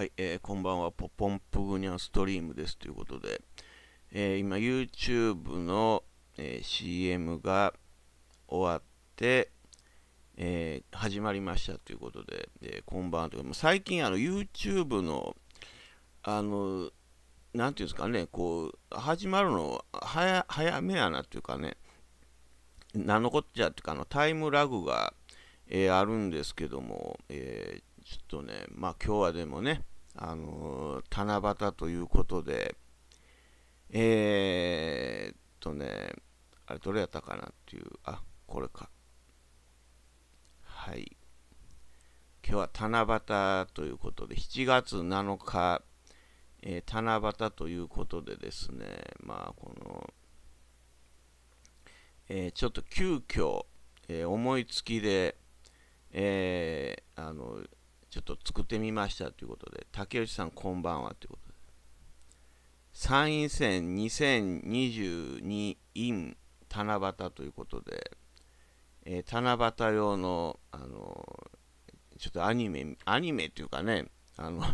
はい、えー、こんばんは、ポポンプグニャンストリームです。ということで、えー、今、YouTube の、えー、CM が終わって、えー、始まりましたということで、えー、こんばんはというか、最近、あの、YouTube の、あの、なんていうんですかね、こう、始まるの早、早めやなっていうかね、何のこっちゃっていうか、あの、タイムラグが、えー、あるんですけども、えー、ちょっとね、まあ今日はでもね、あの七夕ということで、えー、っとね、あれどれやったかなっていう、あ、これか。はい。今日は七夕ということで、7月7日、えー、七夕ということでですね、まあ、この、えー、ちょっと急遽、えー、思いつきで、えー、あの、ちょっと作ってみましたということで、竹内さんこんばんはということで、参院選2022 in 七夕ということで、えー、七夕用の、あのー、ちょっとアニメ、アニメっていうかね、あの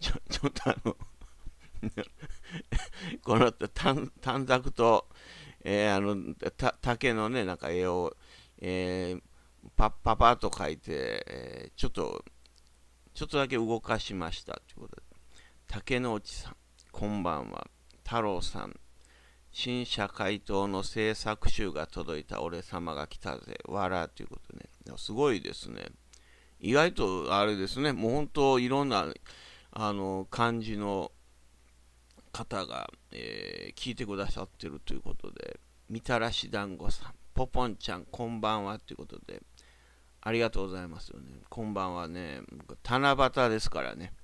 ちょ、ちょっとあの この短短冊と、えー、あのた竹のね、なんか絵を、えー、パッパパッと書いて、えー、ちょっと、ちょっとだけ動かしました。ということで、竹之内さん、こんばんは。太郎さん、新社会党の政策集が届いた俺様が来たぜ。わらということね。すごいですね。意外とあれですね、もう本当いろんなあの感じの方が、えー、聞いてくださってるということで、みたらし団子さん、ぽぽんちゃん、こんばんはということで、ありがとうございますよね。ばんはね、七夕ですからね。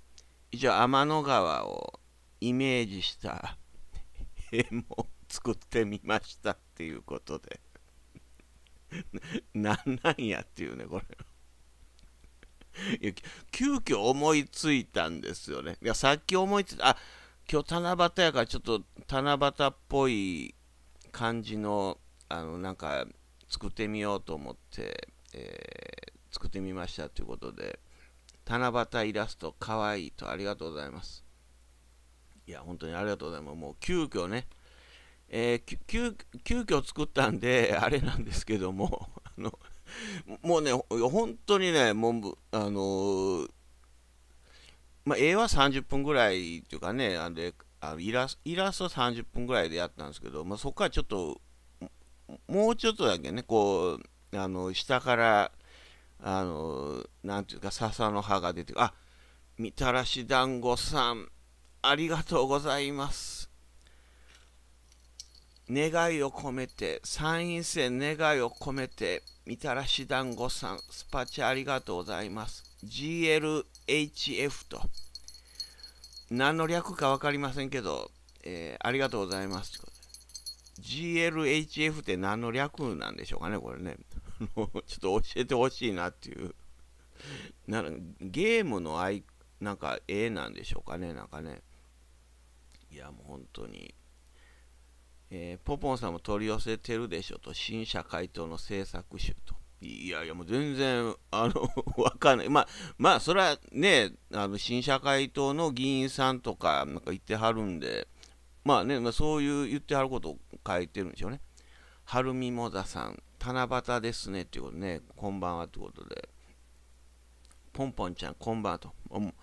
一応、天の川をイメージした絵も作ってみましたっていうことで。なんなんやっていうね、これ。急遽思いついたんですよね。いや、さっき思いついた、あ今日七夕やから、ちょっと七夕っぽい感じの、あの、なんか、作ってみようと思って。えー、作ってみましたということで、七夕イラストかわいいとありがとうございます。いや、本当にありがとうございます。もう急遽ね、えー、急遽作ったんで、あれなんですけども、あのもうね、本当にね、もう、あのー、まあ、絵は30分ぐらいというかね、あであイラスイラスト30分ぐらいでやったんですけど、まあ、そこからちょっと、もうちょっとだけね、こう、あの下からあのなんていうか笹の葉が出てあみたらし団子さんありがとうございます願いを込めて参院選願いを込めてみたらし団子さんスパチャありがとうございます GLHF と何の略か分かりませんけど、えー、ありがとうございます GLHF って何の略なんでしょうかねこれねのちょっと教えてほしいなっていうなゲームの愛なんか絵なんでしょうかねなんかねいやもう本当に、えー、ポポンさんも取り寄せてるでしょと新社会党の制作集といやいやもう全然あの わかんないまあまあそれはねあの新社会党の議員さんとかなんか言ってはるんでまあね、まあ、そういう言ってはることを書いてるんでしょうね。はるみもざさん、七夕ですねっていうことね、こんばんはってことで、ポンポンちゃん、こんばんはと。も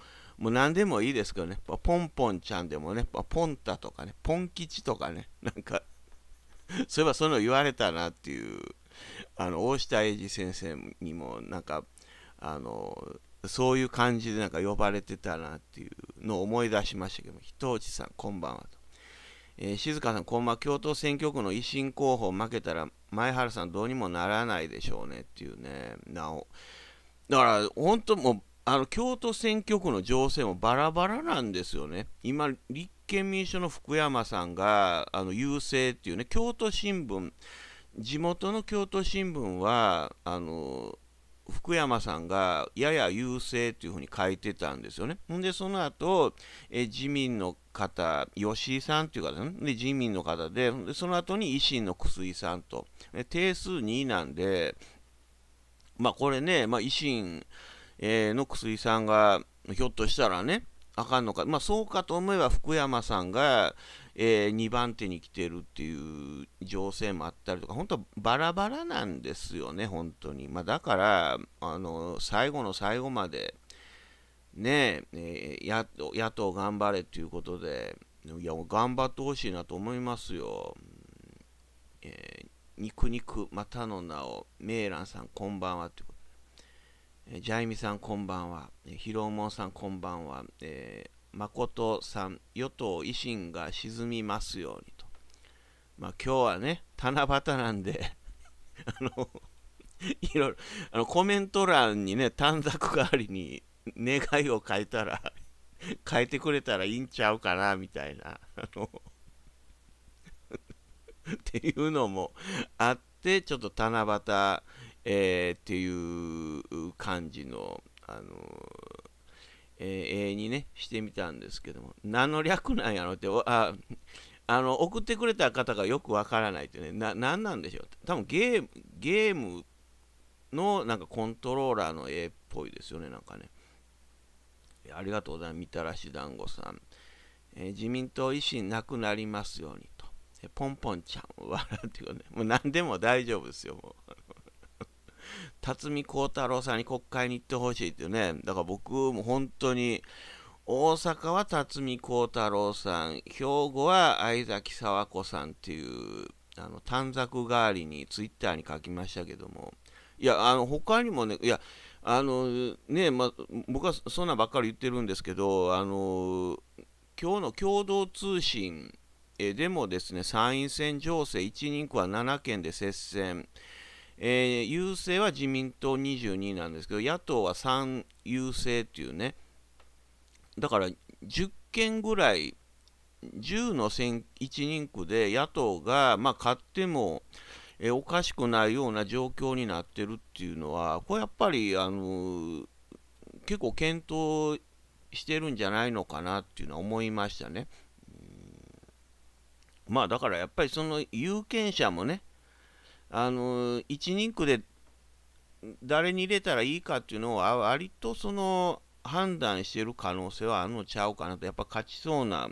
う何でもいいですけどね、ポンポンちゃんでもね、ポンタとかね、ポン吉とかね、なんかそういえばそういうの言われたなっていう、あの、大下英二先生にも、なんか、あの、そういう感じでなんか呼ばれてたなっていうのを思い出しましたけども、ひとうちさん、こんばんはと。えー、静香さん、こんばんは。京都選挙区の維新候補負けたら、前原さんどうにもならないでしょうねっていうね、なお。だから、本当もう、あの、京都選挙区の情勢もバラバラなんですよね。今、立憲民主党の福山さんが、あの、優勢っていうね、京都新聞、地元の京都新聞は、あの、福山さんがやや優勢というふうに書いてたんですよね。んで、その後、え自民の方、吉井さんという方ね、で自民の方で、でその後に維新の楠井さんと、定数2なんで、まあこれね、まあ、維新、えー、の楠井さんが、ひょっとしたらね、あかんのか、まあそうかと思えば福山さんが、えー、2番手に来てるっていう情勢もあったりとか、本当バラバラなんですよね、本当に。まあ、だから、あの、最後の最後まで、ねえ、えー、野野党頑張れということで、いや、頑張ってほしいなと思いますよ。えー、肉肉、またの名を、メーランさん、こんばんはということで、えー、ジャイミさん、こんばんは、えヒロモンさん、こんばんは、えー、誠さん、与党維新が沈みますようにと。まあ、今日はね、七夕なんで あのいろいろ、あの、コメント欄にね、短冊代わりに願いを書いたら変えてくれたらいいんちゃうかな、みたいな、あの、っていうのもあって、ちょっと七夕、えー、っていう感じの、あのーえ遠にね、してみたんですけども、何の略なんやろって、ああの送ってくれた方がよくわからないってね、な何なんでしょう多分ゲーム、ゲームのなんかコントローラーの絵っぽいですよね、なんかね。ありがとうございます。みたらし団子さん。えー、自民党維新なくなりますようにと。えポンポンちゃん、笑ってこうね。もう何でも大丈夫ですよ、もう。辰巳孝太郎さんに国会に行ってほしいっていうね、だから僕も本当に、大阪は辰巳孝太郎さん、兵庫は相崎沢子さんっていう、あの短冊代わりにツイッターに書きましたけども、いや、あの他にもね、いや、あのね、ま僕はそんなばっかり言ってるんですけど、あの今日の共同通信でもですね、参院選情勢1人区は7県で接戦。えー、優勢は自民党22なんですけど、野党は3優勢っていうね、だから10件ぐらい、10の選1人区で野党が、まあ、勝っても、えー、おかしくないような状況になってるっていうのは、これやっぱり、あのー、結構検討してるんじゃないのかなっていうのは思いましたね。まあだからやっぱりその有権者もね、あの一人区で誰に入れたらいいかっていうのを割とその判断してる可能性はあるのちゃうかなとやっぱ勝ちそうな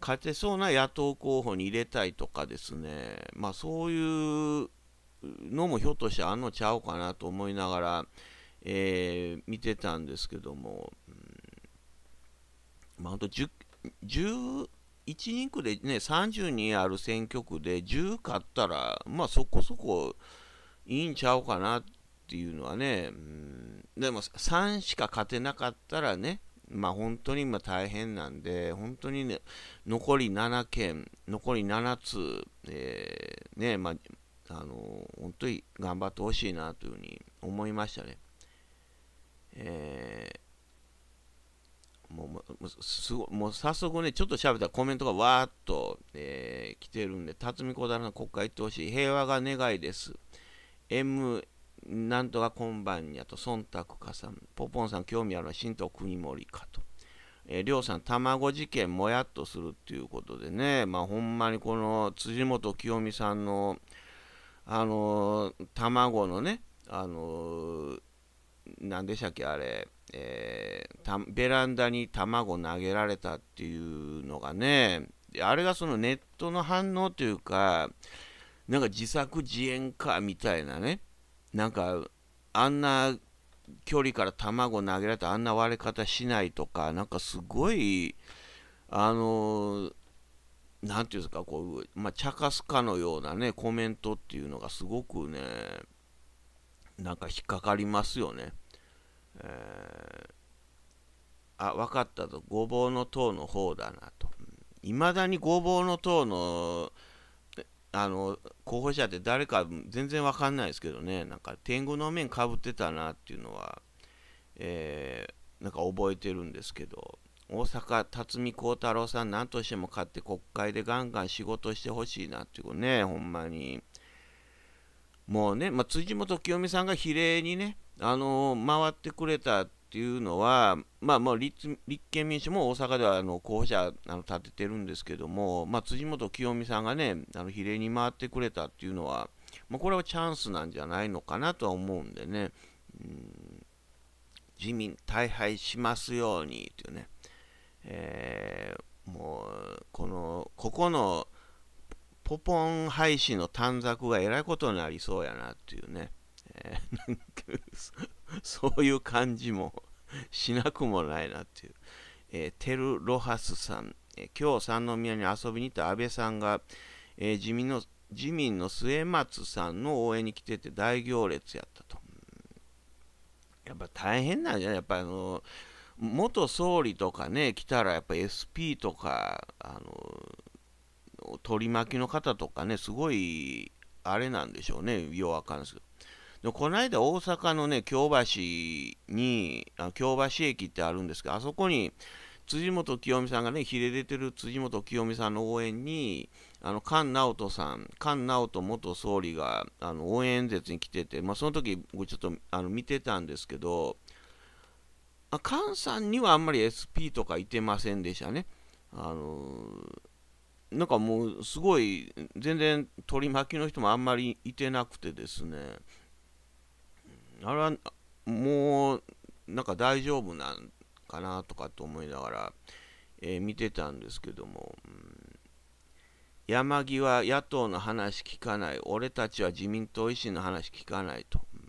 勝てそうな野党候補に入れたいとかですねまあそういうのもひょっとしてあるのちゃうかなと思いながら、えー、見てたんですけども、うん、まあ、ほんと 10, 10 1、2区でね、32ある選挙区で10勝ったら、まあそこそこいいんちゃうかなっていうのはね、うん、でも3しか勝てなかったらね、まあ本当に今大変なんで、本当にね、残り7県、残り7つ、えー、ね、まあ、あの本当に頑張ってほしいなというふうに思いましたね。えーもうすごもう早速ね、ちょっと喋ったらコメントがわーっと、えー、来てるんで、辰巳小太郎の国会行ってほしい、平和が願いです。M なんとか今晩にあと、忖度かさん、ポポンさん興味あるのは新党国盛りかと。えりょうさん、卵事件もやっとするっていうことでね、まあ、ほんまにこの辻元清美さんの、あのー、卵のね、あのー、んでしたっけ、あれ、えー、ベランダに卵投げられたっていうのがね、あれがそのネットの反応というか、なんか自作自演かみたいなね、なんかあんな距離から卵投げられたあんな割れ方しないとか、なんかすごい、あのー、ていうんですか、こう、まあ、茶化すかのようなね、コメントっていうのがすごくね、なんか引っかかりますよね。えー、あ、分かったと、ごぼうの塔の方だなと。いまだにごぼうの塔の、あの、候補者って誰か全然わかんないですけどね、なんか天狗の面かぶってたなっていうのは、えー、なんか覚えてるんですけど、大阪辰巳幸太郎さん何としても勝って国会でガンガン仕事してほしいなっていうねほんまにもうね、まあ、辻元清美さんが比例にねあの回ってくれたっていうのは、まあ、まあ立憲民主も大阪ではあの候補者あの立ててるんですけども、まあ、辻元清美さんがねあの比例に回ってくれたっていうのは、まあ、これはチャンスなんじゃないのかなとは思うんでね、うん、自民大敗しますようにっていうね、えー、もうこのここのポポン廃止の短冊がえらいことになりそうやなっていうね。えー、そういう感じもしなくもないなっていう。えー、テル・ロハスさん、えー、今日三宮に遊びに行った安倍さんが、えー、自民の自民の末松さんの応援に来てて大行列やったと。やっぱ大変なんじゃないやっぱあの元総理とかね来たらやっぱ SP とかあの取り巻きの方とかねすごいあれなんでしょうねよく。かんですけどでこの間大阪のね京橋にあ京橋駅ってあるんですけどあそこに辻元清美さんがね秀でてる辻元清美さんの応援にあの菅直人さん菅直人元総理があの応援演説に来てて、まあ、その時僕ちょっとあの見てたんですけど菅さんにはあんまり SP とかいてませんでしたね。あのなんかもうすごい全然取り巻きの人もあんまりいてなくてですねあれはもうなんか大丈夫なんかなとかと思いながら、えー、見てたんですけども、うん、山際野党の話聞かない俺たちは自民党維新の話聞かないと、うん、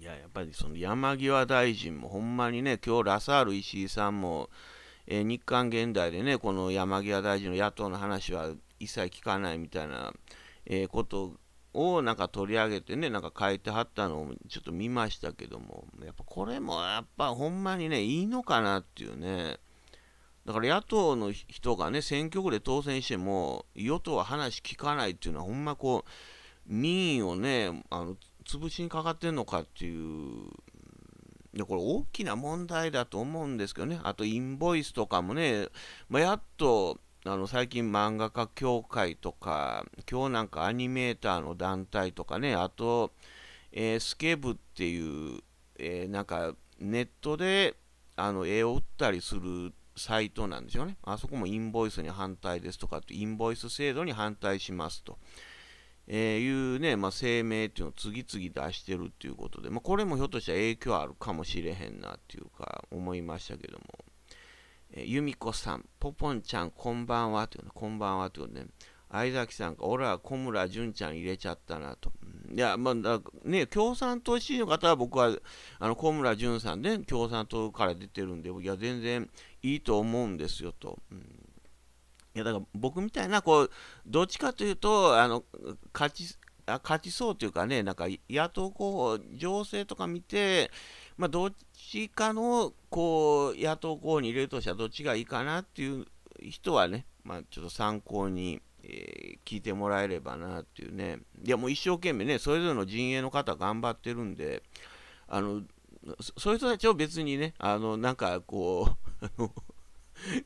いややっぱりその山際大臣もほんまにね今日ラサール石井さんも、えー、日韓現代でねこの山際大臣の野党の話は一切聞かないみたいな、えー、ことをなんか取り上げてね、なんか書いてはったのをちょっと見ましたけども、やっぱこれもやっぱほんまにね、いいのかなっていうね。だから野党の人がね、選挙区で当選しても、与党は話聞かないっていうのは、ほんまこう、民意をね、あの潰しにかかってんのかっていうでこれ大きな問題だと思うんですけどね、あとインボイスとかもね、まあ、やっとあの最近漫画家協会とか今日なんかアニメーターの団体とかねあと、えー、スケブっていう、えー、なんかネットであの絵を売ったりするサイトなんですよねあそこもインボイスに反対ですとかってインボイス制度に反対しますと、えー、いうね、まあ、声明っていうのを次々出してるっていうことで、まあ、これもひょっとしたら影響あるかもしれへんなっていうか思いましたけども由美子さん、ぽぽんちゃん、こんばんはというこんばんはというね、相崎さんが、俺は小村淳ちゃん入れちゃったなと。いや、まあ、だね、共産党支持の方は僕は、あの、小村淳さんで、ね、共産党から出てるんで、いや、全然いいと思うんですよと。うん、いや、だから僕みたいな、こう、どっちかというと、あの、勝ち、勝ちそうというかね、なんか野党候補、情勢とか見て、まあ、どっちかのこう野党候補に入れるとしたらどっちがいいかなっていう人はね、まあ、ちょっと参考に、えー、聞いてもらえればなっていうね、いやもう一生懸命ね、それぞれの陣営の方頑張ってるんで、あのそういう人たちを別にね、あのなんかこう、あのなんか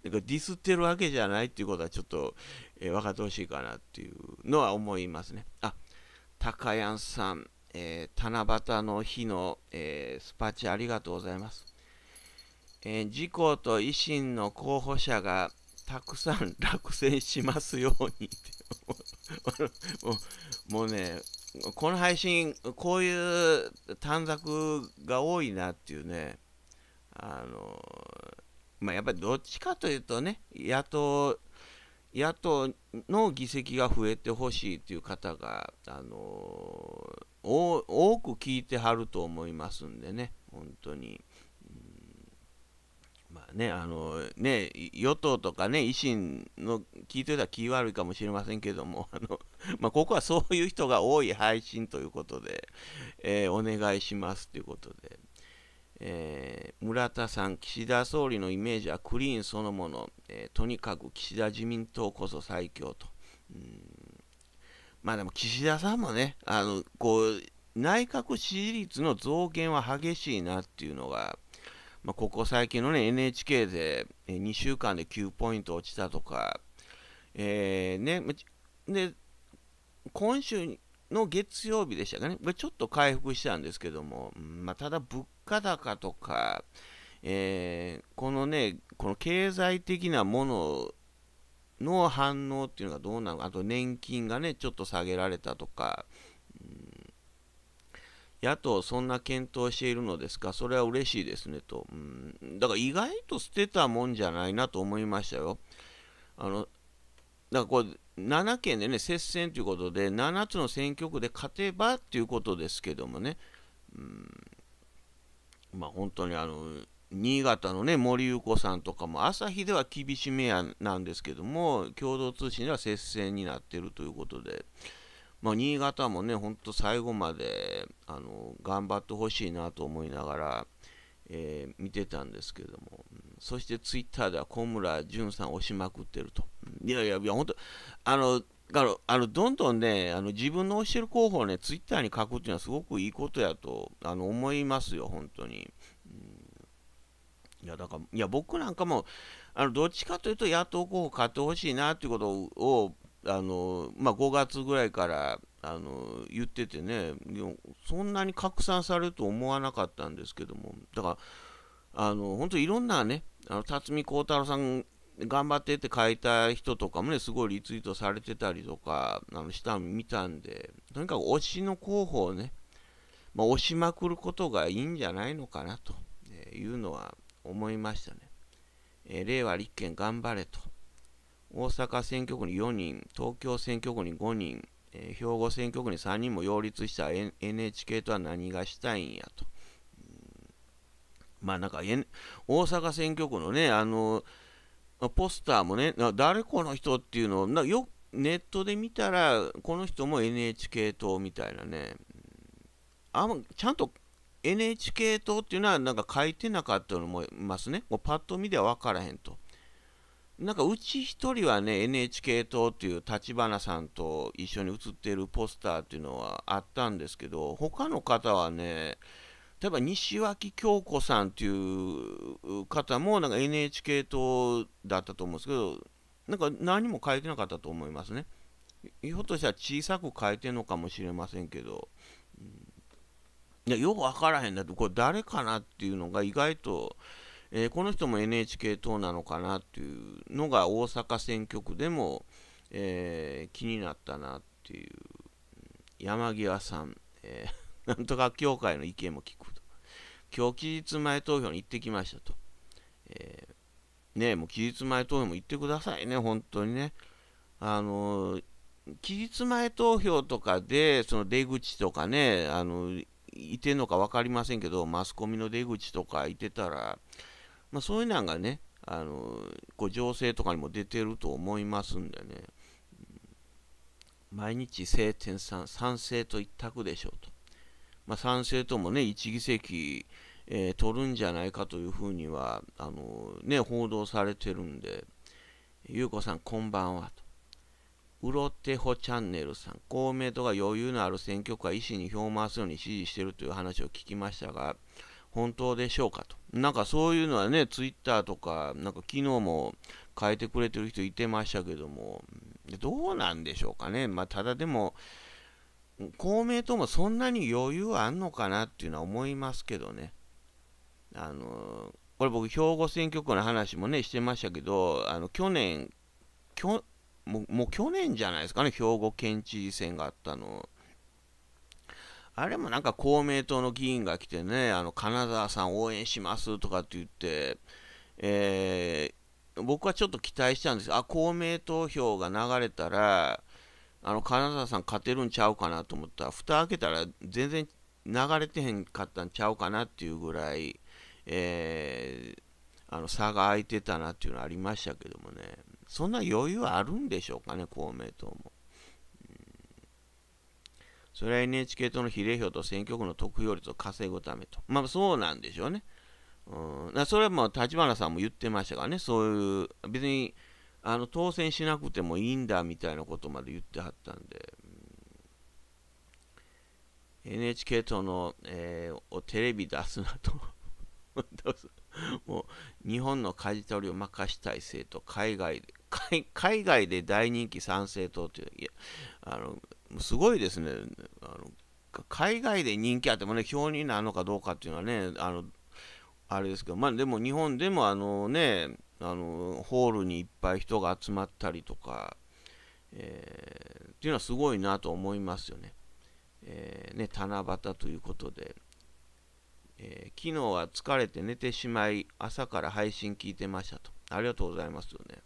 ディスってるわけじゃないっていうことはちょっと、えー、分かってほしいかなっていうのは思いますね。あ、高やんさん、えー、七夕の日の、えー、スパチありがとうございます。えー、自公と維新の候補者がたくさん落選しますように もうもうね、この配信、こういう短冊が多いなっていうね、あのまあ、やっぱりどっちかというとね、野党、野党の議席が増えてほしいという方が、あのー多く聞いてはると思いますんでね、本当に。まあね、あのね、与党とかね、維新の聞いてたら気悪いかもしれませんけども、あのまあ、ここはそういう人が多い配信ということで、えー、お願いしますということで、えー、村田さん、岸田総理のイメージはクリーンそのもの、えー、とにかく岸田自民党こそ最強と。うんまあでも岸田さんもね、あのこう内閣支持率の増減は激しいなっていうのが、まあ、ここ最近の、ね、NHK で2週間で9ポイント落ちたとか、えーね、で今週の月曜日でしたかね、ちょっと回復したんですけども、まあ、ただ物価高とか、えー、このね、この経済的なものの反応っていうのがどうなのか、あと年金がね、ちょっと下げられたとか、野党、そんな検討しているのですか、それは嬉しいですねと、うん、だから意外と捨てたもんじゃないなと思いましたよ。あのだからこれ7県でね接戦ということで7つの選挙区で勝てばということですけどもね、うん、まあ本当にあの新潟のね森裕子さんとかも朝日では厳しめやなんですけども共同通信では接戦になってるということで、まあ、新潟もねほんと最後まであの頑張ってほしいなと思いながら、えー、見てたんですけどもそしてツイッターでは小村淳さん押しまくってるといやいやいや本当あのだからあのどんどんねあの自分の推してる候補をねツイッターに書くっていうのはすごくいいことやとあの思いますよ本当に。いやだからいや僕なんかもあのどっちかというと野党候補買ってほしいなということをあの、まあ、5月ぐらいからあの言っててねそんなに拡散されると思わなかったんですけどもだからあの本当いろんなねあの辰巳孝太郎さん頑張ってって書いた人とかもねすごいリツイートされてたりとかあのしたの見たんでとにかく推しの候補をね、まあ、推しまくることがいいんじゃないのかなというのは思いましたね。えー、令和立憲頑張れと。大阪選挙区に4人、東京選挙区に5人、えー、兵庫選挙区に3人も擁立した NHK とは何がしたいんやと。まあなんか、N、大阪選挙区のね、あの、ポスターもね、誰この人っていうのを、よネットで見たら、この人も NHK 党みたいなね、あんまちゃんと NHK 党っていうのはなんか書いてなかったと思いますね。もうパッと見では分からへんと。なんかうち一人はね NHK 党っていう立花さんと一緒に写っているポスターっていうのはあったんですけど他の方はね例えば西脇京子さんっていう方もなんか NHK 党だったと思うんですけどなんか何も書いてなかったと思いますねひょっとしたら小さく書いてるのかもしれませんけどいやよく分からへんだとこれ誰かなっていうのが意外と、えー、この人も NHK 党なのかなっていうのが大阪選挙区でも、えー、気になったなっていう山際さん、えー、なんとか協会の意見も聞くと今日期日前投票に行ってきましたと、えー、ねもう期日前投票も行ってくださいね本当にねあの期日前投票とかでその出口とかねあのいてんのか分かりませんけど、マスコミの出口とかいてたら、まあ、そういうのがね、あのこう情勢とかにも出てると思いますんでね、毎日晴天さん、賛成と一択でしょうと。まあ、賛成ともね、1議席、えー、取るんじゃないかというふうには、あのね、報道されてるんで、優子さん、こんばんはと。うろてほチャンネルさん、公明党が余裕のある選挙区は維新に票を回すように指示しているという話を聞きましたが、本当でしょうかと。なんかそういうのはね、ツイッターとか、なんか昨日も変えてくれてる人いてましたけども、どうなんでしょうかね。まあ、ただでも、公明党もそんなに余裕あんのかなっていうのは思いますけどね。あのこれ僕、兵庫選挙区の話もね、してましたけど、あの去年、もう去年じゃないですかね、兵庫県知事選があったの。あれもなんか公明党の議員が来てね、あの金沢さん応援しますとかって言って、えー、僕はちょっと期待したんですあ公明投票が流れたら、あの金沢さん勝てるんちゃうかなと思ったら、蓋開けたら全然流れてへんかったんちゃうかなっていうぐらい、えー、あの差が開いてたなっていうのはありましたけどもね。そんな余裕あるんでしょうかね、公明党も。それは NHK との比例票と選挙区の得票率を稼ぐためと。まあそうなんでしょうね。うん、それはもう立花さんも言ってましたからね、そういう、別にあの当選しなくてもいいんだみたいなことまで言ってはったんで、うん、NHK との、えー、をテレビ出すなと。もう日本の舵取りを任したい政党、海外海海外で大人気参政党っていう、いや、あの、すごいですね。あの海外で人気あってもね、票になるのかどうかっていうのはね、あの、あれですけど、まあでも日本でもあのね、あの、ホールにいっぱい人が集まったりとか、えー、っていうのはすごいなと思いますよね。えー、ね、七夕ということで。えー、昨日は疲れて寝てしまい、朝から配信聞いてましたと。ありがとうございますよね。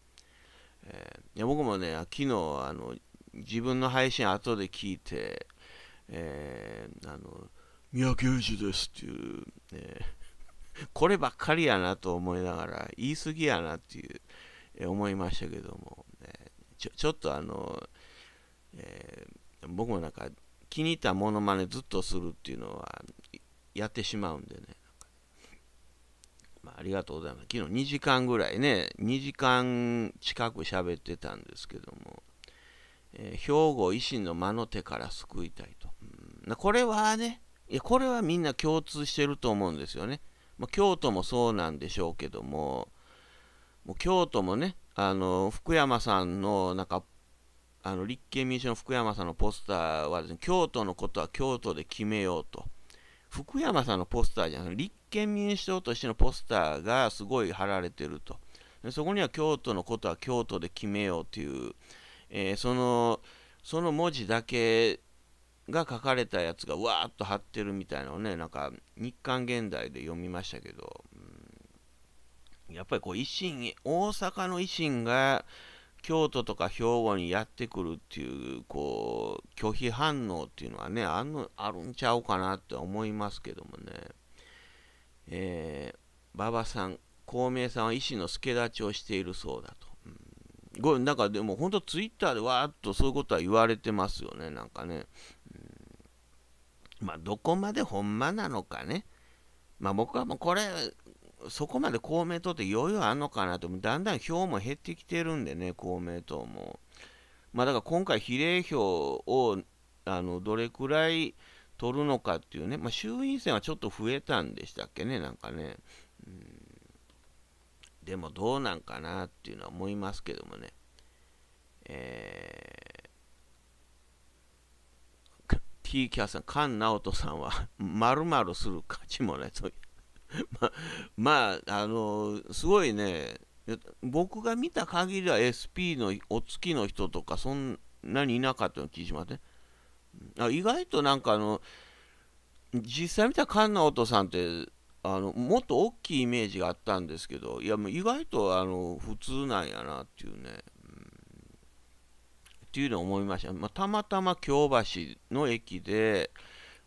えー、いや僕もね、昨日あの自分の配信後で聞いて、えー、あの宮刑事ですっていう、ね、こればっかりやなと思いながら、言い過ぎやなっていう、えー、思いましたけども、ね、ちょちょっとあの、えー、僕もなんか気に入ったものまねずっとするっていうのはやってしまうんでね。まあ、ありがとうございます。昨日2時間ぐらいね、2時間近く喋ってたんですけども、えー、兵庫維新の間の手から救いたいと。うん、これはね、いや、これはみんな共通してると思うんですよね。まあ、京都もそうなんでしょうけども、もう京都もね、あの、福山さんの、なんか、あの立憲民主の福山さんのポスターはですね、京都のことは京都で決めようと。福山さんのポスターじゃなくて、立憲民主党としてのポスターがすごい貼られてると。でそこには京都のことは京都で決めようという、えー、その、その文字だけが書かれたやつがわーっと貼ってるみたいなのをね、なんか日刊現代で読みましたけど、うん、やっぱりこう維新、大阪の維新が、京都とか兵庫にやってくるっていう、こう、拒否反応っていうのはね、あのあるんちゃうかなって思いますけどもね。えー、馬場さん、孔明さんは医師の助太刀をしているそうだと。うん、ごなんかでも本当ツイッターでわーっとそういうことは言われてますよね、なんかね。うん、まあ、どこまでほんまなのかね。まあ僕はもうこれ、そこまで公明党って余裕あんのかなと、だんだん票も減ってきてるんでね、公明党も。まあ、だから今回、比例票をあのどれくらい取るのかっていうね、まあ、衆院選はちょっと増えたんでしたっけね、なんかね。うんでもどうなんかなっていうのは思いますけどもね。えー T キャスさん、菅直人さんは、ま るする価値もない。そういう ままあ、あのー、すごいね、僕が見た限りは SP のお月の人とかそんなにいなかったような気がしますね。あ意外となんかあの、実際見た菅直人さんって、あのもっと大きいイメージがあったんですけど、いやもう意外とあの普通なんやなっていうね、うん、っていうのを思いました。まあ、たまたま京橋の駅で、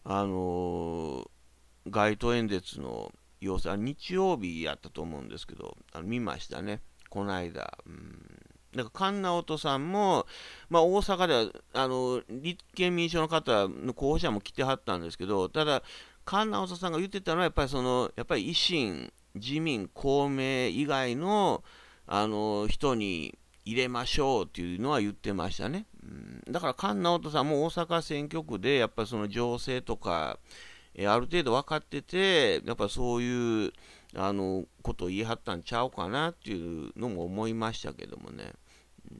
あのー、街頭演説の様子、あ日曜日やったと思うんですけど、あの見ましたね、この間。うんだから菅直人さんも、まあ、大阪ではあの立憲民主党の方の候補者も来てはったんですけど、ただ、菅直人さんが言ってたのは、やっぱりそのやっぱり維新、自民、公明以外のあの人に入れましょうっていうのは言ってましたね。うん、だから菅直人さんも大阪選挙区で、やっぱりその情勢とか、えある程度分かってて、やっぱそういう、あの、ことを言い張ったんちゃうかなっていうのも思いましたけどもね。うん、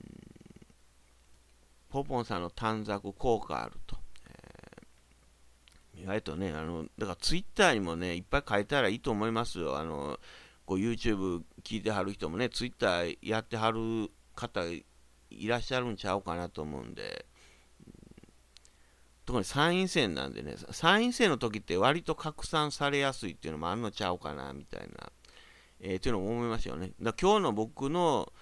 ポポンさんの短冊効果あると。意外とね、あの、だからツイッターにもね、いっぱい書いたらいいと思いますよ。あの、こう YouTube 聞いてはる人もね、ツイッターやってはる方いらっしゃるんちゃうかなと思うんで、特に参院選なんでね、参院選の時って割と拡散されやすいっていうのもあるのちゃうかな、みたいな、えー、ていうのも思いますよね。だ今日の僕の、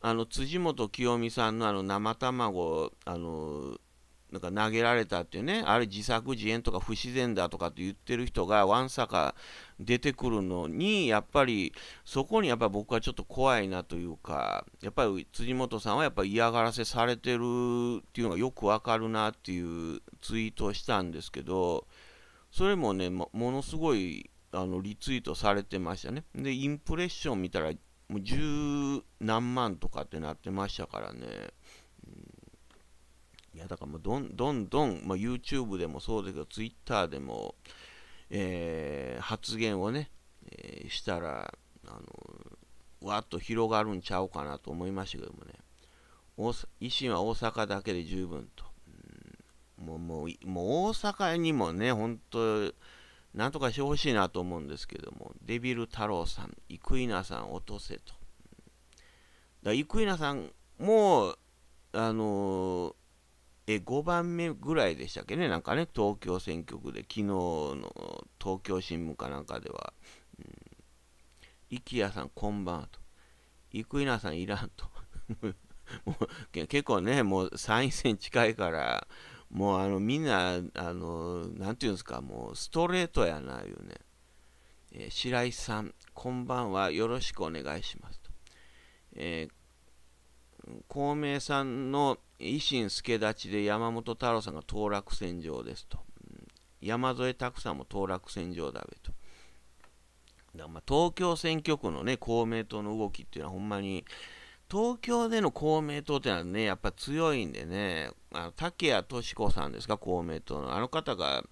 あの、辻元清美さんのあの、生卵、あの、なんか投げられたっていうね、あれ自作自演とか不自然だとかって言ってる人がわんさか出てくるのに、やっぱりそこにやっぱ僕はちょっと怖いなというか、やっぱり辻元さんはやっぱ嫌がらせされてるっていうのがよくわかるなっていうツイートをしたんですけど、それもね、ものすごいあのリツイートされてましたね。で、インプレッション見たらもう十何万とかってなってましたからね。いやだからもうどんどんどん、まあ、YouTube でもそうですけど Twitter でも、えー、発言をね、えー、したらあのわっと広がるんちゃうかなと思いましたけどもね維新は大阪だけで十分と、うん、もうもうもう大阪にもね本当なんとかしてほしいなと思うんですけどもデビル太郎さん生稲さん落とせと、うん、だ生稲さんもあのーえ5番目ぐらいでしたっけね、なんかね、東京選挙区で、昨日の東京新聞かなんかでは、うん、池谷さん、こんばんはと、生稲さん、いらんと、もう結構ね、もう参院選近いから、もうあのみんな、あのなんていうんですか、もうストレートやな、いうね、えー、白井さん、こんばんは、よろしくお願いしますと。えー公明さんの維新助立ちで山本太郎さんが当落戦場ですと。山添拓さんも当落戦場だべと。だまあ東京選挙区のね、公明党の動きっていうのはほんまに、東京での公明党ってのはね、やっぱ強いんでね、あの竹谷敏子さんですか、公明党の。あの方が、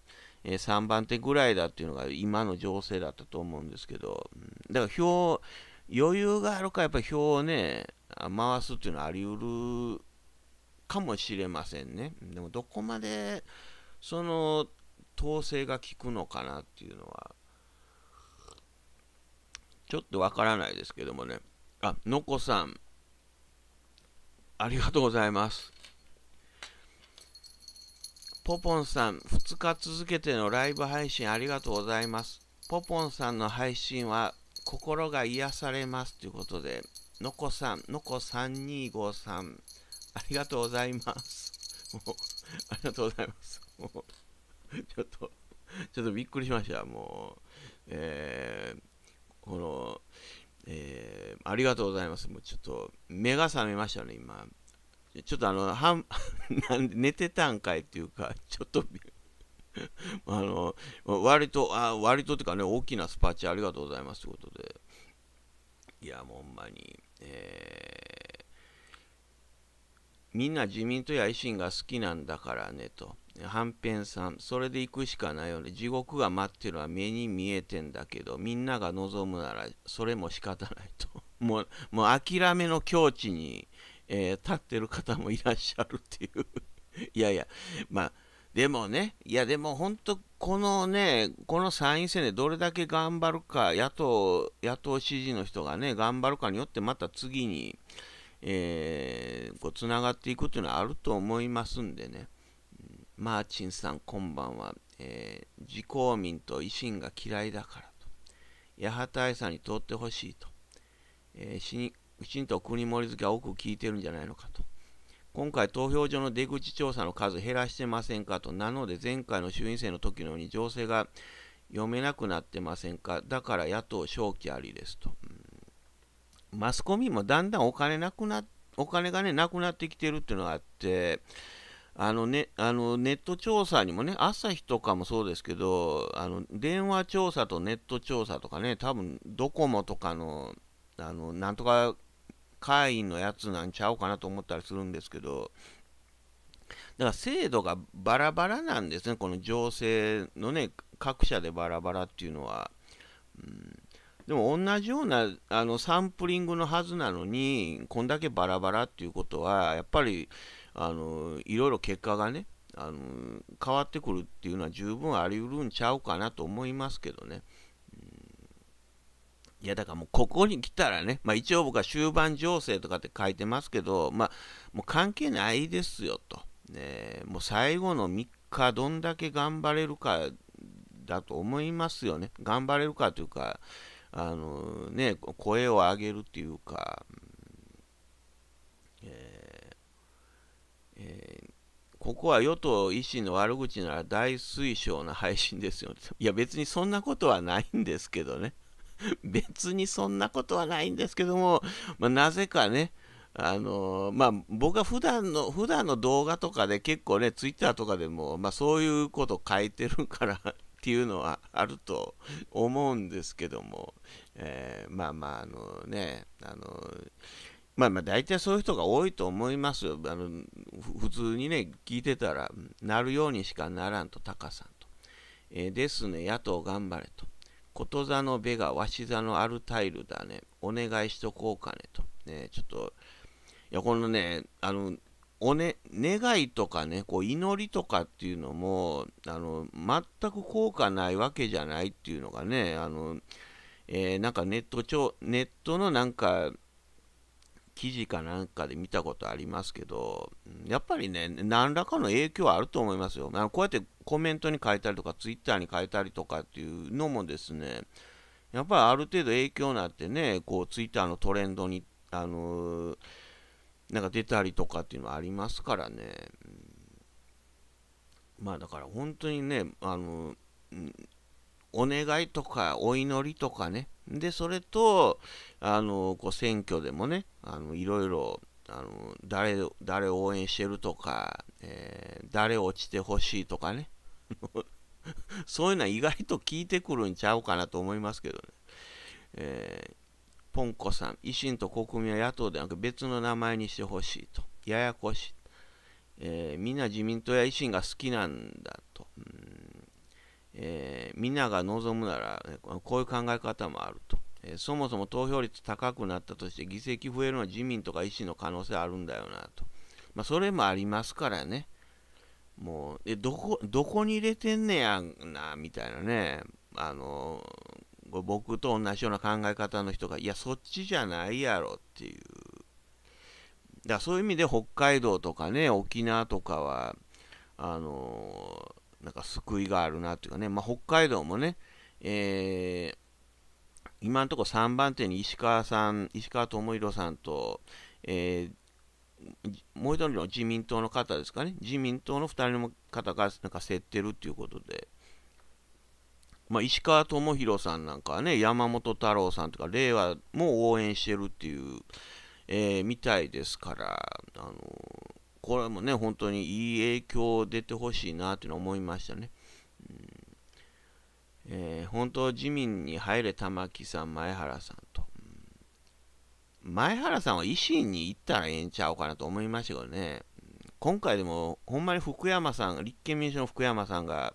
えー、3番手ぐらいだっていうのが今の情勢だったと思うんですけど、だから票、余裕があるかやっぱ票をね、回すっていうのはあり得るかもしれませんね。でもどこまでその統制が効くのかなっていうのはちょっとわからないですけどもね。あ、のこさん、ありがとうございます。ポポンさん、2日続けてのライブ配信ありがとうございます。ポポンさんの配信は心が癒されますということで、のこさん、のこ325さん、ありがとうございます。ありがとうございます。ちょっと、ちょっとびっくりしました。もう、えー、この、えー、ありがとうございます。もうちょっと、目が覚めましたね、今。ちょっとあの、はん、なんで寝てたんかいっていうか、ちょっと、あの、割と、あ割とっていうかね、大きなスパチありがとうございますということで。いや、もうほんまに、えー、みんな自民党や維新が好きなんだからねと。はんぺんさん、それで行くしかないよね。地獄が待ってるのは目に見えてんだけど、みんなが望むなら、それも仕方ないと。もう、もう諦めの境地に、えー、立ってる方もいらっしゃるっていう。いやいや、まあ、でもね、いやでも本当、このね、この参院選でどれだけ頑張るか、野党、野党支持の人がね、頑張るかによって、また次に、えー、こう、つながっていくっていうのはあると思いますんでね。マーチンさん、こんばんは。えー、自公民と維新が嫌いだからと。八幡愛さんに通ってほしいと。えー、しに、きちんと国盛り付けは多く聞いてるんじゃないのかと。今回投票所の出口調査の数減らしてませんかと、なので前回の衆院選の時のように情勢が読めなくなってませんか、だから野党正気ありですと。うん、マスコミもだんだんお金なくなお金がね、なくなってきてるっていうのがあって、あのね、あのネット調査にもね、朝日とかもそうですけど、あの電話調査とネット調査とかね、多分ドコモとかのあのなんとか会員のやつなんちゃうかなと思ったりするんですけど、だから制度がバラバラなんですね、この情勢のね、各社でバラバラっていうのは。うん、でも同じようなあのサンプリングのはずなのに、こんだけバラバラっていうことは、やっぱりあのいろいろ結果がねあの、変わってくるっていうのは十分あり得るんちゃうかなと思いますけどね。いやだからもうここに来たらね、まあ、一応僕は終盤情勢とかって書いてますけど、まあ、もう関係ないですよと、ね、もう最後の3日どんだけ頑張れるかだと思いますよね頑張れるかというかあの、ね、声を上げるというか、えーえーここは与党維新の悪口なら大推奨な配信ですよ。いや別にそんなことはないんですけどね。別にそんなことはないんですけども、まあ、なぜかね、あのー、まあ、僕は普段の普段の動画とかで結構ね、ツイッターとかでも、まあ、そういうこと書いてるから っていうのはあると思うんですけども、えー、まあまあ、あのね、あのー、まあまあ大体そういう人が多いと思いますよ。あの普通にね、聞いてたら、なるようにしかならんと、タカさんと。えですね、野党頑張れと。こと座のベガ、わし座のアルタイルだね。お願いしとこうかね。と。ね、ちょっと、いや、このね、あの、おね、願いとかね、こう祈りとかっていうのも、あの、全く効果ないわけじゃないっていうのがね、あの、えー、なんかネットちょ、ネットのなんか、記事かなんかで見たことありますけど、やっぱりね、何らかの影響はあると思いますよ。あこうやってコメントに書いたりとか、ツイッターに変えたりとかっていうのもですね、やっぱりある程度影響になってね、こうツイッターのトレンドに、あのー、なんか出たりとかっていうのはありますからね。まあだから本当にね、あのー、お願いとかお祈りとかね、で、それと、あの、こう選挙でもね、あのいろいろ、あの誰誰を応援してるとか、えー、誰落ちてほしいとかね、そういうのは意外と聞いてくるんちゃうかなと思いますけどね。えー、ポンコさん、維新と国民は野党ではなく別の名前にしてほしいと。ややこしい。えー、みんな自民党や維新が好きなんだと。うんえー、みんなが望むなら、こういう考え方もあると、えー、そもそも投票率高くなったとして、議席増えるのは自民とか維新の可能性あるんだよなと。まあ、それもありますからね。もう、え、どこ、どこに入れてんねやな、みたいなね。あの、僕と同じような考え方の人が、いや、そっちじゃないやろっていう。だからそういう意味で北海道とかね、沖縄とかは、あのなんか救いがあるなというかね、まあ、北海道もね、えー、今のところ3番手に石川さん、石川智弘さんと、えー、もう一人の自民党の方ですかね、自民党の2人の方がなんか競ってるということで、まあ、石川智弘さんなんかはね、山本太郎さんとか、令和も応援してるっていう、えー、みたいですから、あのーこれもね、本当にいい影響を出てほしいなというのは思いましたね。えー、本当、自民に入れ玉木さん、前原さんと、前原さんは維新に行ったらええんちゃうかなと思いましたけどね。今回でも、ほんまに福山さん、立憲民主の福山さんが、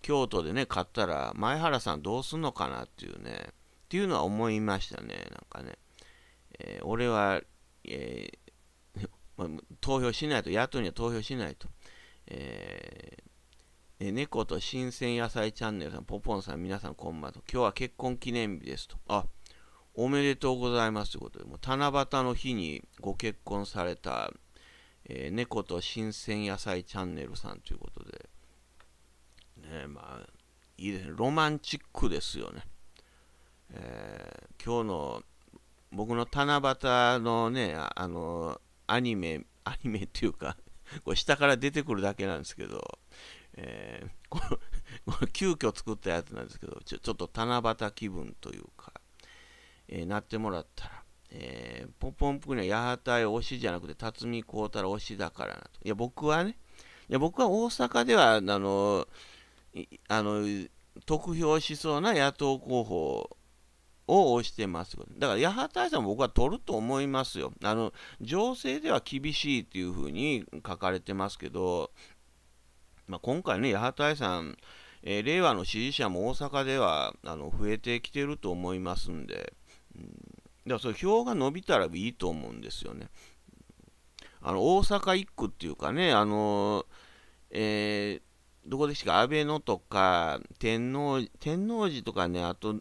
京都でね、買ったら、前原さんどうすんのかなっていうね、っていうのは思いましたね、なんかね。えー、俺は、えーま投票しないと、野党には投票しないと。えー、猫と新鮮野菜チャンネルさん、ポポンさん、皆さんこんばんはと。今日は結婚記念日ですと。あ、おめでとうございますということで、もう七夕の日にご結婚された、えー、猫と新鮮野菜チャンネルさんということで、ね、まあ、いいですね。ロマンチックですよね。えー、今日の僕の七夕のね、あの、アニメ、アニメっていうか これ下から出てくるだけなんですけど、えー、こ急遽作ったやつなんですけどちょ、ちょっと七夕気分というか、えー、なってもらったら、えー、ポポンプには八幡へ推しじゃなくて辰巳孝太郎推しだからなと。いや、僕はね、いや僕は大阪では、あの、あの、得票しそうな野党候補を推してます。だから、八幡大さん僕は取ると思いますよ。あの、情勢では厳しいっていうふうに書かれてますけど、まあ、今回ね、八幡大さん、えー、令和の支持者も大阪ではあの増えてきてると思いますんで、うん、だからそ票が伸びたらいいと思うんですよね。あの大阪1区っていうかね、あのえー、どこでしか、安倍のとか天皇、天皇寺とかね、あと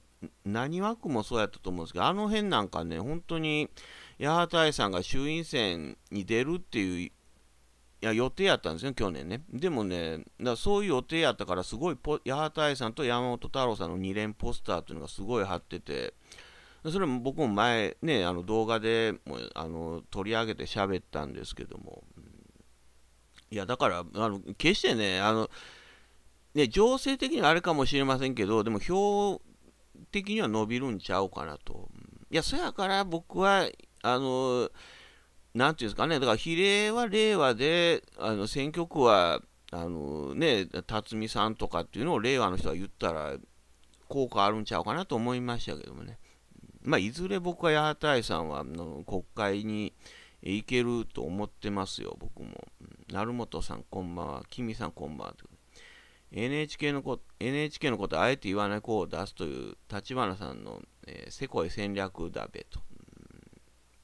何枠もそうやったと思うんですけど、あの辺なんかね、本当に八幡愛さんが衆院選に出るっていういや予定やったんですよ、去年ね。でもね、だそういう予定やったから、すごい八幡愛さんと山本太郎さんの2連ポスターっていうのがすごい貼ってて、それも僕も前、ね、あの動画でもあの取り上げて喋ったんですけども、いや、だから、あの決してね、あのね、情勢的にはあれかもしれませんけど、でも票的には伸びるんちゃうかなと。いや、そやから僕は、あの、なんていうんですかね、だから比例は令和で、あの選挙区は、あのね、辰巳さんとかっていうのを令和の人が言ったら、効果あるんちゃうかなと思いましたけどもね。まあ、いずれ僕は八幡さんはあの国会に行けると思ってますよ、僕も。成本さん、こんばんは。君さん、こんばんは。NHK のこと、NHK のことあえて言わない子を出すという立花さんの、えー、世界戦略だべと。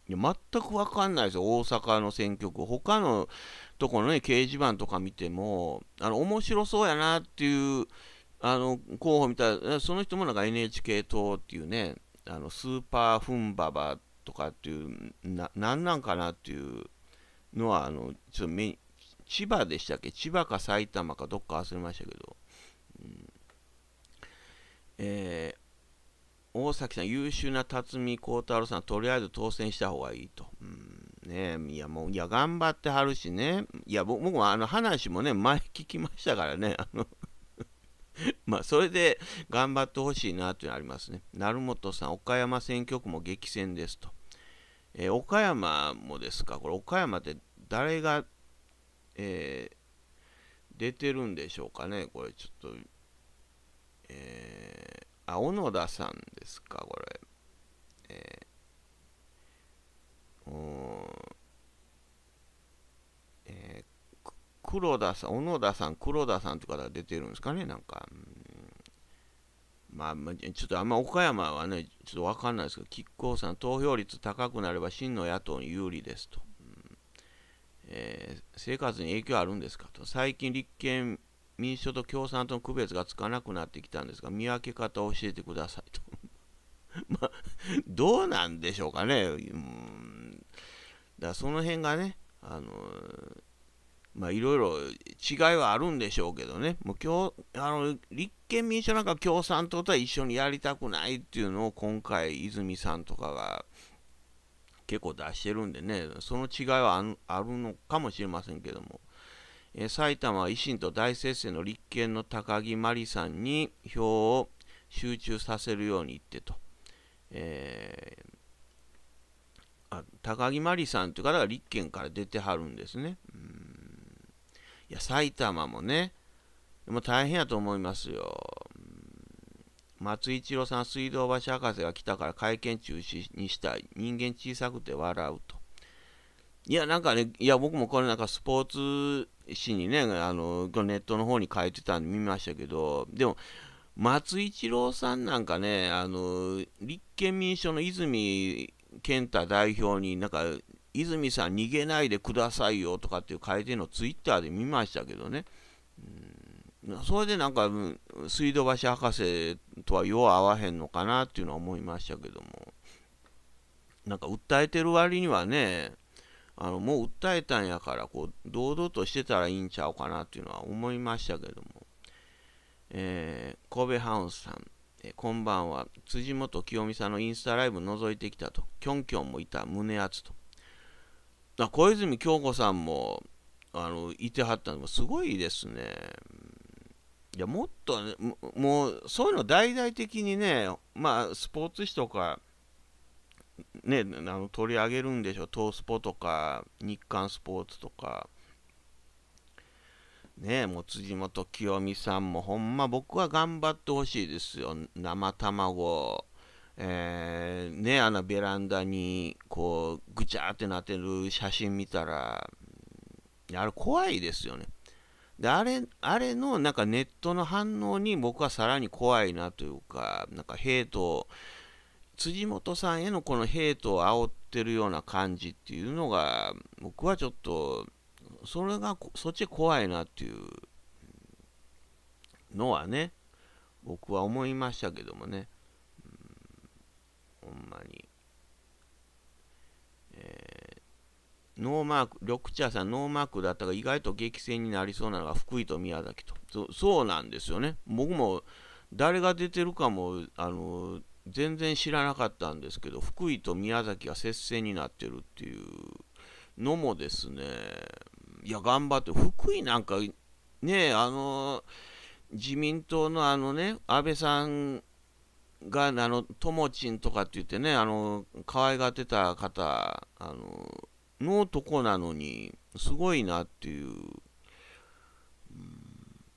いや全くわかんないですよ、大阪の選挙区。他のとこのね、掲示板とか見ても、あの、面白そうやなっていう、あの、候補見たら、その人もなんか NHK 党っていうね、あの、スーパーフンババとかっていう、な、なんなんかなっていうのは、あの、ちょっと目、千葉でしたっけ千葉か埼玉かどっか忘れましたけど、うん、えー、大崎さん、優秀な辰巳孝太郎さん、とりあえず当選した方がいいと。うんねいやもういや頑張ってはるしねいや僕もあの話もね前聞きましたからねあの まあそれで頑張ってほしいなというのありますね成本さん岡山選挙区も激戦ですと、えー、岡山もですかこれ岡山って誰がえー、出てるんでしょうかね、これちょっと、えー、あ、小野田さんですか、これ。えー、おえー、黒田さん、小野田さん、黒田さんとかが出てるんですかね、なんか。まあ、ちょっとあんま岡山はね、ちょっとわかんないですけど、吉ッさん、投票率高くなれば真の野党に有利ですと。えー、生活に影響あるんですかと最近立憲民主党と共産党の区別がつかなくなってきたんですが見分け方を教えてくださいと まあどうなんでしょうかねうんだその辺がねあのー、まあいろいろ違いはあるんでしょうけどねもう今日あの立憲民主党なんか共産党とは一緒にやりたくないっていうのを今回泉さんとかが結構出してるんでね、その違いはあるのかもしれませんけども、えー、埼玉維新と大接戦の立憲の高木真理さんに票を集中させるように言ってと。えーあ高木真理さんという方が立憲から出てはるんですね。うんいや、埼玉もね、でも大変やと思いますよ。松一郎さん、水道橋博士が来たから会見中止にしたい。人間小さくて笑うと。いや、なんかね、いや、僕もこれなんかスポーツ紙にね、あの、ネットの方に書いてたんで見ましたけど、でも、松一郎さんなんかね、あの、立憲民主党の泉健太代表になんか、泉さん逃げないでくださいよとかっていう書いてるのツイッターで見ましたけどね。それでなんか、水道橋博士とはよう合わへんのかなっていうのは思いましたけども、なんか訴えてる割にはね、あのもう訴えたんやから、こう、堂々としてたらいいんちゃうかなっていうのは思いましたけども、えー、神戸ハウスさん、えー、こんばんは、辻元清美さんのインスタライブ覗いてきたと、きょんきょんもいた、胸熱と。小泉京子さんも、あの、いてはったのもすごいですね。いやもっと、ね、もうそういうの大々的にね、まあ、スポーツ紙とか、ね、あの取り上げるんでしょ東スポとか日刊スポーツとか。ねもう辻元清美さんもほんま僕は頑張ってほしいですよ生卵えー、ねあのベランダにこうぐちゃってなってる写真見たらあれ怖いですよねであれあれのなんかネットの反応に僕はさらに怖いなというかなんかヘイト辻元さんへのこのヘイトを煽ってるような感じっていうのが僕はちょっとそれがそっち怖いなっていうのはね僕は思いましたけどもね、うん、ほんまにノーマーク、緑茶さん、ノーマークだったが、意外と激戦になりそうなのが福井と宮崎と。そそうなんですよね。僕も誰が出てるかも、あの、全然知らなかったんですけど、福井と宮崎が接戦になってるっていうのもですね、いや、頑張って、福井なんか、ね、あの、自民党のあのね、安倍さんが、あの、ともちんとかって言ってね、あの、可愛がってた方、あの、のとこなのに、すごいなっていう。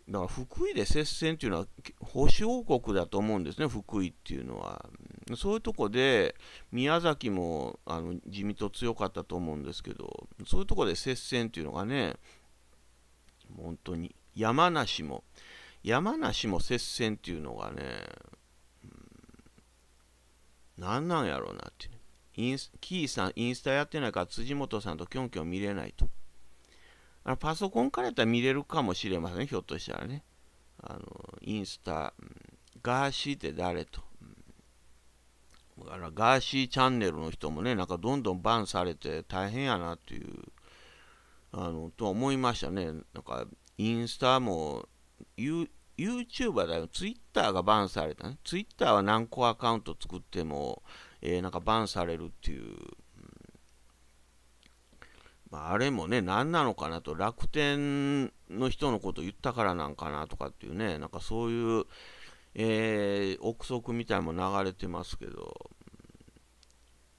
だから福井で接戦っていうのは保守王国だと思うんですね、福井っていうのは。そういうとこで、宮崎もあの地味と強かったと思うんですけど、そういうとこで接戦っていうのがね、本当に、山梨も、山梨も接戦っていうのがね、何なんやろうなって、ね、インスキーさん、インスタやってないから辻元さんとキョンキョン見れないと。あのパソコンからやったら見れるかもしれません、ひょっとしたらね。あのインスタ、ガーシーって誰と。あらガーシーチャンネルの人もね、なんかどんどんバンされて大変やなっていう、あの、とは思いましたね。なんか、インスタも、ユーチューバーだよ、ツイッターがバンされたね。ツイッターは何個アカウント作っても、えー、なんかバンされるっていう、まあ、あれもね、何なのかなと、楽天の人のこと言ったからなんかなとかっていうね、なんかそういう、えー、憶測みたいも流れてますけど、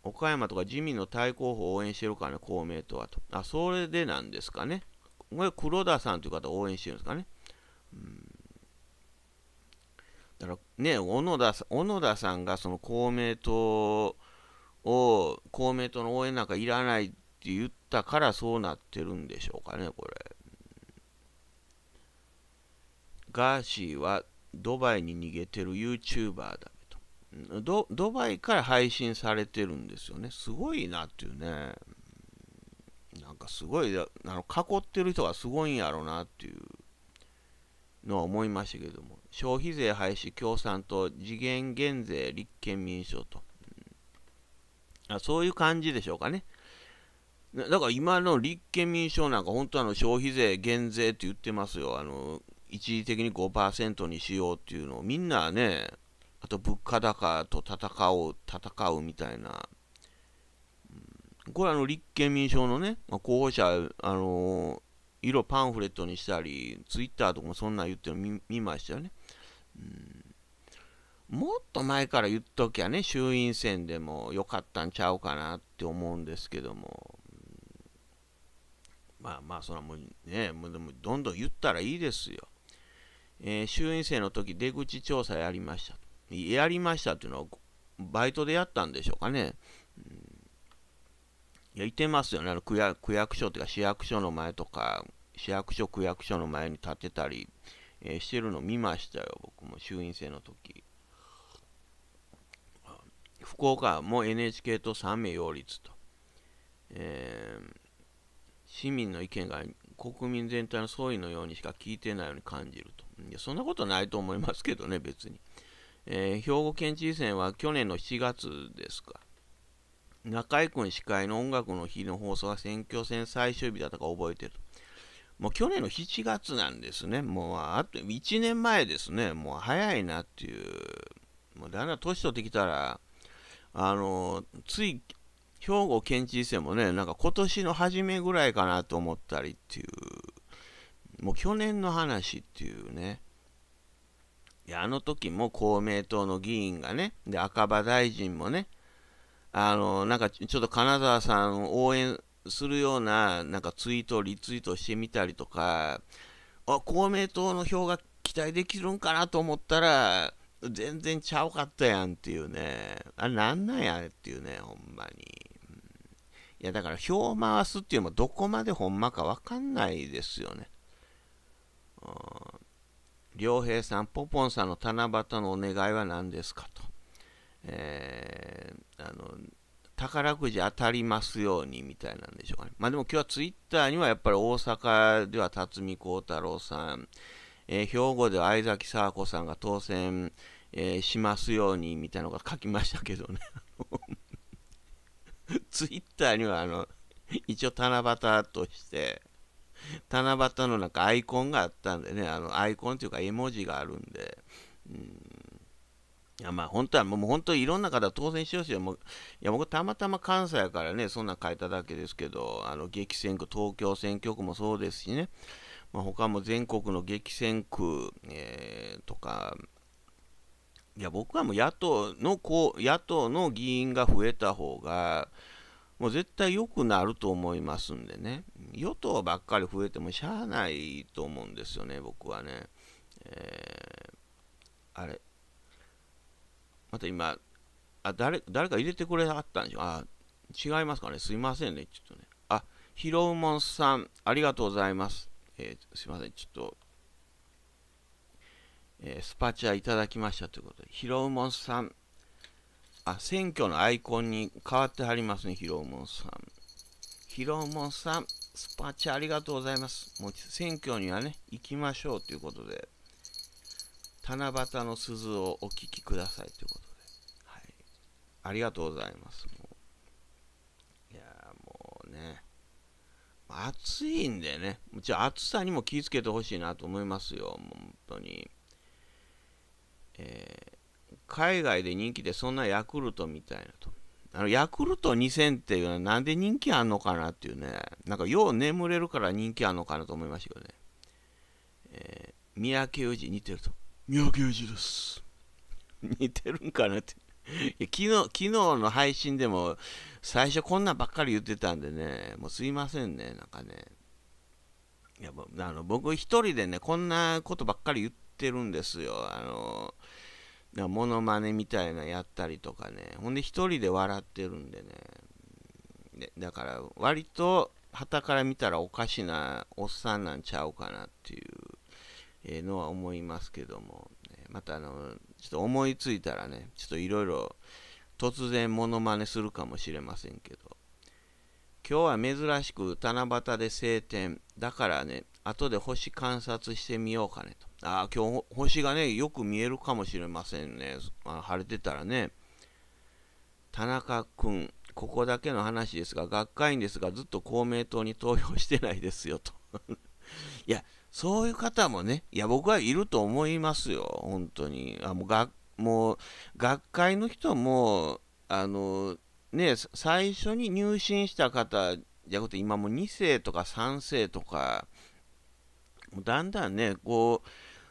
岡山とか自民の対抗法を応援してるからね、公明党はと。あ、それでなんですかね。これ黒田さんという方を応援してるんですかね。だからね、小野田小野田さんがその公明党を公明党の応援なんかいらないって言ったからそうなってるんでしょうかね、これ。ガーシーはドバイに逃げてる YouTuber だとド。ドバイから配信されてるんですよね。すごいなっていうね。なんかすごい、あの囲ってる人がすごいんやろうなっていうのは思いましたけども。消費税廃止共産党次元減税立憲民主党と、うん、あそういう感じでしょうかねだから今の立憲民主党なんか本当あの消費税減税って言ってますよあの一時的に5%にしようっていうのをみんなねあと物価高と戦おう戦うみたいな、これあの立憲民主党のね、まあ、候補者あの色パンフレットにしたり、ツイッターとかもそんなん言ってるの見ましたよね。うん、もっと前から言っときゃね、衆院選でも良かったんちゃうかなって思うんですけども、まあまあ、それはもうね、もうでもどんどん言ったらいいですよ。えー、衆院選の時出口調査やりました。やりましたっていうのは、バイトでやったんでしょうかね。うんいや、いてますよね。あの区役所っていうか、市役所の前とか、市役所、区役所の前に立てたり、えー、してるの見ましたよ、僕も衆院選の時。福岡も NHK と3名擁立と、えー、市民の意見が国民全体の総意のようにしか聞いてないように感じると。いや、そんなことないと思いますけどね、別に。えー、兵庫県知事選は去年の7月ですか。中井君司会の音楽の日の放送は選挙戦最終日だったか覚えてると。もう去年の7月なんですね。もうあと1年前ですね。もう早いなっていう。もうだんだん年取ってきたら、あの、つい、兵庫県知事選もね、なんか今年の初めぐらいかなと思ったりっていう、もう去年の話っていうね。いや、あの時も公明党の議員がね、で、赤羽大臣もね、あの、なんかちょっと金沢さんを応援するようななんかツイートをリツイートしてみたりとかあ公明党の票が期待できるんかなと思ったら全然ちゃうかったやんっていうねあれなんなんやっていうねほんまに。いやだから票を回すっていうのもどこまでほんまかわかんないですよね。良平さん、ポポンさんの七夕のお願いは何ですかと。えー、あの宝くじ当たりますようにみたいなんでしょうかね。まあでも今日はツイッターにはやっぱり大阪では辰巳幸太郎さん、えー、兵庫では相崎佐和子さんが当選、えー、しますようにみたいなのが書きましたけどね。ツイッターにはあの一応七夕として、七夕のなんかアイコンがあったんでね、あのアイコンというか絵文字があるんで、うん、いやまあ本当はもう本当いろんな方当選してほしいよ。もういや僕たまたま関西やからね、そんな変えただけですけど、あの激戦区、東京選挙区もそうですしね、まあ、他も全国の激戦区、えー、とか、いや僕はもう野党のこう野党の議員が増えた方が、もう絶対良くなると思いますんでね、与党ばっかり増えてもしゃあないと思うんですよね、僕はね。えー、あれまた今、あ、誰、誰か入れてくれはったんでしょあ、違いますかねすいませんね。ちょっとね。あ、ひろうもんさん、ありがとうございます。えー、すいません。ちょっと、えー、スパチャいただきましたということで。ひろうもんさん。あ、選挙のアイコンに変わってはりますね、ひろうもんさん。ひろうもんさん、スパチャありがとうございます。もう選挙にはね、行きましょうということで。七夕の鈴をお聴きくださいということで、はい、ありがとうございます。もういやもうね、暑いんでね、もちろん暑さにも気をつけてほしいなと思いますよ、本当に。えー、海外で人気でそんなヤクルトみたいなと。あのヤクルト2000っていうのはなんで人気あんのかなっていうね、なんかよう眠れるから人気あんのかなと思いましたけどね。えー、三宅裕二似てると。三宅二です似てるんかなっていや昨日昨日の配信でも最初こんなんばっかり言ってたんでねもうすいませんねなんかねいやあの僕一人でねこんなことばっかり言ってるんですよあのなモノマネみたいなやったりとかねほんで一人で笑ってるんでねでだから割と旗から見たらおかしなおっさんなんちゃうかなっていうえのは思いますけども、ね、またあの、ちょっと思いついたらね、ちょっといろいろ突然モノマネするかもしれませんけど、今日は珍しく七夕で晴天。だからね、後で星観察してみようかねと。ああ、今日星がね、よく見えるかもしれませんね。あ晴れてたらね。田中君、ここだけの話ですが、学会員ですが、ずっと公明党に投票してないですよと。いや、そういう方もね、いや、僕はいると思いますよ、本当に。あもうがもう学会の人も、あの、ね、最初に入信した方じゃなくて、今も2世とか3世とか、だんだんね、こう、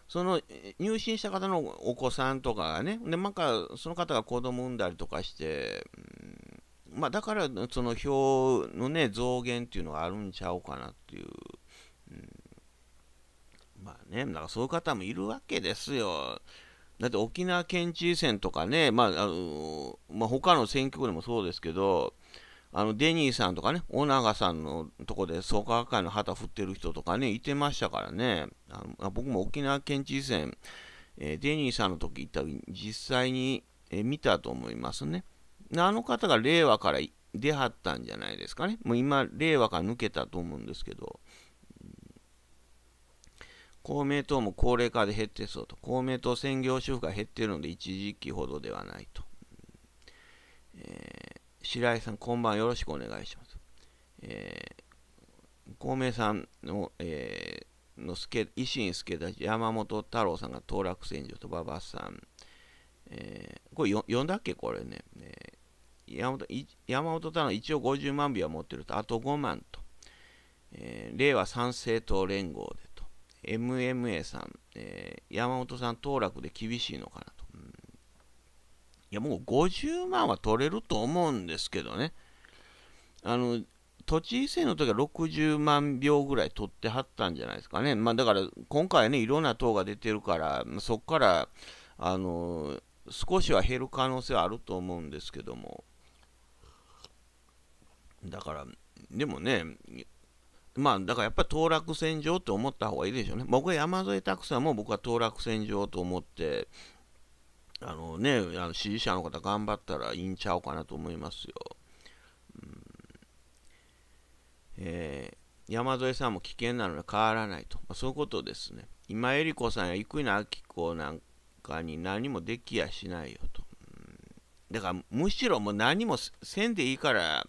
その入信した方のお子さんとかがね、でなんかその方が子供産んだりとかして、うん、まあ、だからその票のね、増減っていうのがあるんちゃうかなっていうね、だからそういう方もいるわけですよ。だって沖縄県知事選とかね、まあ、あのまあ、他の選挙区でもそうですけど、あのデニーさんとかね、小長さんのとこで創価学会の旗振ってる人とかね、いてましたからね、あの僕も沖縄県知事選、えー、デニーさんの時行った時に実際に、えー、見たと思いますね。あの方が令和から出はったんじゃないですかね。もう今、令和から抜けたと思うんですけど。公明党も高齢化で減ってそうと。公明党専業主婦が減っているので一時期ほどではないと。えー、白井さん、こんばんよろしくお願いします。えー、公明さんの、えー、の助維新助田山本太郎さんが当落選場と馬場さん。えー、これ読んだっけこれね。えー、山本山本太郎一応50万票は持ってると、あと5万と。えー、令和参政党連合で。MMA さん、えー、山本さん、当落で厳しいのかなと。うん、いや、もう50万は取れると思うんですけどね。あの、都知事選の時は60万票ぐらい取ってはったんじゃないですかね。まあ、だから、今回ね、いろんな党が出てるから、そこから、あの少しは減る可能性はあると思うんですけども。だから、でもね、まあ、だからやっぱり当落線上って思った方がいいでしょうね。僕は山添拓さんも僕は当落線上と思って、あのね、あの支持者の方頑張ったらいいんちゃうかなと思いますよ。うんえー、山添さんも危険なので変わらないと。まあ、そういうことですね。今江里子さんや生稲晃子なんかに何もできやしないよと。うん、だからむしろもう何もせんでいいから、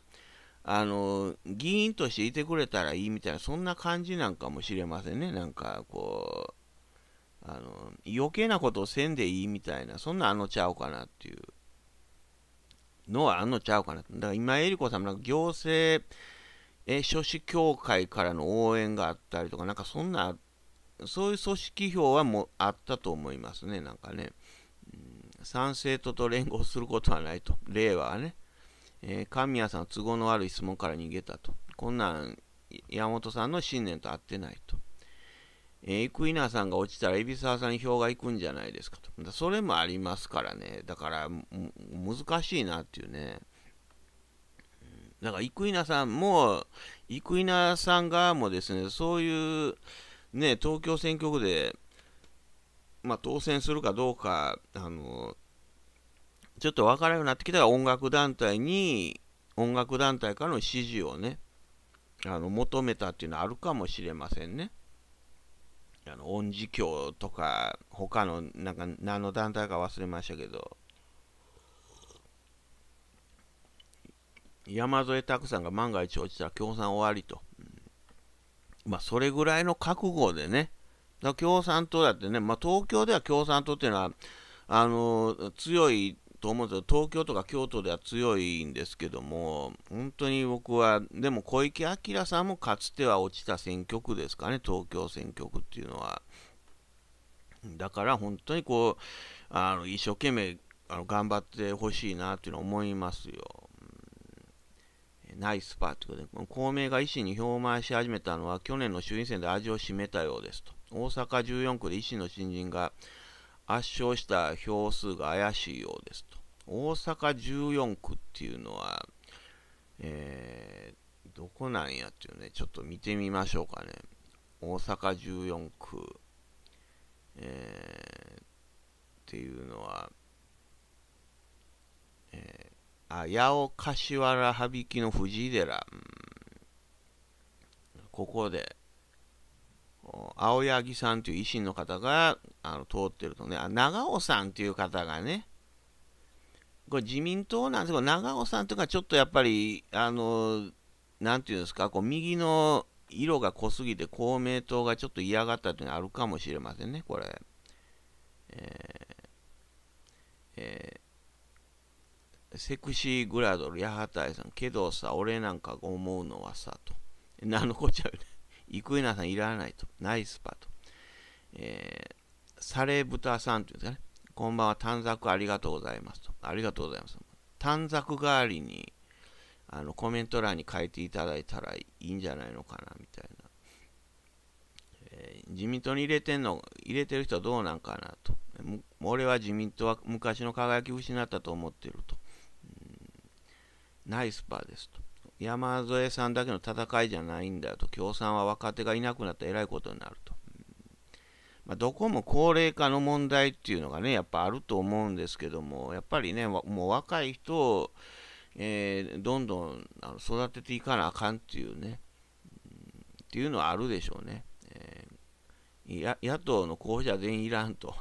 あの議員としていてくれたらいいみたいなそんな感じなんかもしれませんねなんかこうあの余計なことをせんでいいみたいなそんなあのちゃうかなっていうのはあのちゃうかなだから今えりこさんもなんか行政え書士協会からの応援があったりとかなんかそんなそういう組織票はもうあったと思いますねなんかね、うん、賛成党と連合することはないと令和はねえー、神谷さんは都合の悪い質問から逃げたと。こんなん山本さんの信念と合ってないと。えー、生稲さんが落ちたら海老沢さんに票がいくんじゃないですかと。それもありますからね。だから、難しいなっていうね。だから、生稲さんも、生稲さん側もですね、そういう、ね、東京選挙区で、まあ、当選するかどうか、あの、ちょっと分からなくなってきたら音楽団体に音楽団体からの支持をねあの求めたっていうのはあるかもしれませんね。あの恩師教とか他のなんか何の団体か忘れましたけど山添拓さんが万が一落ちたら共産終わりと、まあそれぐらいの覚悟でね共産党だってね、まあ、東京では共産党っていうのはあの強いと思うど、東京とか京都では強いんですけども本当に僕はでも小池晃さんもかつては落ちた選挙区ですかね東京選挙区っていうのはだから本当にこうあの一生懸命あの頑張ってほしいなっていうのは思いますよナイスパーということで、公明が維新に評判し始めたのは去年の衆院選で味を占めたようですと。大阪14区で維新の新人が圧勝した票数が怪しいようですと。大阪14区っていうのは、えー、どこなんやっていうね、ちょっと見てみましょうかね。大阪14区、えー、っていうのは、えー、あ、八尾柏原羽きの藤井寺、うん、ここで、青柳さんという維新の方があの通ってるとね、あ長尾さんっていう方がね、これ自民党なんですけど、長尾さんというかちょっとやっぱり、あの、なんていうんですか、こう右の色が濃すぎて公明党がちょっと嫌がったというのがあるかもしれませんね、これ。えーえー、セクシーグラドル、八幡さん、けどさ、俺なんかが思うのはさ、と。なのこっちゃうね。生稲さんいらないと。ナイスパと。えーサレブタさんというんですかね、こんばんは、短冊ありがとうございますと。ありがとうございます。短冊代わりに、あの、コメント欄に書いていただいたらいいんじゃないのかな、みたいな。えー、自民党に入れてんの、入れてる人はどうなんかなと。俺は自民党は昔の輝きを失ったと思ってると。ナイスパーですと。山添さんだけの戦いじゃないんだよと。共産は若手がいなくなったらえらいことになると。まあ、どこも高齢化の問題っていうのがね、やっぱあると思うんですけども、やっぱりね、もう若い人を、えー、どんどんあの育てていかなあかんっていうね、っていうのはあるでしょうね。えー、野党の候補者全員いらんと。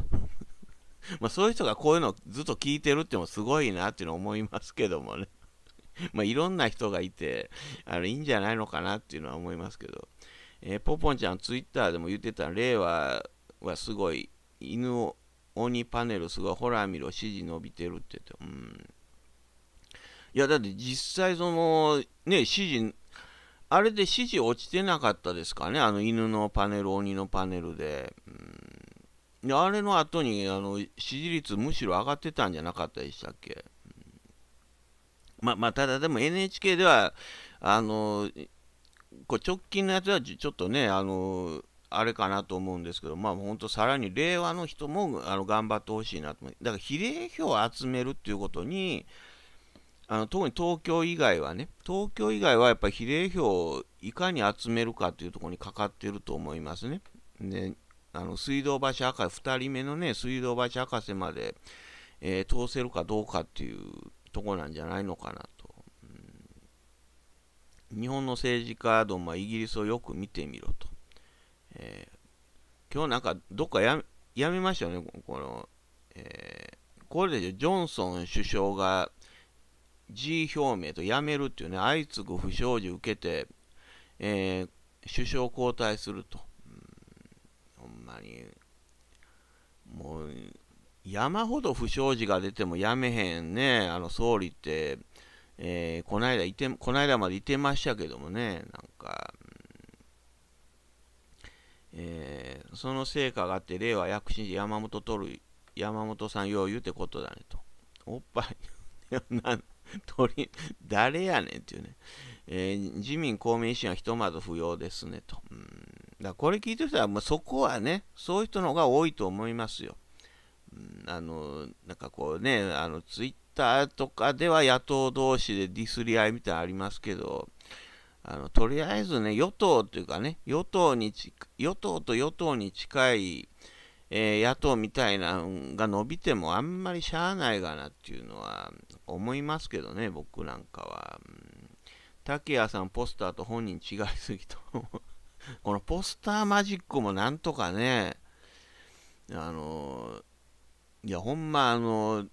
まあそういう人がこういうのをずっと聞いてるってもすごいなっていうの思いますけどもね。まあいろんな人がいて、あのいいんじゃないのかなっていうのは思いますけど。えー、ポポンちゃんツイッターでも言ってた令和はすごい、犬を、鬼パネルすごい、ほら見ろ、指示伸びてるって言って、うん。いや、だって実際その、ね、指示、あれで指示落ちてなかったですかね、あの犬のパネル、鬼のパネルで。うん、あれの後にあの支持率むしろ上がってたんじゃなかったでしたっけ。ままあ、ただでも NHK では、あのこう直近のやつはちょっとね、あのあれかなと思うんですけど、まあ、本当、さらに令和の人もあの頑張ってほしいなと思だから、比例票を集めるっていうことに、あの特に東京以外はね、東京以外はやっぱり比例票をいかに集めるかっていうところにかかってると思いますね。であの水道橋博士、2人目のね、水道橋博士まで、えー、通せるかどうかっていうとこなんじゃないのかなと。うん、日本の政治家どもイギリスをよく見てみろと。えー、今日なんかどっかややめましたよね、この、えー、これでジョンソン首相が辞意表明と辞めるっていうね、相次ぐ不祥事受けて、えー、首相交代すると。ほんまに、もう、山ほど不祥事が出ても辞めへんね、あの総理って、えー、この間いて、この間までいてましたけどもね、なんか、えー、その成果があって、令和躍進山本取る、山本さんよう言うてことだねと。おっぱい、誰やねんっていうね。えー、自民公明維新はひとまず不要ですねと。うんだこれ聞いてる人は、まあ、そこはね、そういう人の方が多いと思いますよ。あの、なんかこうね、あの、ツイッターとかでは野党同士でディスり合いみたいなのありますけど、あのとりあえずね、与党というかね、与党に与党と与党に近い、えー、野党みたいなのが伸びてもあんまりしゃあないかなっていうのは思いますけどね、僕なんかは。竹谷さん、ポスターと本人違いすぎと。このポスターマジックもなんとかね、あの、いや、ほんま、あの、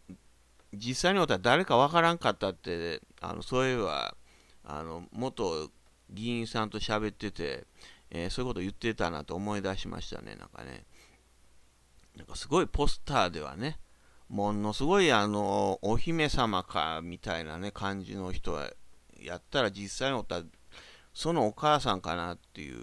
実際におったら誰かわからんかったって、あのそういえば、あの元議員さんと喋ってて、えー、そういうこと言ってたなと思い出しましたね、なんかね。なんかすごいポスターではね、ものすごいあの、お姫様かみたいなね、感じの人は、やったら実際におったら、そのお母さんかなっていう、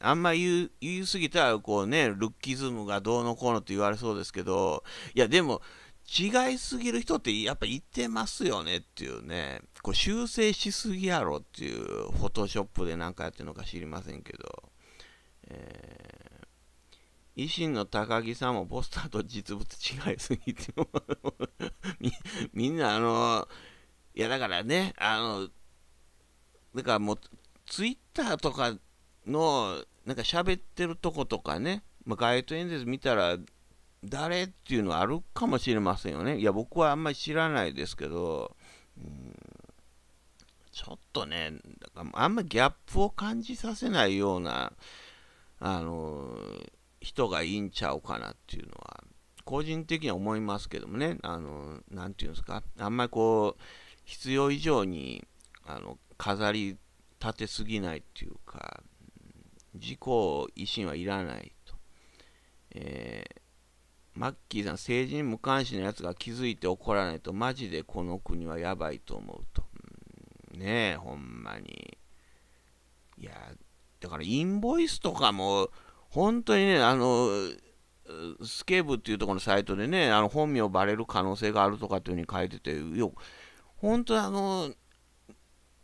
あんま言い過ぎたら、こうね、ルッキズムがどうのこうのって言われそうですけど、いや、でも、違いすぎる人ってやっぱいてますよねっていうね、こう修正しすぎやろっていう、フォトショップで何かやってるのか知りませんけど、えー、維新の高木さんもポスターと実物違いすぎて、みんなあの、いやだからね、あの、だからもう、ツイッターとかの、なんか喋ってるとことかね、まあ、街頭演説見たら、誰っていうのはあるかもしれませんよね。いや、僕はあんまり知らないですけど、ちょっとね、だからあんまりギャップを感じさせないような、あの、人がいいんちゃうかなっていうのは、個人的には思いますけどもね、あの、なていうんですか、あんまりこう、必要以上に、あの、飾り立てすぎないっていうか、自己維新はいらないと。えーマッキーさん、政治に無関心なやつが気づいて怒らないと、マジでこの国はやばいと思うと。ねえ、ほんまに。いや、だからインボイスとかも、本当にね、あの、スケーブっていうところのサイトでね、あの本名バレる可能性があるとかっていうふうに書いてて、よ本当あの、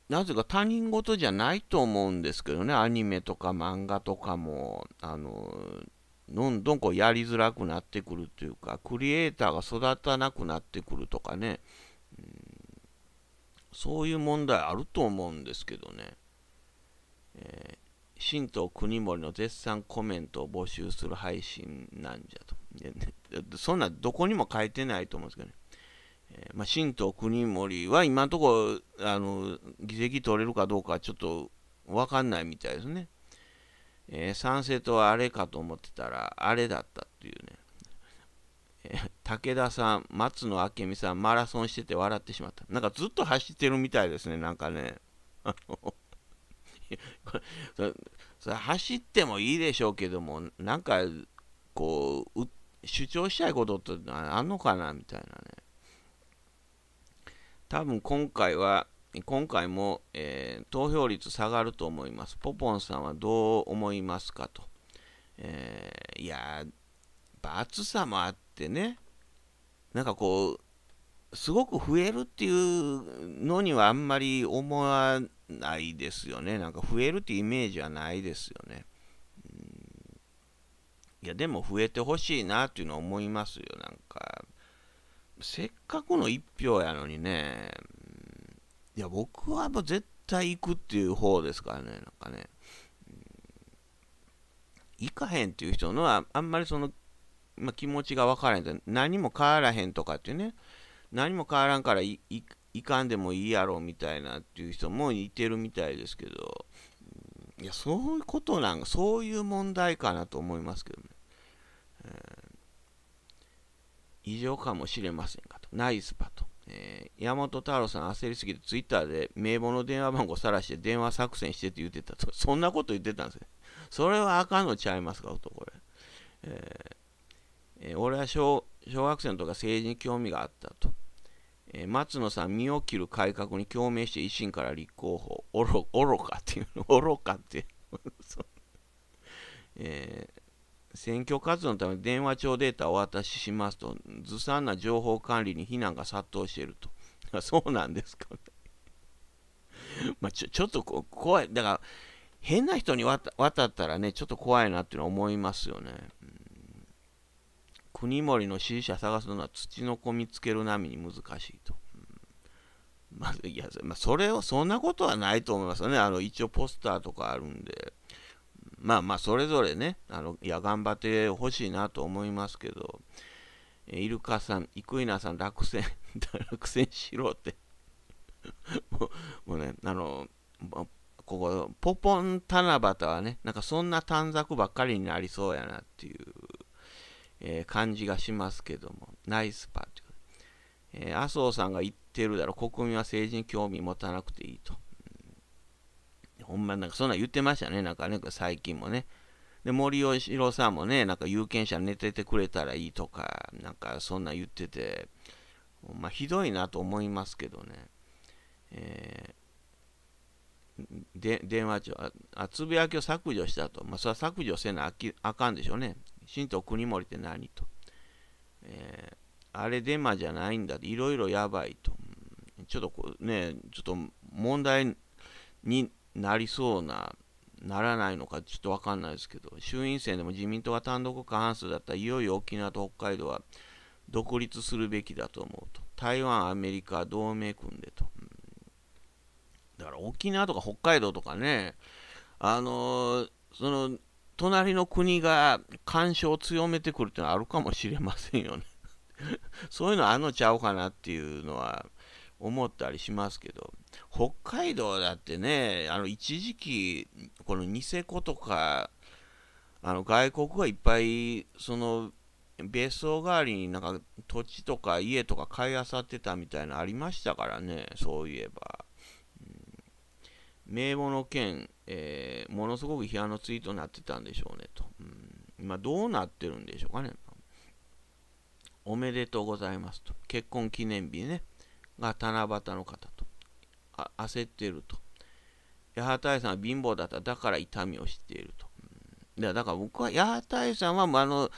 なぜか他人事じゃないと思うんですけどね、アニメとか漫画とかも、あの、どんどんこうやりづらくなってくるというか、クリエイターが育たなくなってくるとかね、うん、そういう問題あると思うんですけどね、え道国盛の絶賛コメントを募集する配信なんじゃと。そんなどこにも書いてないと思うんですけどね。えまあ、新国盛は今のところあの議席取れるかどうかちょっと分かんないみたいですね。えー、参政党はあれかと思ってたら、あれだったっていうね。えー、武田さん、松野明美さん、マラソンしてて笑ってしまった。なんかずっと走ってるみたいですね、なんかね。れ走ってもいいでしょうけども、なんか、こう、主張したいことってあんのかなみたいなね。多分今回は、今回も、えー、投票率下がると思います。ポポンさんはどう思いますかと。えー、いや熱さもあってね、なんかこう、すごく増えるっていうのにはあんまり思わないですよね。なんか増えるっていうイメージはないですよね。いや、でも増えてほしいなっていうのは思いますよ。なんか、せっかくの一票やのにね、いや、僕はもう絶対行くっていう方ですからね、なんかね。行かへんっていう人のは、あんまりその、まあ、気持ちが分からへん何も変わらへんとかっていうね、何も変わらんからいかんでもいいやろみたいなっていう人もいてるみたいですけど、いや、そういうことなんか、そういう問題かなと思いますけどね。異常かもしれませんかと。ナイスパと。え山本太郎さん焦りすぎてツイッターで名簿の電話番号さらして電話作戦してって言ってたと。そんなこと言ってたんですよ。それはあかんのちゃいますかと、これ。えー、えー、俺は小小学生の時か政治に興味があったと。えー、松野さん、身を切る改革に共鳴して維新から立候補。愚かっていうの、愚かって。え選挙活動のため電話帳データをお渡ししますと、ずさんな情報管理に非難が殺到していると。そうなんですかね。まあちょ、ちょっと怖い。だから、変な人に渡ったらね、ちょっと怖いなっていうのは思いますよね。うん、国盛の支持者探すのは土のこ見つける波に難しいと。まあ、いや、まあ、それを、そんなことはないと思いますよね。あの、一応ポスターとかあるんで。まあまあ、それぞれね、あのいや、頑張ってほしいなと思いますけど、イルカさん、イクイナさん、落選、落選しろって もう。もうね、あの、ここ、ポポン七夕はね、なんかそんな短冊ばっかりになりそうやなっていう、えー、感じがしますけども、ナイスパーていう、えー、麻生さんが言ってるだろ、国民は政治に興味持たなくていいと。ほんまなんかそんなん言ってましたね、なんかね、最近もね。で、森喜朗さんもね、なんか有権者寝ててくれたらいいとか、なんかそんなん言ってて、まあひどいなと思いますけどね。えー、で電話帳あ、つぶやきを削除したと。まあ、それは削除せなあきあかんでしょうね。新党国盛って何と。えー、あれデマじゃないんだ。いろいろやばいと。ちょっとね、ちょっと問題になりそうな、ならないのかちょっとわかんないですけど、衆院選でも自民党が単独過半数だったらいよいよ沖縄と北海道は独立するべきだと思うと。台湾、アメリカ同盟組んでと。だから沖縄とか北海道とかね、あのー、その、隣の国が干渉を強めてくるっていうのはあるかもしれませんよね そういうのあのちゃうかなっていうのは思ったりしますけど、北海道だってね、あの一時期、このニセコとか、あの外国がいっぱい、その別荘代わりになんか土地とか家とか買いあさってたみたいなありましたからね、そういえば。名簿の件、えー、ものすごく批判のツイートになってたんでしょうねと。うん、今どうなってるんでしょうかね。おめでとうございますと。結婚記念日ね。が七夕の方。焦っていると。八幡さんは貧乏だった。だから痛みを知っていると。うん、だから僕は八幡さんは、あの、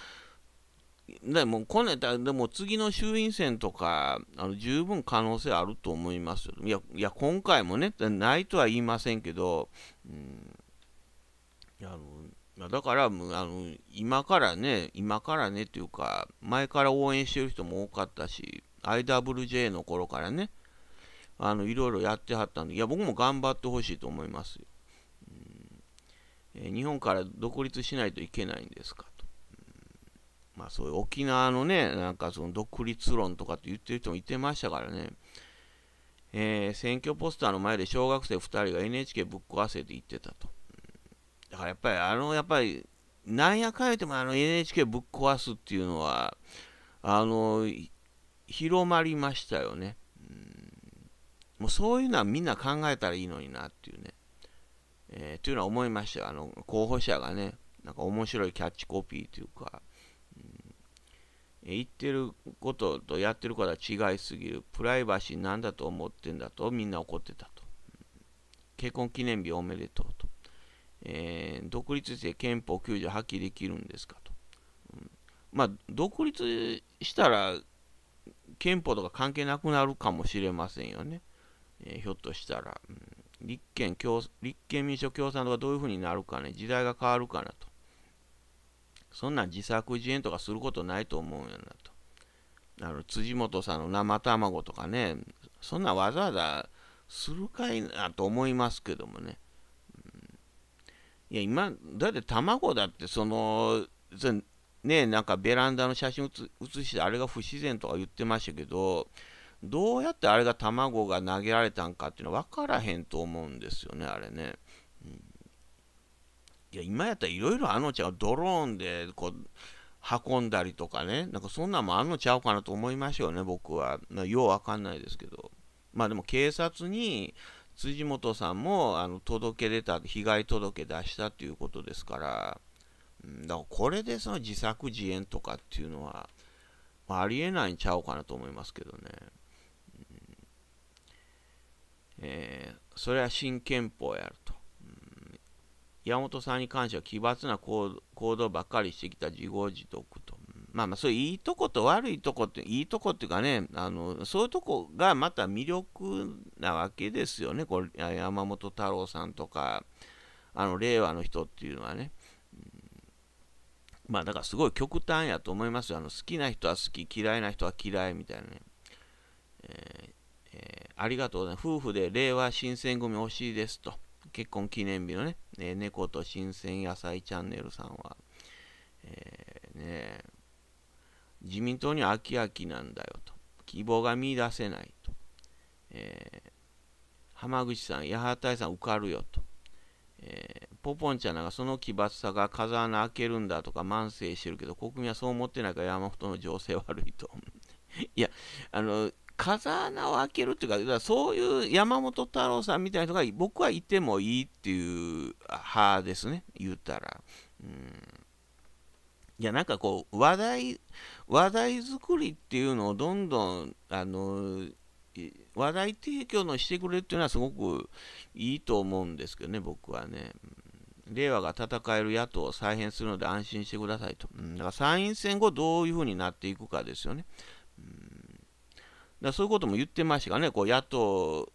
でもこねたでも次の衆院選とかあの十分可能性あると思いますいやいや今回もねないとは言いませんけど、うん、あのだからあの今からね今からねというか前から応援してる人も多かったし IWJ の頃からねあのいろいろやってはったんでいや僕も頑張ってほしいと思いますよ、うんえー、日本から独立しないといけないんですかと、まあそういう沖縄のねなんかその独立論とかって言ってる人もいてましたからねえー、選挙ポスターの前で小学生2人が NHK ぶっ壊せって言ってたと。だからやっぱり、あの、やっぱり、なんやかんやてもあの NHK ぶっ壊すっていうのは、あの、広まりましたよね。もうそういうのはみんな考えたらいいのになっていうね。えー、というのは思いましたよ。あの、候補者がね、なんか面白いキャッチコピーというか、うん、言ってることとやってることは違いすぎる。プライバシーなんだと思ってんだとみんな怒ってたと。うん、結婚記念日おめでとうと。えー、独立して憲法9条発揮できるんですかと。うん、まあ、独立したら憲法とか関係なくなるかもしれませんよね。えー、ひょっとしたら、うん、立憲共立憲民主共産党がどういうふうになるかね、時代が変わるかなと。そんな自作自演とかすることないと思うんなと。あの辻元さんの生卵とかね、そんなわざわざするかいなと思いますけどもね。いや、今、だって卵だって、その、ね、なんかベランダの写真写して、あれが不自然とか言ってましたけど、どうやってあれが卵が投げられたんかっていうのは分からへんと思うんですよね、あれね。うん、いや、今やったらいろいろあのちゃんドローンでこう運んだりとかね、なんかそんなんもあんのちゃうかなと思いましょうね、僕は。まあ、よう分かんないですけど。まあでも警察に辻元さんもあの届け出た、被害届出したということですから、うん、だからこれでその自作自演とかっていうのは、まあ、ありえないんちゃうかなと思いますけどね。えー、それは新憲法やると。山本さんに関しては奇抜な行動ばっかりしてきた自業自得と。まあまあ、そういういいとこと悪いとこって、いいとこっていうかね、あの、そういうとこがまた魅力なわけですよね。これ、山本太郎さんとか、あの、令和の人っていうのはね。まあ、だからすごい極端やと思いますよ。あの、好きな人は好き、嫌いな人は嫌いみたいなね。えーえー、ありがとうございます。夫婦で令和新選組欲しいですと。結婚記念日のね、えー、猫と新鮮野菜チャンネルさんは、えー、ね、自民党には飽きなんだよと。希望が見出せないと。えー、浜口さん、八幡さん受かるよと。えー、ポポンちゃんなんかその奇抜さが風穴開けるんだとか慢性してるけど、国民はそう思ってないから山本の情勢悪いと。いや、あの、風穴を開けるっていうか、かそういう山本太郎さんみたいな人が僕はいてもいいっていう派ですね、言ったら。うんいやなんかこう話題話題作りっていうのをどんどんあの話題提供のしてくれっていうのはすごくいいと思うんですけどね僕はね令和が戦える野党を再編するので安心してくださいと、うん、だから参院選後どういうふうになっていくかですよねだそういうことも言ってましたかね、こう野党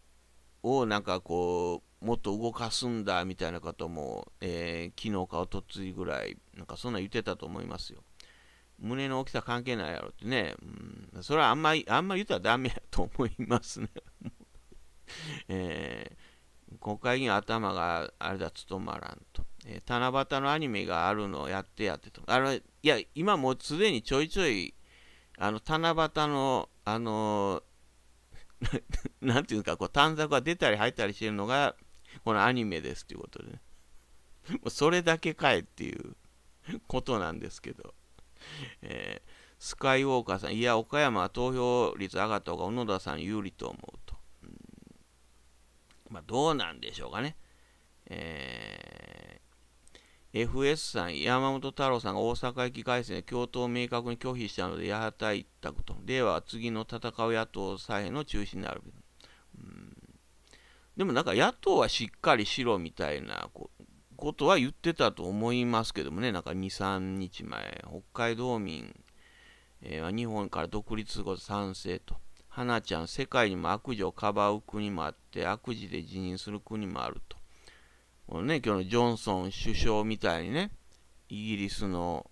をなんかこう、もっと動かすんだみたいなことも、えー、昨日かおとついぐらい、なんかそんな言ってたと思いますよ。胸の大きさ関係ないやろってね、うん、それはあんまり、あんまり言ったらダメやと思いますね。えー、国会議員頭があれだ、務まらんと。えー、七夕のアニメがあるのをやってやってと。あの、いや、今もうすでにちょいちょい、あの、七夕のあのー、なんていうか、こう短冊が出たり入ったりしてるのが、このアニメですということで、もうそれだけかえっていうことなんですけど、えー、スカイウォーカーさん、いや、岡山は投票率上がった方が小野田さん有利と思うと。うまあ、どうなんでしょうかね。えー FS さん、山本太郎さんが大阪駅改正で共闘を明確に拒否したので、八幡一択と。令和は次の戦う野党再編の中心になるけど。でもなんか野党はしっかりしろみたいなことは言ってたと思いますけどもね、なんか2、3日前、北海道民は日本から独立すること賛成と。花ちゃん、世界にも悪事をかばう国もあって、悪事で辞任する国もあると。このね、今日のジョンソン首相みたいにね、イギリスの、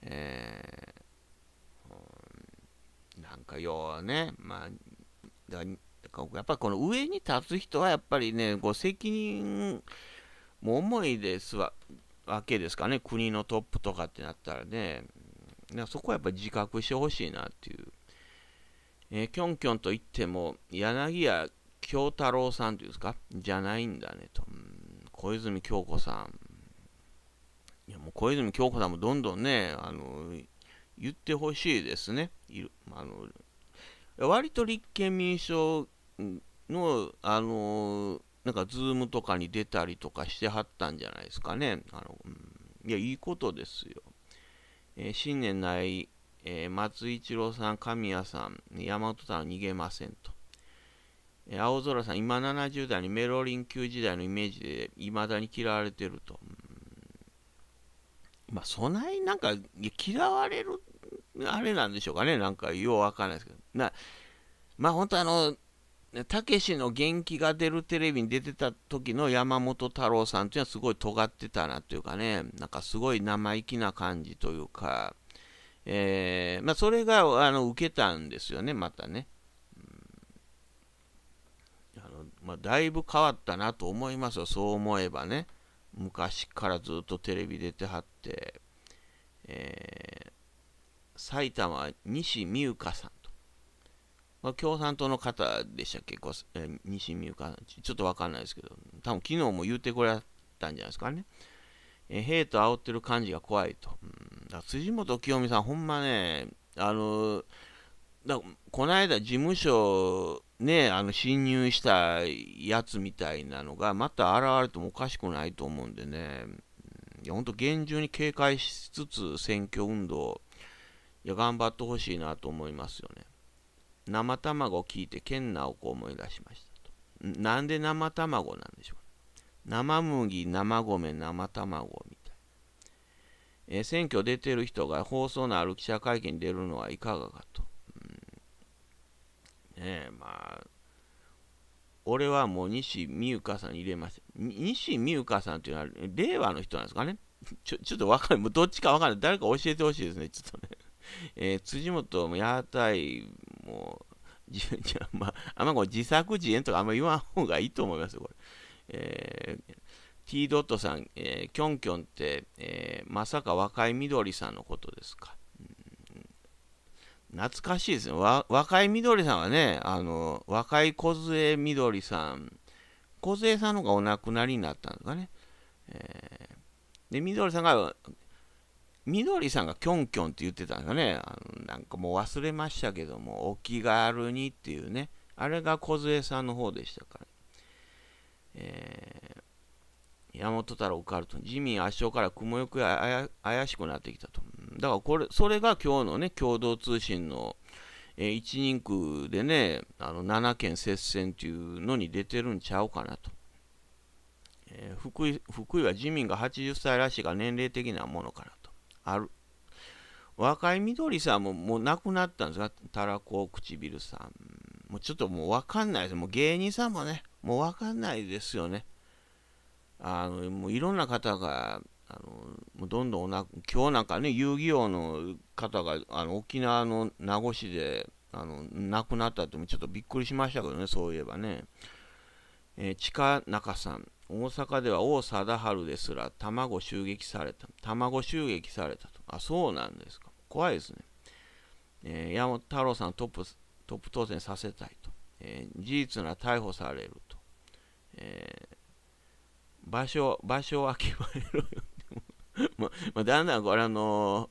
えー、なんか要はね、まあ、だやっぱこの上に立つ人はやっぱりね、ご責任も重いですわわけですかね、国のトップとかってなったらね、だそこはやっぱ自覚してほしいなっていう。えー、キョンキョンと言っても、柳家京太郎さんというんですか、じゃないんだねと。小泉京子さん。いやもう小泉京子さんもどんどんね、あの、言ってほしいですね。あの割と立憲民主党の、あの、なんか、ズームとかに出たりとかしてはったんじゃないですかね。あの、うん、いや、いいことですよ。えー、新年内、えー、松一郎さん、神谷さん、山本さんは逃げませんと。え青空さん、今70代にメロリン級時代のイメージで未だに嫌われてると。まあ、そないなんか嫌われる、あれなんでしょうかね。なんかようわかんないですけど。なまあ、本当あの、たけしの元気が出るテレビに出てた時の山本太郎さんっていうのはすごい尖ってたなというかね、なんかすごい生意気な感じというか、えー、まあ、それがあの受けたんですよね、またね。まあ、だいぶ変わったなと思いますよ、そう思えばね。昔からずっとテレビ出てはって、えー、埼玉西美優香さんと、まあ、共産党の方でしたっけ、えー、西美優香さん、ちょっとわかんないですけど、多分昨日も言うてこれたんじゃないですかね。えー、兵と煽ってる感じが怖いと。うんだ辻元清美さん、ほんまね、あのー、だこの間事務所ね、あの侵入したやつみたいなのがまた現れてもおかしくないと思うんでね、いや本当、厳重に警戒しつつ、選挙運動、いや頑張ってほしいなと思いますよね。生卵を聞いて、けんなをこ思い出しましたと。なんで生卵なんでしょう、ね、生麦、生米、生卵みたいな。え選挙出てる人が放送のある記者会見に出るのはいかがかと。ね、まあ、俺はもう西美優香さん入れました。西美優香さんっていうのは、令和の人なんですかね ちょちょっとわかんない。どっちかわかんない。誰か教えてほしいですね。ちょっとね。えー、辻元も屋台も、じゃまあ、あんまこ自作自演とかあんま言わん方がいいと思いますよ、これ。えー T ドットさん、えー、キョンキョンって、えー、まさか若い緑さんのことですか。懐かしいですね。若いみどりさんはね、あの、若い梢みどりさん、梢さんのがお亡くなりになったんですかね。えー、で、みどりさんが、みどりさんがキョンキョンって言ってたんですかね。あのなんかもう忘れましたけども、お気軽にっていうね。あれが梢さんの方でしたから。えー山本太郎カルト自民圧勝から雲行くや、怪しくなってきたと。だからこれ、それが今日のね、共同通信の、えー、一人区でね、あの7県接戦っていうのに出てるんちゃうかなと。えー、福井福井は自民が80歳らしいが年齢的なものかなと。ある。若い緑さんももう亡くなったんですが、たらこ唇さん。もうちょっともうわかんないです。もう芸人さんもね、もうわかんないですよね。あのもういろんな方があのどんどんおな今日なんかね遊戯王の方があの沖縄の名護市であの亡くなったってもちょっとびっくりしましたけどねそういえばね、えー、近中さん大阪では王貞治ですら卵襲撃された卵襲撃されたとあそうなんですか怖いですね、えー、山本太郎さんトップトップ当選させたいと、えー、事実なら逮捕されると、えー場所、場所をわけばれろよ。まあ、だんだんこれあの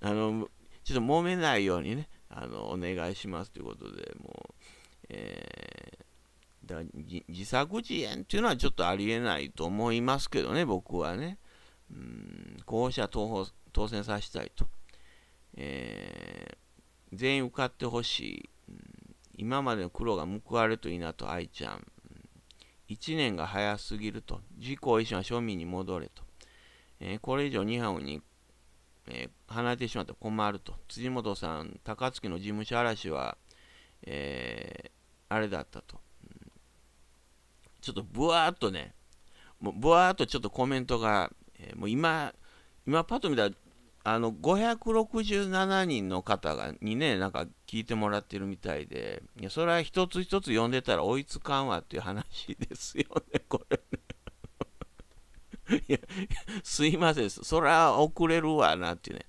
ー、あの、ちょっと揉めないようにね、あの、お願いしますということで、もう、えー、だ自作自演っていうのはちょっとありえないと思いますけどね、僕はね。うん、候補者当当選させたいと。えー、全員受かってほしい、うん。今までの苦労が報われるといいなと、愛ちゃん。1年が早すぎると、自己維新は庶民に戻れと、えー、これ以上日本に、えー、離れてしまって困ると、辻元さん、高槻の事務所嵐は、えー、あれだったと、うん、ちょっとぶわーっとね、もうぶわーっとちょっとコメントが、えもう今、今パッと見たらあの567人の方がにね、なんか聞いてもらってるみたいで、いやそれは一つ一つ読んでたら追いつかんわっていう話ですよね、これね。いや、すいません、それは遅れるわなっていうね。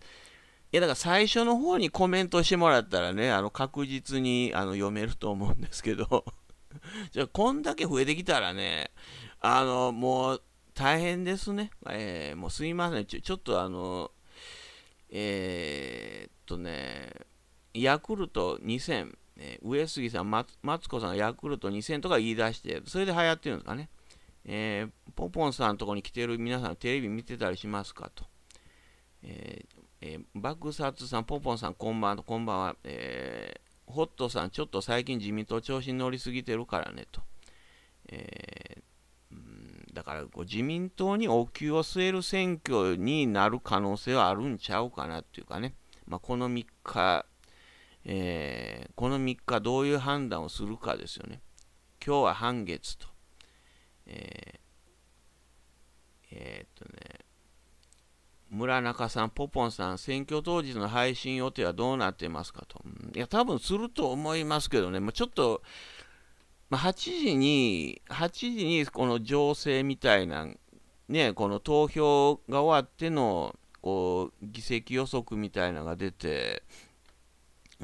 いや、だから最初の方にコメントしてもらったらね、あの確実にあの読めると思うんですけど、じゃあ、こんだけ増えてきたらね、あの、もう大変ですね。えー、もうすいません、ちょちょっとあの、えー、っとね、ヤクルト2000、えー、上杉さん、マツコさんヤクルト2000とか言い出して、それで流行ってるんですかね。えー、ポポンさんのとこに来てる皆さん、テレビ見てたりしますかと。えーえー、爆殺さん、ポポンさん、こんばんは、こんばんは。えー、ホットさん、ちょっと最近自民党調子に乗りすぎてるからね、と。えーだから自民党にお給を据える選挙になる可能性はあるんちゃうかなっていうかね、まあ、この3日、えー、この3日どういう判断をするかですよね。今日は半月と。えー、えー、っとね、村中さん、ポポンさん、選挙当日の配信予定はどうなってますかと。いや、多分すると思いますけどね、ちょっと、まあ、8時に、8時にこの情勢みたいな、ね、この投票が終わっての、こう、議席予測みたいなのが出て、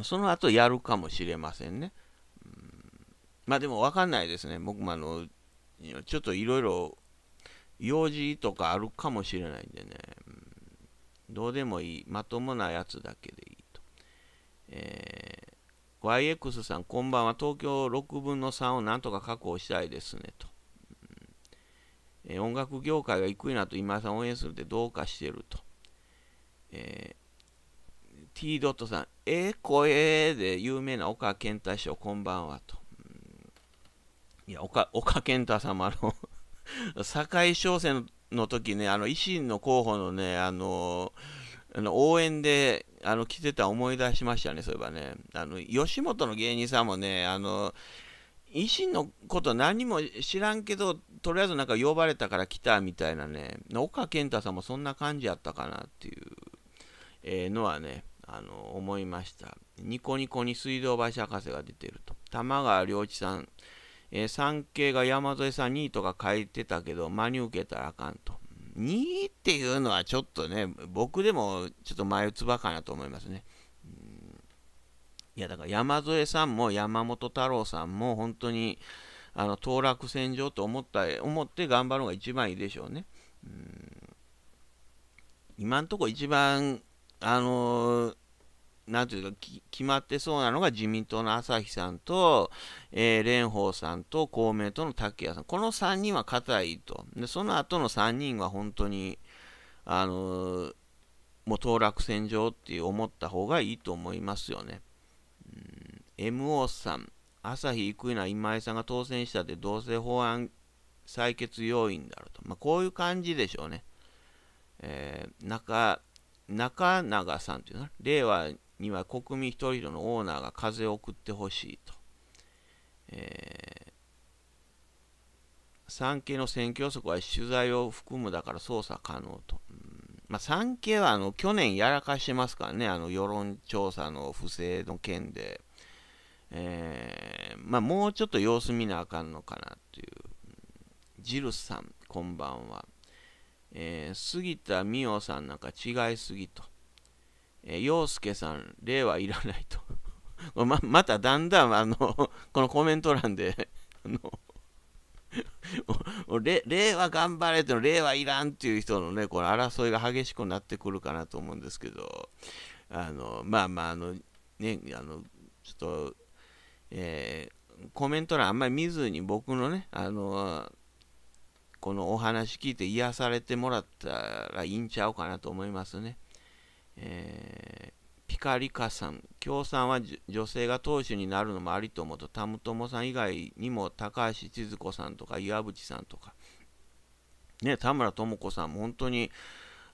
その後やるかもしれませんね。うん、まあでも分かんないですね。僕もあの、ちょっといろいろ用事とかあるかもしれないんでね、うん、どうでもいい、まともなやつだけでいいと。えー YX さん、こんばんは。東京6分の3をなんとか確保したいですね、と。うん、えー、音楽業界がくいなと今井さん応援するってどうかしてると。えー、T ドットさん、ええー、声で有名な岡健太師匠、こんばんは、と。いや、岡岡健太様の 堺商戦の時ね、あの、維新の候補のね、あのーあの応援であの来てた思い出しましたね、そういえばね。あの吉本の芸人さんもね、あの維新のこと何も知らんけど、とりあえずなんか呼ばれたから来たみたいなね、岡健太さんもそんな感じやったかなっていうのはね、あの思いました。ニコニコに水道橋博士が出てると。玉川良一さん、えー、産経が山添さん2位とか書いてたけど、真に受けたらあかんと。2っていうのはちょっとね、僕でもちょっと前打つばかなと思いますね。いや、だから山添さんも山本太郎さんも本当に、あの、当落戦場と思った、思って頑張るのが一番いいでしょうね。うん今んとこ一番、あのーなんていうか、決まってそうなのが自民党の朝日さんと、えー、蓮舫さんと公明党の竹谷さん。この3人は硬いと。で、その後の3人は本当に、あのー、もう当落戦場って思った方がいいと思いますよね。うん、MO さん、朝日生な今井さんが当選したってどうせ法案採決要因だろうと。まあ、こういう感じでしょうね。えー、中、中永さんっていうのは、令和には国民一人一人のオーナーが風を送ってほしいと。えー産経の選挙予測は取材を含むだから捜査可能と。まあ、産経はあの去年やらかしてますからね、あの世論調査の不正の件で、えー、まあ、もうちょっと様子見なあかんのかなっていう。ジルスさん、こんばんは。えー、杉田美桜さんなんか違いすぎと。えー、陽介さん、例はいらないと。ままただんだんあの このコメント欄で あの令和頑張れっての令はいらんっていう人のねこの争いが激しくなってくるかなと思うんですけどあのまあまああのねあのちょっと、えー、コメント欄あんまり見ずに僕のねあのこのお話聞いて癒されてもらったらいいんちゃうかなと思いますね。えー、ピカリカさん、共産は女性が党首になるのもありと思うと、タム友さん以外にも高橋千鶴子さんとか岩渕さんとか、ね、田村智子さんも本当に、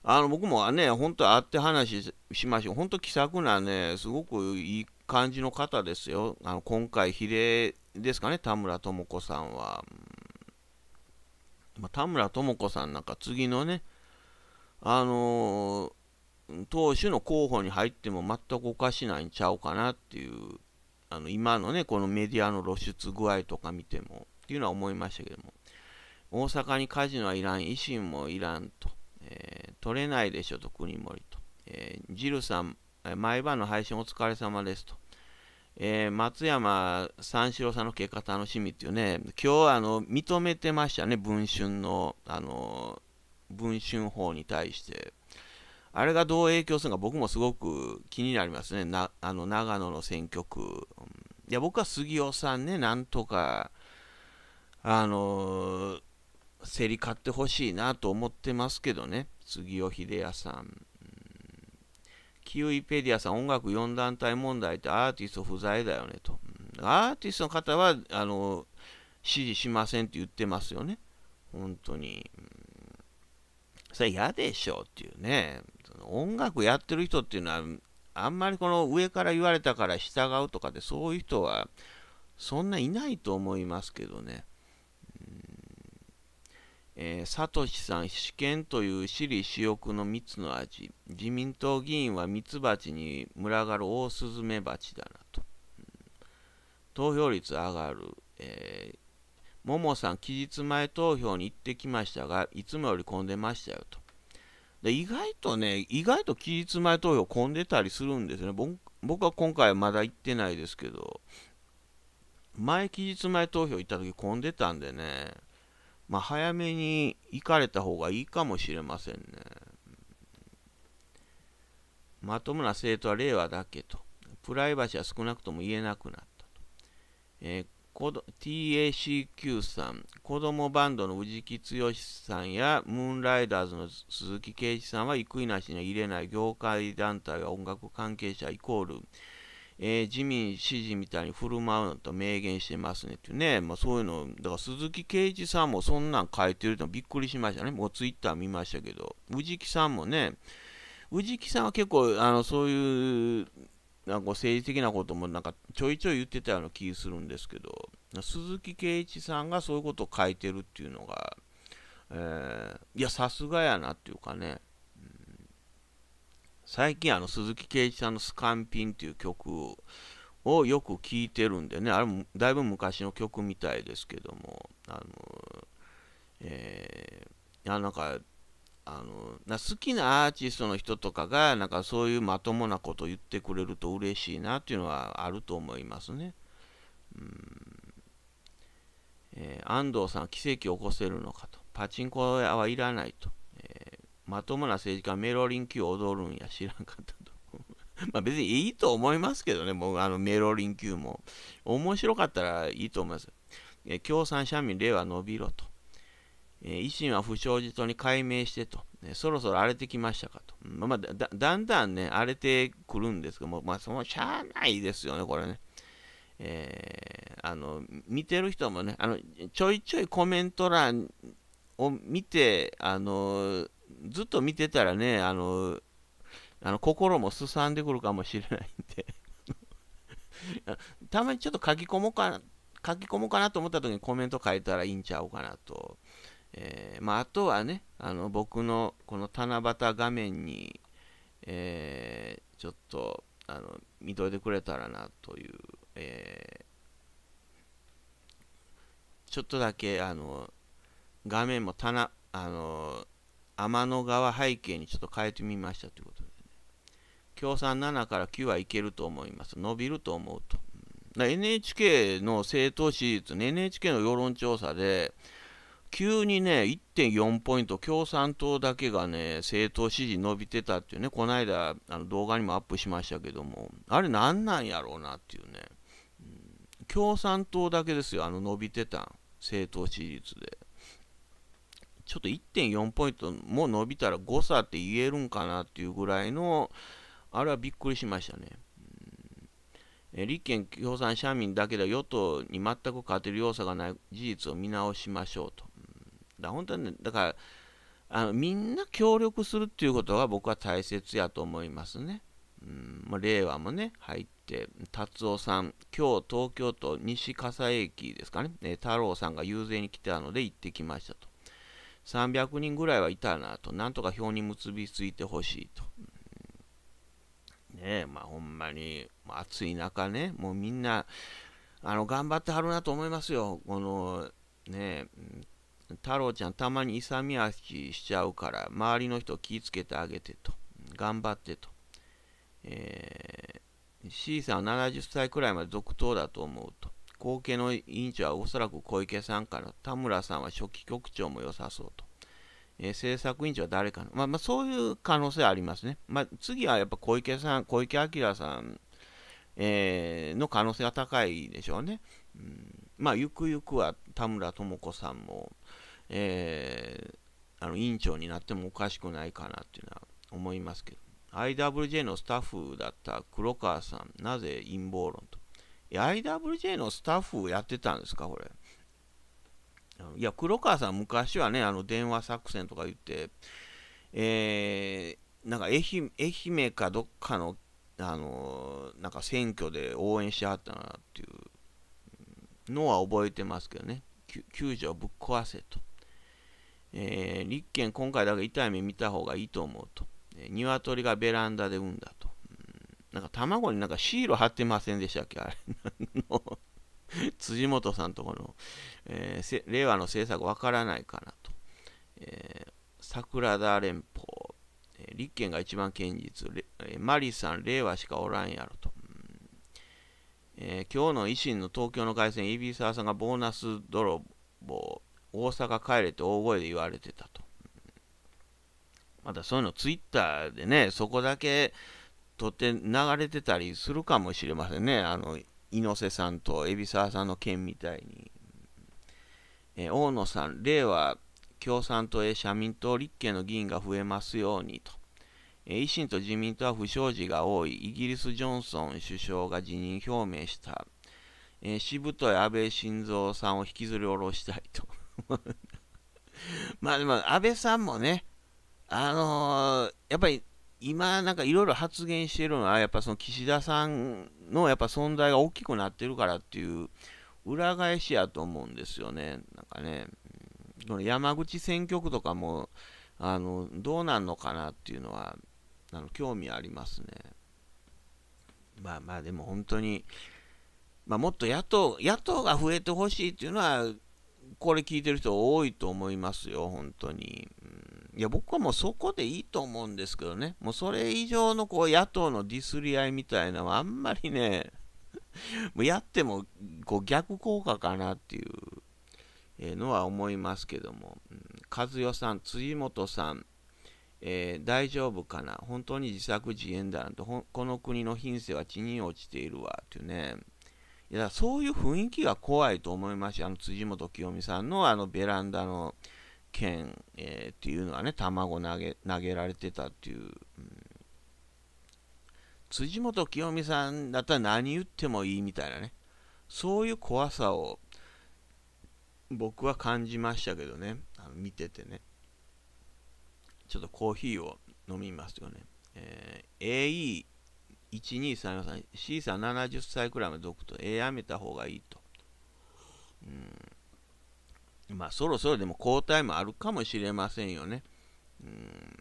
あの僕もね、本当会って話しましょう。本当気さくなね、すごくいい感じの方ですよ。あの今回、比例ですかね、田村智子さんは。ま田村智子さんなんか次のね、あのー投手の候補に入っても全くおかしないんちゃうかなっていう、あの今のね、このメディアの露出具合とか見ても、っていうのは思いましたけども、大阪にカジノはいらん、維新もいらんと、えー、取れないでしょと、国盛と、えー、ジルさん、毎晩の配信お疲れ様ですと、えー、松山三四郎さんの結果楽しみっていうね、今日あの認めてましたね、文春の、あの文春法に対して。あれがどう影響するのか僕もすごく気になりますね。なあの長野の選挙区。いや僕は杉尾さんね、なんとか、あの競り勝ってほしいなと思ってますけどね。杉尾秀哉さん。キウイペディアさん、音楽4団体問題ってアーティスト不在だよねと。アーティストの方は、あの、支持しませんって言ってますよね。本当に。それ嫌でしょうっていうね。音楽やってる人っていうのは、あんまりこの上から言われたから従うとかで、そういう人は、そんないないと思いますけどね。えー、サトシさん、試験という私利私欲の蜜の味。自民党議員はミツバチに群がるオオスズメバチだなと。うん、投票率上がる。えー、ももさん、期日前投票に行ってきましたが、いつもより混んでましたよと。で意外とね、意外と期日前投票混んでたりするんですよね。僕は今回まだ行ってないですけど、前期日前投票行った時混んでたんでね、まあ、早めに行かれた方がいいかもしれませんね。まともな政党は令和だけと。プライバシーは少なくとも言えなくなったと。えー、TACQ さん、子供バンドの宇治木剛さんや、ムーンライダーズの鈴木圭一さんは、生いなしには入れない業界団体が音楽関係者イコール、えー、自民支持みたいに振る舞うのと明言してますねってね、まあ、そういうの、だから鈴木圭一さんもそんなん書いてるのびっくりしましたね。もうツイッター見ましたけど、宇治木さんもね、宇治木さんは結構、あの、そういう、なんか政治的なこともなんかちょいちょい言ってたような気するんですけど、鈴木圭一さんがそういうことを書いてるっていうのが、えー、いや、さすがやなっていうかね、うん、最近あの鈴木圭一さんのスカンピンっていう曲をよく聴いてるんでね、あれもだいぶ昔の曲みたいですけども、あのー、えー、いや、なんか、あのな好きなアーティストの人とかがなんかそういうまともなこと言ってくれると嬉しいなっていうのはあると思いますね。うんえー、安藤さん、奇跡を起こせるのかと。パチンコ屋はいらないと。えー、まともな政治家メロリン級踊るんや知らんかったと。まあ別にいいと思いますけどね、僕あのメロリン級も。面白かったらいいと思います。えー、共産、社民、令和伸びろと。え維新は不祥事とに改名してと、ね、そろそろ荒れてきましたかと、まあ、だだんだんね、荒れてくるんですけども、まあ、そのしゃあないですよね、これね。えー、あの見てる人もねあの、ちょいちょいコメント欄を見て、あのずっと見てたらね、あのあの心もすさんでくるかもしれないんで たまにちょっと書き込もうかな、書き込もうかなと思った時にコメント書いたらいいんちゃうかなとえー、まあ、あとはねあの僕のこの七夕画面に、えー、ちょっとあの見といてくれたらなという、えー、ちょっとだけあの画面も棚あの天の川背景にちょっと変えてみましたということで、ね、共産7から9はいけると思います伸びると思うと NHK の政党支持率、NHK の世論調査で、急にね、1.4ポイント、共産党だけがね、政党支持伸びてたっていうね、この間、あの動画にもアップしましたけども、あれ何なんやろうなっていうね、うん、共産党だけですよ、あの伸びてた政党支持率で。ちょっと1.4ポイントも伸びたら誤差って言えるんかなっていうぐらいの、あれはびっくりしましたね。立憲共産社民だけでは与党に全く勝てる要素がない事実を見直しましょうと。だ本当に、ね、だからあのみんな協力するっていうことが僕は大切やと思いますね。うんまあ、令和もね入って達夫さん今日東京都西笠井駅ですかね、太郎さんが遊説に来たので行ってきましたと300人ぐらいはいたなとなんとか票に結びついてほしいと、ねえまあほんまに、暑い中ねもうみんなあの頑張ってはるなと思いますよこのねえ太郎ちゃんたまに勇み足しちゃうから周りの人気をつけてあげてと頑張ってと、えー、C さんは70歳くらいまで続投だと思うと後継の委員長はおそらく小池さんから田村さんは初期局長も良さそうと、えー、政策委員長は誰かの、まあ、まあそういう可能性ありますね、まあ、次はやっぱ小池さん小池晃さん、えー、の可能性が高いでしょうね、うんまあ、ゆくゆくは田村智子さんも、えー、あの委員長になってもおかしくないかなっていうのは思いますけど、IWJ のスタッフだった黒川さん、なぜ陰謀論と。IWJ のスタッフやってたんですか、これ。いや、黒川さん、昔はね、あの電話作戦とか言って、えー、なんか愛媛かどっかの、あのなんか選挙で応援しはったなっていうのは覚えてますけどね、救助をぶっ壊せと。えー、立憲、今回だけ痛い目見た方がいいと思うと。えー、鶏がベランダで産んだと。なんか卵になんかシール貼ってませんでしたっけあれ。辻元さんとこの、えー、令和の政策わからないかなと。えー、桜田連邦、えー、立憲が一番堅実、えー、マリさん、令和しかおらんやろと。えー、今日の維新の東京の凱旋、イ沢さんがボーナス泥棒、大阪帰れって大声で言われてたと。またそういうのツイッターでね、そこだけとって流れてたりするかもしれませんね。あの、猪瀬さんと海老沢さんの件みたいに。えー、大野さん、令和共産党へ社民党立憲の議員が増えますようにと。維新と自民党は不祥事が多いイギリス・ジョンソン首相が辞任表明した、えー、しぶとい安倍晋三さんを引きずり下ろしたいと まあでも安倍さんもねあのー、やっぱり今なんかいろいろ発言してるのはやっぱその岸田さんのやっぱ存在が大きくなってるからっていう裏返しやと思うんですよねなんかねこの山口選挙区とかもあのどうなんのかなっていうのはあの興味ありますね。まあまあでも本当に、まあ、もっと野党野党が増えてほしいっていうのはこれ聞いてる人多いと思いますよ、本当に。いや僕はもうそこでいいと思うんですけどね、もうそれ以上のこう野党のディスり合いみたいなのはあんまりね、もうやってもこう逆効果かなっていうのは思いますけども、ん、和代さん、辻元さん、えー、大丈夫かな本当に自作自演だなんて、この国の品性は地に落ちているわ、っていうね。いや、そういう雰囲気が怖いと思いますし、あの、辻元清美さんのあのベランダの剣、えー、っていうのはね、卵投げ、投げられてたっていう、うん、辻元清美さんだったら何言ってもいいみたいなね。そういう怖さを僕は感じましたけどね。あの見ててね。ちょっとコーヒーを飲みますよね、えー、AE1234 C さん70歳くらいまでくとえやめた方がいいと、うん、まあそろそろでも交代もあるかもしれませんよね、うん、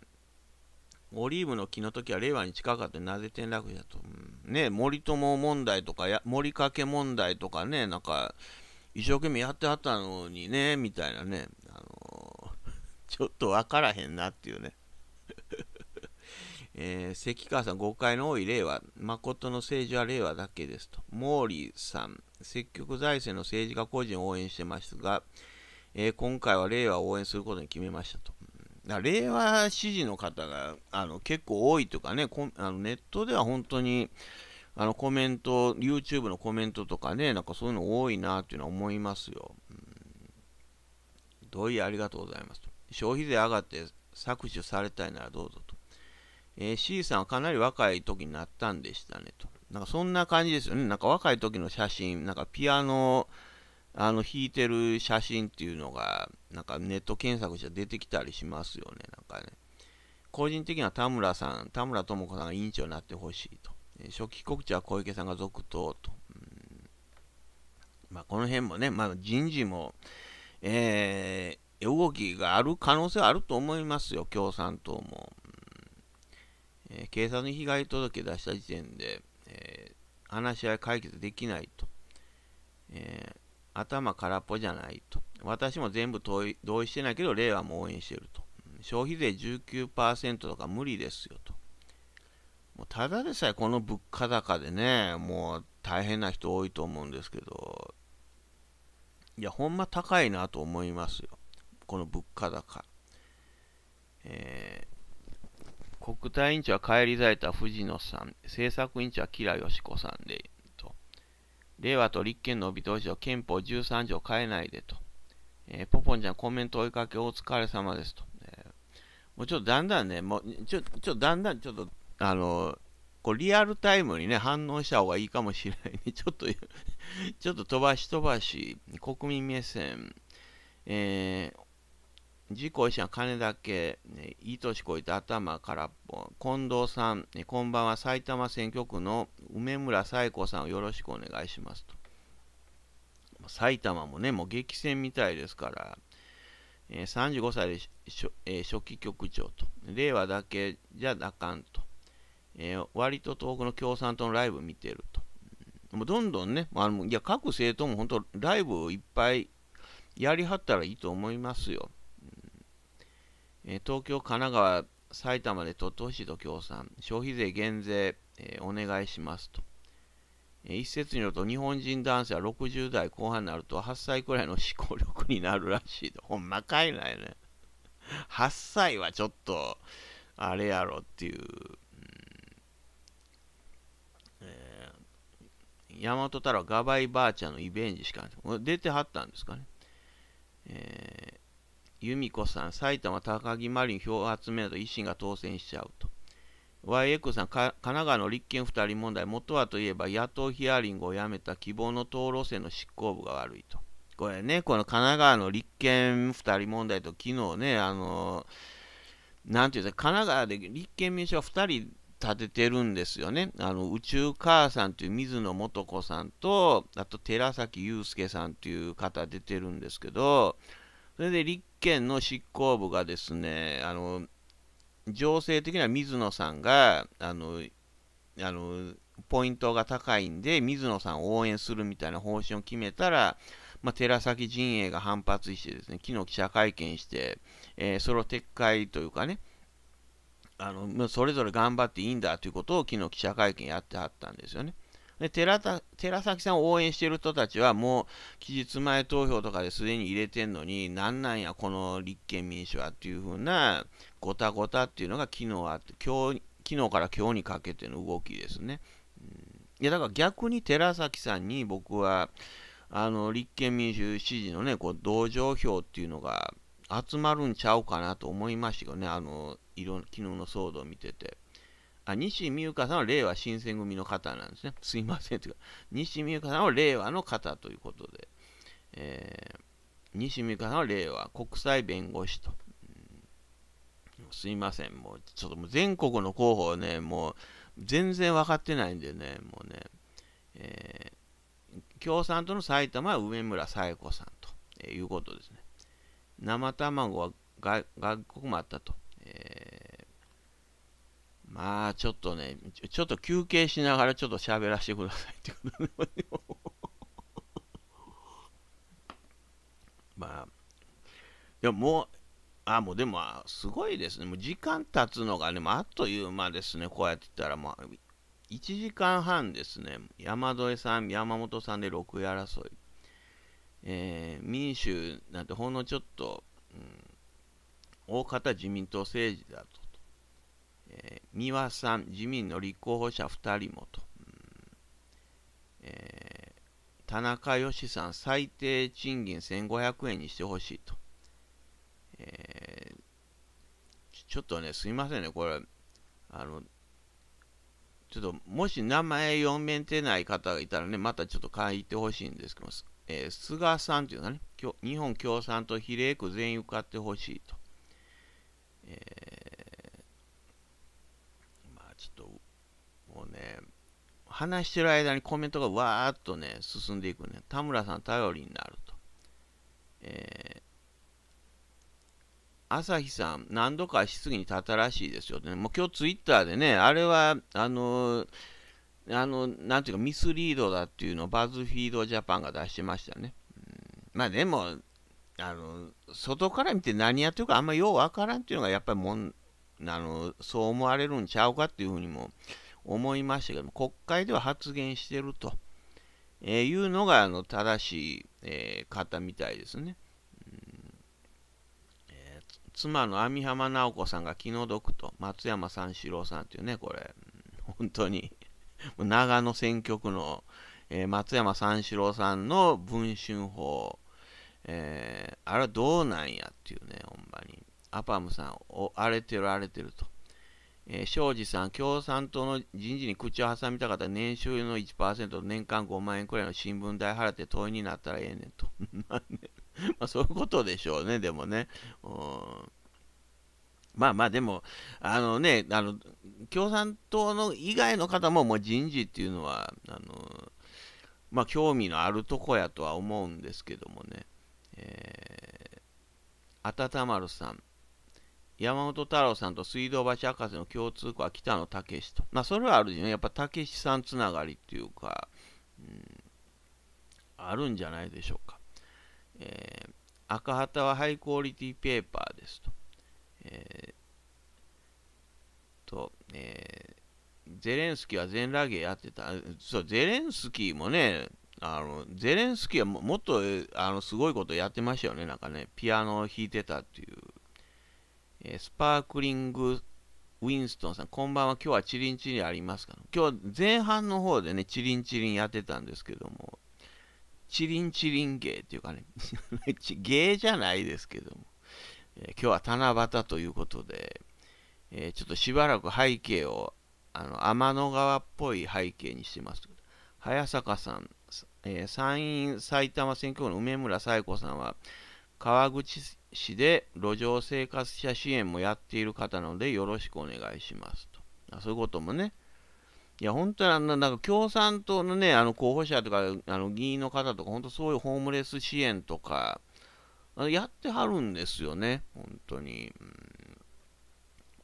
オリーブの木の時は令和に近かったなぜ転落したと、うん、ね森友問題とかや森掛問題とかねなんか一生懸命やってはったのにねみたいなねちょっと分からへんなっていうね。えー、関川さん、誤解の多い令和、誠の政治は令和だけですと。毛利さん、積極財政の政治家個人を応援してましたが、えー、今回は令和を応援することに決めましたと。だ令和支持の方があの結構多いというかね、あのネットでは本当にあのコメント、YouTube のコメントとかね、なんかそういうの多いなっていうのは思いますよ。いうありがとうございます。消費税上がって搾取されたいならどうぞと。えー、C さんはかなり若い時になったんでしたねと。なんかそんな感じですよね。なんか若い時の写真、なんかピアノあの弾いてる写真っていうのが、なんかネット検索して出てきたりしますよね。なんかね。個人的には田村さん、田村智子さんが委員長になってほしいと。えー、初期告知は小池さんが続投と。うんまあ、この辺もね、まあ、人事も、えー動きがある可能性はあると思いますよ、共産党も。えー、警察に被害届出した時点で、えー、話し合い解決できないと、えー、頭空っぽじゃないと、私も全部同意同意してないけど、令和も応援してると、消費税19%とか無理ですよと、もうただでさえこの物価高でね、もう大変な人多いと思うんですけど、いや、ほんま高いなと思いますよ。この物価高。えー、国対委員長は返り咲いた藤野さん、政策委員長は吉良よし子さんで、と。令和と立憲の帯同士を憲法13条変えないでと。えー、ポポンちゃんコメント追いかけお疲れ様ですと。えー、もうちょっとだんだんね、もうちょ、ちょっとだんだんちょっと、あのこうリアルタイムにね、反応した方がいいかもしれないね。ちょっと、ちょっと飛ばし飛ばし、国民目線、えー、故己者金だけ、ね、いい年こいて頭空っぽ。近藤さん、ね、こんばんは。埼玉選挙区の梅村彩子さんをよろしくお願いしますと。埼玉もね、もう激戦みたいですから、え35歳でしょ、え初期局長と。令和だけじゃあかんと。え割と遠くの共産党のライブ見てると。もうどんどんね、あいや各政党も本当ライブをいっぱいやりはったらいいと思いますよ。え東京、神奈川、埼玉で鳥取市と協賛、消費税減税、えお願いしますと。一説によると日本人男性は60代後半になると8歳くらいの思考力になるらしいと。ほんまかいないね。8歳はちょっと、あれやろっていう。え大和太郎、ガバイばあちゃんのリベンジしかない。出てはったんですかね。えー由美子さん、埼玉高木麻里に票集めると維新が当選しちゃうと。YX さん、神奈川の立憲2人問題、元はといえば野党ヒアリングをやめた希望の党路線の執行部が悪いと。これね、この神奈川の立憲2人問題と、昨日ね、あの、なんていうんですか、神奈川で立憲民主党2人立ててるんですよね。あの、宇宙母さんという水野素子さんと、あと寺崎祐介さんという方出てるんですけど、それで立県の執行部がですね、あの情勢的には水野さんがあのあのポイントが高いんで、水野さんを応援するみたいな方針を決めたら、まあ、寺崎陣営が反発してですね、昨日記者会見して、えー、それを撤回というかね、あのそれぞれ頑張っていいんだということを昨日記者会見やってはったんですよね。で寺田寺崎さんを応援している人たちは、もう期日前投票とかですでに入れてんのに、なんなんや、この立憲民主はっていう風な、ごたごたっていうのが昨日あって、今日昨日から今日にかけての動きですね。いやだから逆に寺崎さんに僕は、あの立憲民主支持のね、こう同情票っていうのが集まるんちゃうかなと思いましたね、あの昨日の騒動を見てて。あ西美由香さんは令和新選組の方なんですね。すいませんというか、西美由香さんは令和の方ということで、えー、西美由香さんは令和国際弁護士と。すいません、もうちょっともう全国の候補をね、もう全然分かってないんでね、もうね、えー、共産党の埼玉は梅村佐恵子さんと、えー、いうことですね。生卵は外国もあったと。えーまあ、ちょっとね、ちょっと休憩しながらちょっと喋らせてくださいってことで、まあ、でももう、あ、もうでも、すごいですね。もう時間経つのが、ね、もあっという間ですね。こうやって言ったら、もう、1時間半ですね。山添さん、山本さんで6位争い。えー、民主なんてほんのちょっと、うん、大方自民党政治だと。えー、三輪さん、自民の立候補者2人もと、えー、田中義さん、最低賃金1500円にしてほしいと、えー、ちょっとね、すみませんね、これ、あの、ちょっと、もし名前読めてない方がいたらね、またちょっと書いてほしいんですけどえー、菅さんというのはね、日本共産党比例区全員受かってほしいと。えー話してる間にコメントがわーっとね、進んでいくね。田村さん頼りになると。えー、朝日さん、何度か質疑に立ったらしいですよね。もう今日ツイッターでね、あれは、あのー、あの、なんていうか、ミスリードだっていうのをバズフィードジャパンが出してましたね。うん、まあでも、あの、外から見て何やってるかあんまようわからんっていうのがやっぱりもん、あの、そう思われるんちゃうかっていうふうにも、思いましたけども、国会では発言してると、えいうのがあの正しい、え方みたいですね。うんえ妻の網浜直子さんが気の毒と、松山三四郎さんっていうね、これ、本当に長野選挙区の、え松山三四郎さんの文春法、えー、あれはどうなんやっていうね、ほんまに。アパムさん、荒れてる荒れてると。えー、庄司さん、共産党の人事に口を挟みたかった年収の1%、年間5万円くらいの新聞代払って党員になったらええねんと。まあ、そういうことでしょうね、でもね。まあまあ、でも、あのね、あの共産党の以外の方ももう人事っていうのは、あのまあ、興味のあるとこやとは思うんですけどもね。えー、あたたまるさん。山本太郎さんと水道橋博士の共通項は北野武と。まあ、それはあるしね。やっぱ武さんつながりっていうか、うん、あるんじゃないでしょうか。えー、赤旗はハイクオリティペーパーですと。えー、と、えー、ゼレンスキーは全ラゲやってた。そう、ゼレンスキーもね、あのゼレンスキーはもっとあのすごいことやってましたよね、なんかね、ピアノを弾いてたっていう。えー、スパークリングウィンストンさん、こんばんは。今日はチリンチリンありますか今日前半の方でね、チリンチリンやってたんですけども、チリンチリン芸っていうかね、芸 じゃないですけども、えー、今日は七夕ということで、えー、ちょっとしばらく背景を、あの、天の川っぽい背景にしてます。早坂さん、えー、参院埼玉選挙区の梅村彩子さんは、川口市で路上生活者支援もやっている方なのでよろしくお願いしますと。あそういうこともね。いや、本当にあの、なんか共産党のね、あの候補者とか、あの議員の方とか、本当そういうホームレス支援とか、やってはるんですよね、本当に。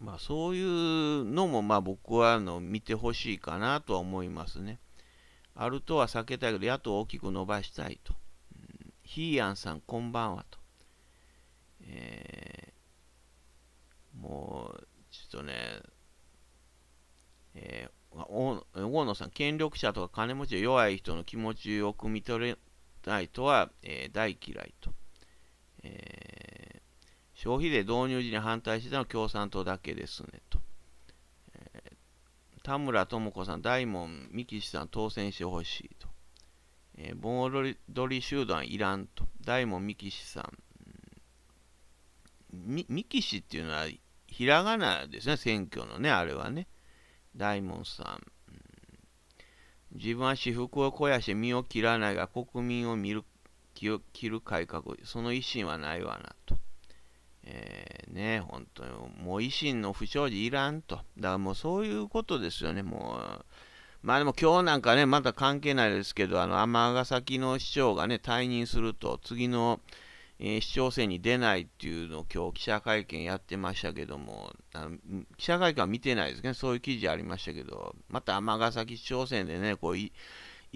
うん、まあ、そういうのも、まあ、僕はあの見てほしいかなとは思いますね。あるとは避けたいけど、野党を大きく伸ばしたいと。うん、ヒーアンさん、こんばんはと。えー、もう、ちょっとね、えー、大野さん、権力者とか金持ちで弱い人の気持ちを汲み取れないとは、えー、大嫌いと。えー、消費税導入時に反対してたのは共産党だけですねと。え田村智子さん、大門三幹さん当選してほしいと。えー、盆踊り集団いらんと。大門三幹さん、三木氏っていうのは、ひらがなですね、選挙のね、あれはね。大門さん。自分は私服を肥やして身を切らないが国民を見る気を切る改革その維新はないわなと。えー、ね本当にもう維新の不祥事いらんと。だからもうそういうことですよねもう。まあでも今日なんかねまた関係ないですけどあの尼崎の市長がね退任すると次のえー、市長選に出ないっていうのを今日記者会見やってましたけども、あの記者会見は見てないですね、そういう記事ありましたけど、また尼崎市長選でね、こう維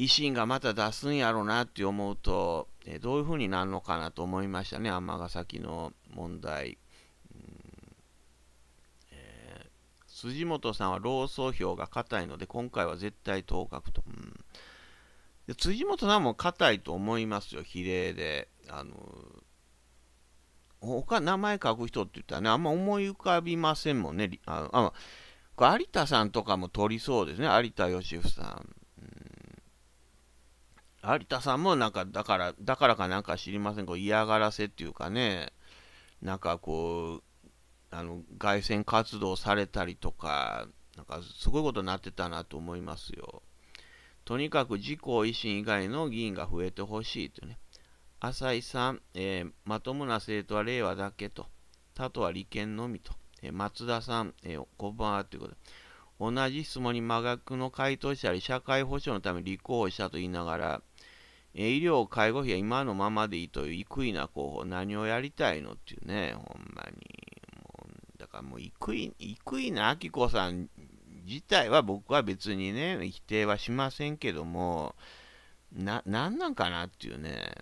新がまた出すんやろうなって思うと、えー、どういうふうになるのかなと思いましたね、尼崎の問題。え辻元さんは労総票が硬いので、今回は絶対当確と。うんで辻元さんも硬いと思いますよ、比例で。あの他名前書く人って言ったらね、あんま思い浮かびませんもんね。ああ有田さんとかも取りそうですね、有田義夫さん。有田さんもなんか、だから、だからかなんか知りませんこう嫌がらせっていうかね、なんかこう、あの、凱旋活動されたりとか、なんかすごいことになってたなと思いますよ。とにかく自公維新以外の議員が増えてほしいとね。浅井さん、えー、まともな政党は令和だけと、他とは利権のみと、えー、松田さん、えー、こんばんはということで、同じ質問に真逆の回答したり、社会保障のために立候補したと言いながら、えー、医療、介護費は今のままでいいという、生稲な候補、何をやりたいのっていうね、ほんまに。もうだからもう生稲イ、イアキさん自体は僕は別にね、否定はしませんけども、な、なんなんかなっていうね。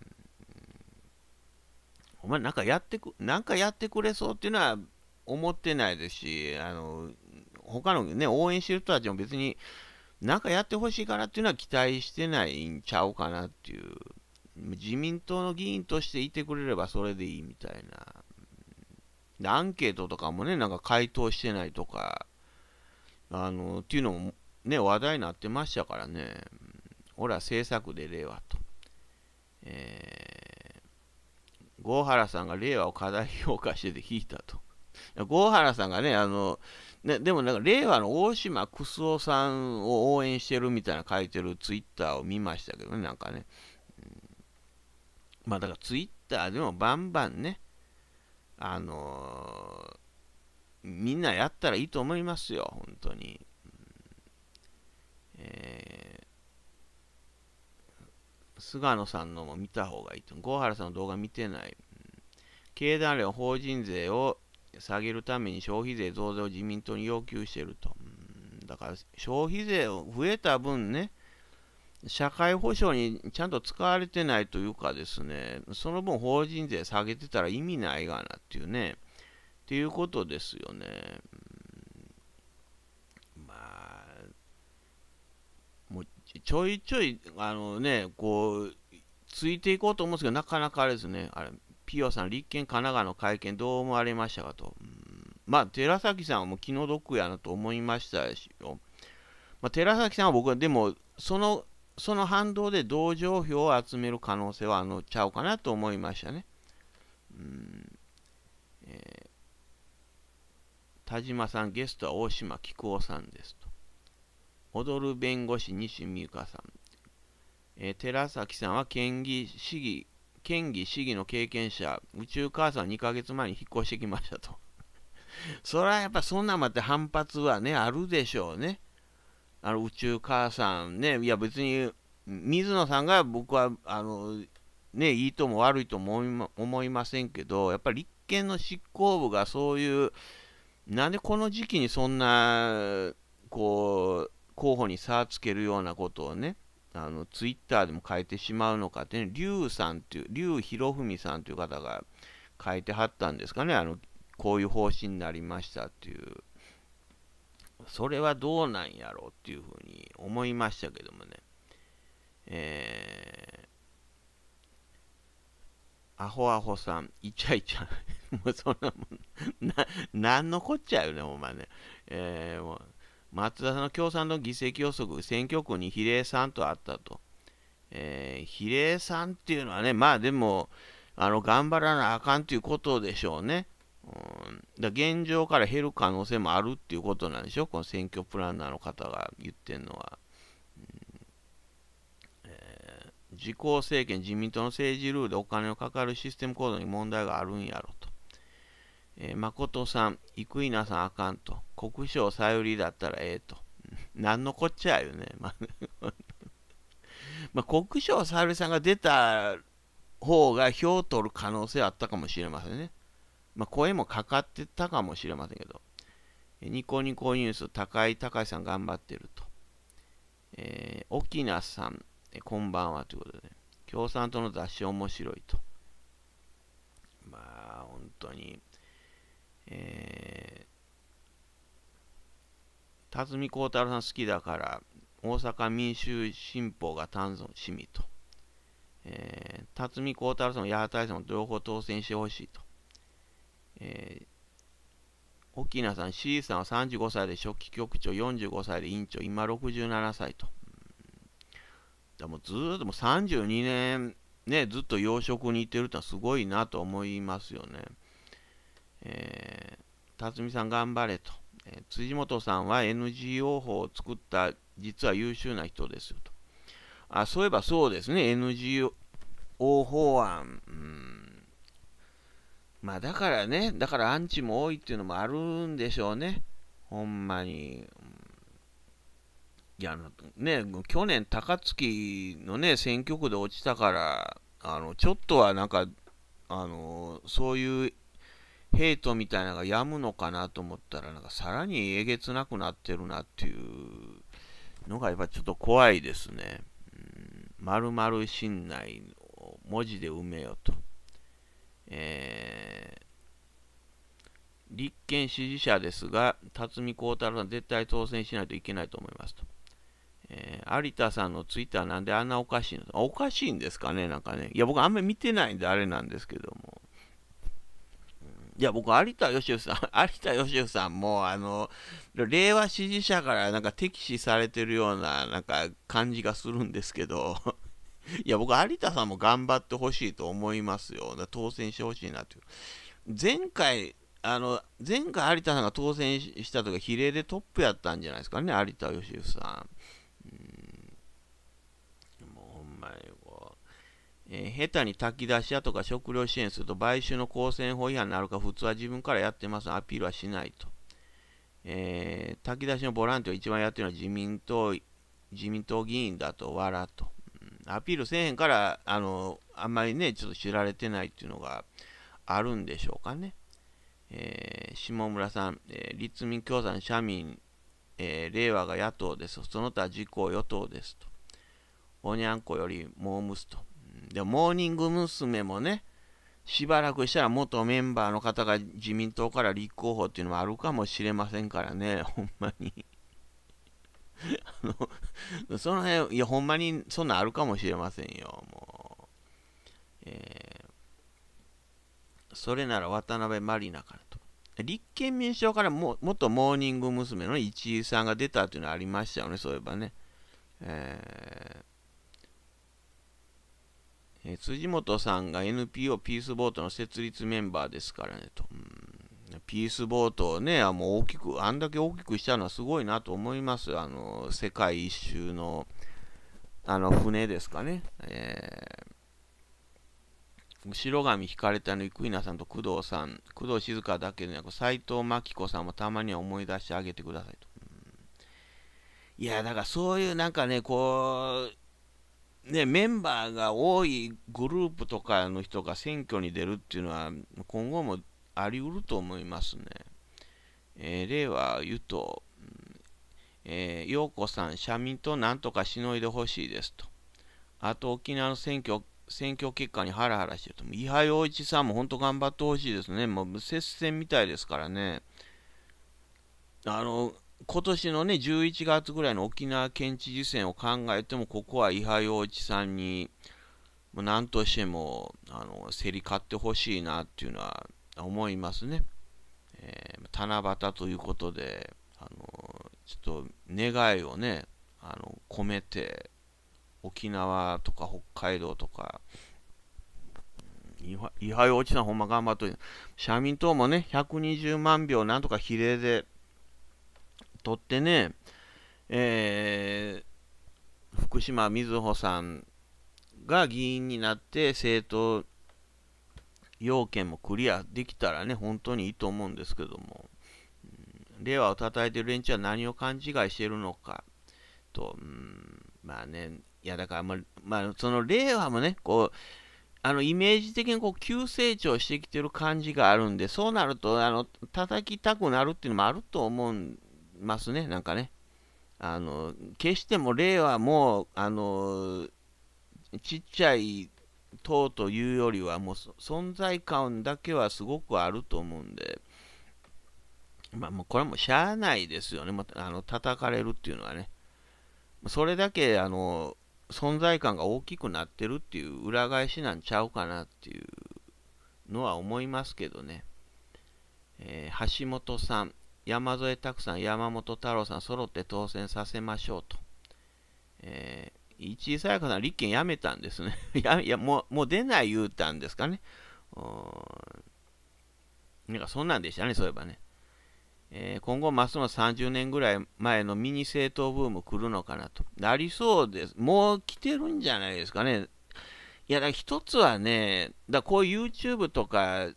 お前なんかやってく、なんかやってくれそうっていうのは思ってないですし、あの、他のね、応援してる人たちも別に、なんかやってほしいからっていうのは期待してないんちゃうかなっていう。自民党の議員としていてくれればそれでいいみたいな。で、アンケートとかもね、なんか回答してないとか、あの、っていうのもね、話題になってましたからね。俺は政策で令和と。えー郷原さんが令和を過大評価してて引いたと。郷原さんがね、あの、ね、でもなんか令和の大島九雄さんを応援してるみたいな書いてるツイッターを見ましたけどね、なんかね。まあだからツイッターでもバンバンね、あのー、みんなやったらいいと思いますよ、本当に。えー菅野さんのも見た方がいいと。郷原さんの動画見てない。経団連法人税を下げるために消費税増税を自民党に要求していると。だから消費税を増えた分ね、社会保障にちゃんと使われてないというかですね、その分法人税下げてたら意味ないがなっていうね、っていうことですよね。ちょいちょい、あのね、こう、ついていこうと思うんですけど、なかなかあれですね、あれ、ピオさん、立憲神奈川の会見、どう思われましたかと。まあ、寺崎さんはもう気の毒やなと思いましたしよ。まあ、寺崎さんは僕は、でも、その、その反動で同情票を集める可能性はあのちゃうかなと思いましたね。うんえー、田島さん、ゲストは大島久夫さんです。踊る弁護士西美香さん、えー、寺崎さんは県議市議県議市議の経験者宇宙母さん2ヶ月前に引っ越してきましたと それはやっぱそんなまって反発はねあるでしょうねあの宇宙母さんねいや別に水野さんが僕はあのねいいとも悪いとも思思いませんけどやっぱり立憲の執行部がそういうなんでこの時期にそんなこう候補に差をつけるようなことをね、あのツイッターでも書いてしまうのかってね、劉さんっていう、劉博文さんという方が書いてはったんですかね、あのこういう方針になりましたっていう。それはどうなんやろうっていうふうに思いましたけどもね。えー、アホアホさん、イチャイチャ。もうそんなもん、な、何んのこっちゃよね、ほんまね。えー、もう松田の共産の議席予測、選挙区に比例さんとあったと。えー、比例さんっていうのはね、まあでも、あの頑張らなあかんということでしょうね。うん、だ現状から減る可能性もあるっていうことなんでしょ、この選挙プランナーの方が言ってるのは。自公政権、自民党の政治ルールでお金のかかるシステム構造に問題があるんやろと。えー、誠さん、生稲さんあかんと。国章さゆりだったらええと。何 のこっちゃよね。ま あまあ、国章さゆりさんが出た方が票を取る可能性あったかもしれませんね。まあ、声もかかってたかもしれませんけど。ニコニコニュース、高井隆さん頑張ってると。えー、沖縄さん、えこんばんはということで、ね、共産党の雑誌面白いと。まあ、本当に。えー、辰巳孝太郎さん好きだから、大阪民衆新報が楽しみと。えー、辰巳孝太郎さんも八幡さんも両方当選してほしいと。えー、沖縄さん、C さんは35歳で初期局長、45歳で院長、今67歳と。でもずっともう32年、ね、ずっと養殖に行ってるってのはすごいなと思いますよね。えー、辰巳さん頑張れと、えー、辻元さんは NGO 法を作った実は優秀な人ですよと。あ、そういえばそうですね、NGO 法案。うんまあだからね、だからアンチも多いっていうのもあるんでしょうね。ほんまに。いや、ね、去年高槻のね、選挙区で落ちたから、あの、ちょっとはなんか、あの、そういうヘイトみたいなのが止むのかなと思ったら、なんかさらにえげつなくなってるなっていうのがやっぱちょっと怖いですね。まるまる信内を文字で埋めよと。えー、立憲支持者ですが、辰巳幸太郎さん絶対当選しないといけないと思いますと。えー、有田さんのツイッターなんであんなおかしいのおかしいんですかねなんかね。いや、僕あんまり見てないんであれなんですけども。いや、僕、有田義雄さん、有田義雄さんも、あの、令和支持者からなんか敵視されてるような、なんか感じがするんですけど、いや、僕、有田さんも頑張ってほしいと思いますよ。当選してほしいなという。前回、あの、前回有田さんが当選したとは比例でトップやったんじゃないですかね、有田義雄さん。えー、下手に炊き出し屋とか食料支援すると買収の公選法違反になるか普通は自分からやってますアピールはしないと、えー、炊き出しのボランティアを一番やってるのは自民党自民党議員だと笑と、うん、アピールせえへんからあのあんまりねちょっと知られてないっていうのがあるんでしょうかね、えー、下村さん、えー、立民共産社民、えー、令和が野党ですその他自公与党ですとおにゃんこよりモームスとでモーニング娘。もね、しばらくしたら元メンバーの方が自民党から立候補っていうのもあるかもしれませんからね、ほんまに あの、その辺、いや、ほんまにそんなんあるかもしれませんよ、もう。えー、それなら渡辺満里奈からと。立憲民主党からも元モーニング娘。の一位さんが出たっていうのはありましたよね、そういえばね。えーえー、辻元さんが NPO ピースボートの設立メンバーですからねと。ピースボートをね、もう大きく、あんだけ大きくしちゃうのはすごいなと思います。あの、世界一周の、あの、船ですかね。えー、後ろ髪引かれたの生稲さんと工藤さん、工藤静香だけでなく、斎藤真紀子さんもたまには思い出してあげてくださいと。いや、だからそういうなんかね、こう、ね、メンバーが多いグループとかの人が選挙に出るっていうのは今後もあり得ると思いますね。えー、例は言うと、えー、陽子さん、社民党なんとかしのいでほしいですと。あと沖縄の選挙選挙結果にハラハラしてると。伊波洋一さんも本当頑張ってほしいですね。もう接戦みたいですからね。あの、今年のね、11月ぐらいの沖縄県知事選を考えても、ここは伊波洋一さんに、もう何としても、あの、競り勝ってほしいなっていうのは思いますね。えー、七夕ということで、あの、ちょっと願いをね、あの、込めて、沖縄とか北海道とか、伊波洋一さんほんま頑張っといて、社民党もね、120万票なんとか比例で、とってね、えー、福島みずほさんが議員になって政党要件もクリアできたらね、本当にいいと思うんですけども、ん、令和を叩いてる連中は何を勘違いしてるのかと、うん、まあね、いやだから、まあ、まあ、その令和もね、こう、あのイメージ的にこう急成長してきてる感じがあるんで、そうなるとあの叩きたくなるっていうのもあると思うんますね、なんかね。あの決しても令和もあのちっちゃい党というよりはもう存在感だけはすごくあると思うんで、まあ、もうこれはもうしゃあないですよね、まあの叩かれるっていうのはね。それだけあの存在感が大きくなってるっていう裏返しなんちゃうかなっていうのは思いますけどね。えー、橋本さん、山添拓さん、山本太郎さん揃って当選させましょうと。えー、一井さやかさん、立憲やめたんですね。やいやもう、もう出ない言うたんですかね。なんかそんなんでしたね、そういえばね。えー、今後、ますます30年ぐらい前のミニ政党ブーム来るのかなと。なりそうです。もう来てるんじゃないですかね。いや、だ一つはね、だこういう YouTube とか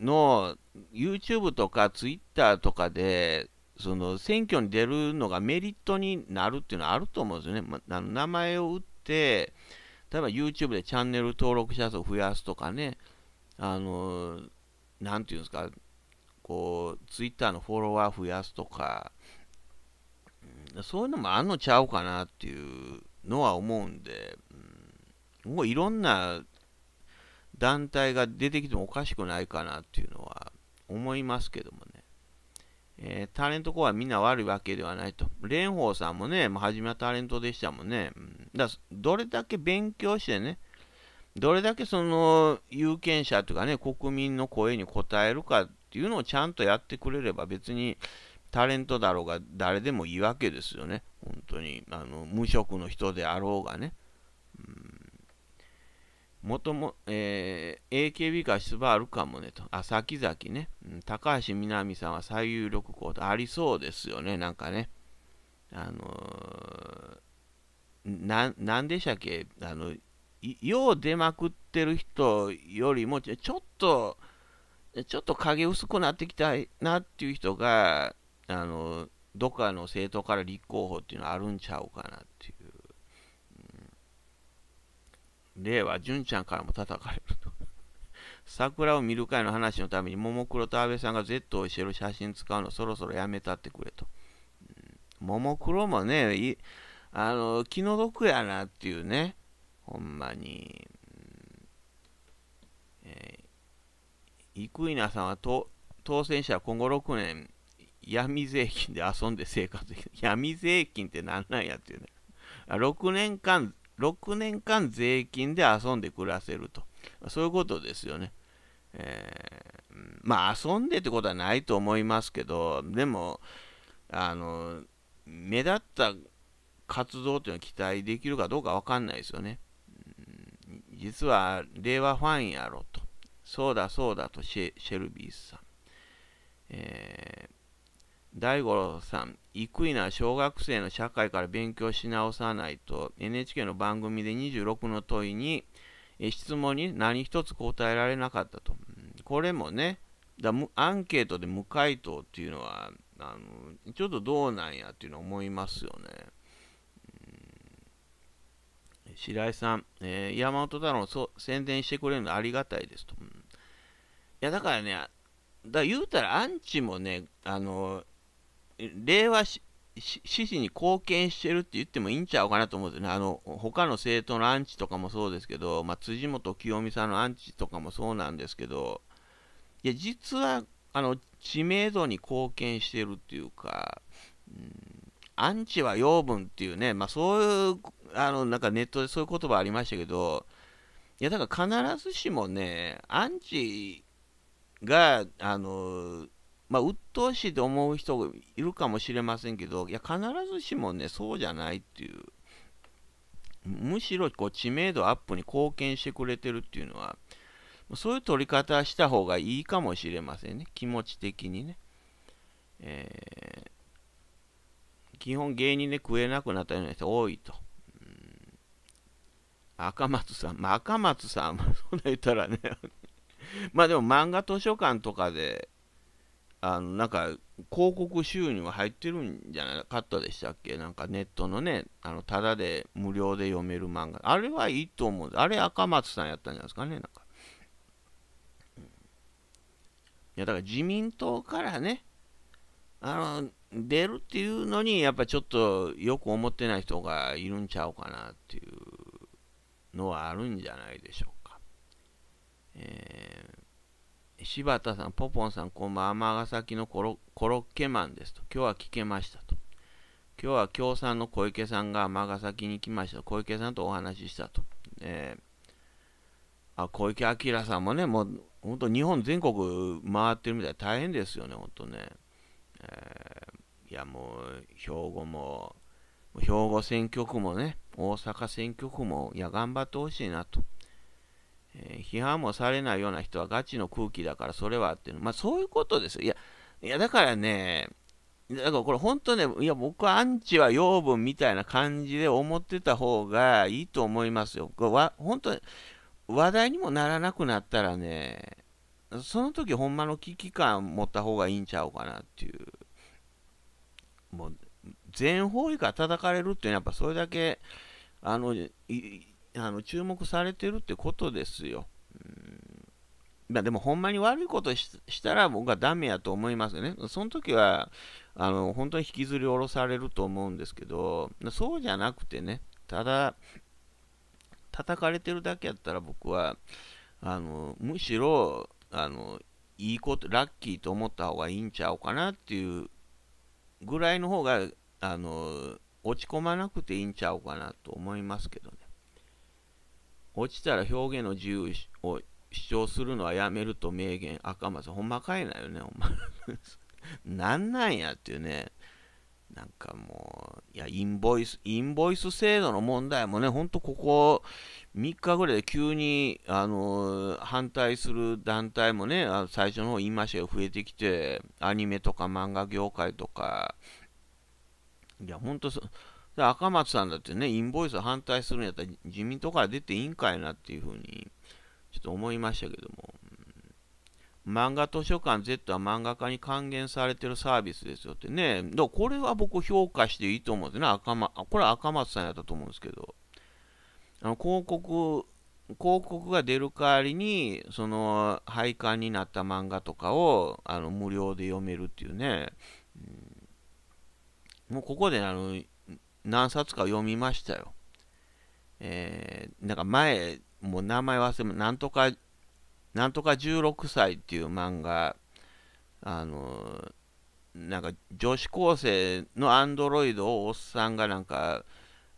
の YouTube とか Twitter とかでその選挙に出るのがメリットになるっていうのはあると思うんですよね。ま、名前を打って、例えば YouTube でチャンネル登録者数を増やすとかね、あの、なんていうんですか、こう、Twitter のフォロワー増やすとか、そういうのもあんのちゃうかなっていうのは思うんで、もういろんな団体が出てきてもおかしくないかなっていうのは思いますけどもね。えー、タレントコアみんな悪いわけではないと。蓮舫さんもね、まあ、初めはタレントでしたもんね。だどれだけ勉強してね、どれだけその有権者というかね、国民の声に応えるかっていうのをちゃんとやってくれれば別にタレントだろうが誰でもいいわけですよね。本当に。あの無職の人であろうがね。もとも、えー、AKB か出馬あるかもねと。あ、先々ね。高橋みなみさんは最有力候補ありそうですよね、なんかね。あのー、なんでしたっけあの、よう出まくってる人よりも、ちょっと、ちょっと影薄くなってきたいなっていう人が、あの、どっかの政党から立候補っていうのはあるんちゃうかなっていう。例は純ちゃんからも叩かれると。桜を見る会の話のために、ももクロと安倍さんが Z をしてる写真使うのそろそろやめたってくれと。ももクロもね、あの、気の毒やなっていうね、ほんまに。えー、生稲さんは当選者は今後6年、闇税金で遊んで生活できる。闇税金って何なんやっていうね。6年間6年間税金で遊んで暮らせると。そういうことですよね。えー、まあ遊んでってことはないと思いますけど、でも、あの、目立った活動というのは期待できるかどうかわかんないですよね。実は令和ファンやろと。そうだそうだとシェルビーさん。えー大五郎さん、幾いな小学生の社会から勉強し直さないと NHK の番組で26の問いに質問に何一つ答えられなかったと。これもね、だアンケートで無回答っていうのはあの、ちょっとどうなんやっていうのは思いますよね。白井さん、えー、山本太郎そ宣伝してくれるのありがたいですと。いやだからね、だ言うたらアンチもね、あの令和支持に貢献してるって言ってもいいんちゃうかなと思うんですよね。あの、他の政党のアンチとかもそうですけど、まあ、辻元清美さんのアンチとかもそうなんですけど、いや、実は、あの、知名度に貢献してるっていうか、うん、アンチは養分っていうね、まあ、そういう、あの、なんかネットでそういう言葉ありましたけど、いや、だから必ずしもね、アンチが、あの、まあ、鬱陶しいと思う人いるかもしれませんけど、いや、必ずしもね、そうじゃないっていう。むしろこう知名度アップに貢献してくれてるっていうのは、そういう取り方した方がいいかもしれませんね。気持ち的にね。えー、基本芸人で食えなくなったような人多いと。うん、赤松さん。まあ、赤松さんはそんな言ったらね まあでも漫画図書館とかであのなんか広告収入が入ってるんじゃなかったでしたっけなんかネットのね、あのただで無料で読める漫画。あれはいいと思う。あれ赤松さんやったんじゃないですかね。なんかいやだから自民党からね、あの出るっていうのに、やっぱちょっとよく思ってない人がいるんちゃうかなっていうのはあるんじゃないでしょうか。えー柴田さん、ポポンさん、こんばんは。尼崎のコロコロッケマンですと。今日は聞けましたと。今日は共産の小池さんが尼崎に来ましたと。小池さんとお話ししたと。えー、あ小池晃さんもね、もう本当日本全国回ってるみたい大変ですよね、本当ね。えー、いやもう兵庫も、兵庫選挙区もね、大阪選挙区も、いや頑張ってほしいなと。え批判もされないような人はガチの空気だからそれはっていうの、まあそういうことですよ。いや、いやだからね、だからこれ本当ね、いや僕はアンチは養分みたいな感じで思ってた方がいいと思いますよ。これわ本当に話題にもならなくなったらね、その時ほんまの危機感持った方がいいんちゃうかなっていう。もう全方位から叩かれるっていうのはやっぱそれだけあのあの注目されてるってことですよ。まあ、でもほんまに悪いことしたら僕はダメやと思いますよね。その時はあの本当に引きずり下ろされると思うんですけど、そうじゃなくてね、ただ叩かれてるだけやったら僕はあのむしろあのいいこと、ラッキーと思った方がいいんちゃうかなっていうぐらいの方があの落ち込まなくていいんちゃうかなと思いますけどね。落ちたら表現の自由を主張するのはやめると明言、赤松、ほんまかいなよね、ほんま。なんなんやっていうね。なんかもう、いや、インボイス、インボイス制度の問題もね、ほんとここ3日ぐらいで急に、あの反対する団体もね、あの最初の方言いましたが増えてきて、アニメとか漫画業界とか、いや、ほんとそ、赤松さんだってね、インボイス反対するんやったら自民党から出ていいんかいなっていうふうに、ちょっと思いましたけども。漫画図書館 Z は漫画家に還元されてるサービスですよってね。だこれは僕評価していいと思うんですね。赤ま、これは赤松さんやったと思うんですけど。あの広告、広告が出る代わりに、その廃刊になった漫画とかをあの無料で読めるっていうね。うん、もうここであの何冊か読みましたよ。えー、なんか前、もう名前忘れも、なんとか、なんとか16歳っていう漫画、あのー、なんか女子高生のアンドロイドをおっさんがなんか、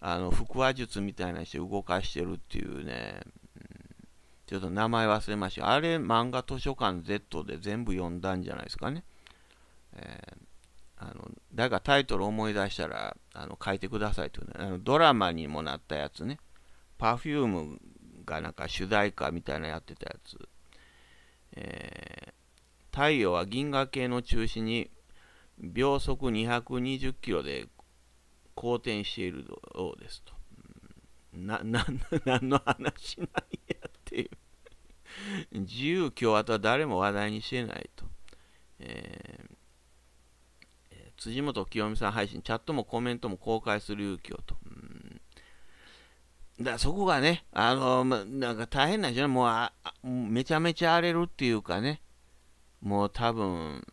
あの、腹話術みたいなして動かしてるっていうね、ちょっと名前忘れました。あれ、漫画図書館 Z で全部読んだんじゃないですかね。えーあのだがタイトル思い出したらあの書いてくださいという、ね、あのドラマにもなったやつね Perfume がなんか主題歌みたいなやってたやつ、えー、太陽は銀河系の中心に秒速220キロで好転しているようですと。な、な、何の話なんやっていう。自由共和党は誰も話題にしてないと。えー辻元清美さん配信、チャットもコメントも公開する勇気をと。うんだそこがね、あのま、なんか大変なんじゃないもうあめちゃめちゃ荒れるっていうかね、もう多分、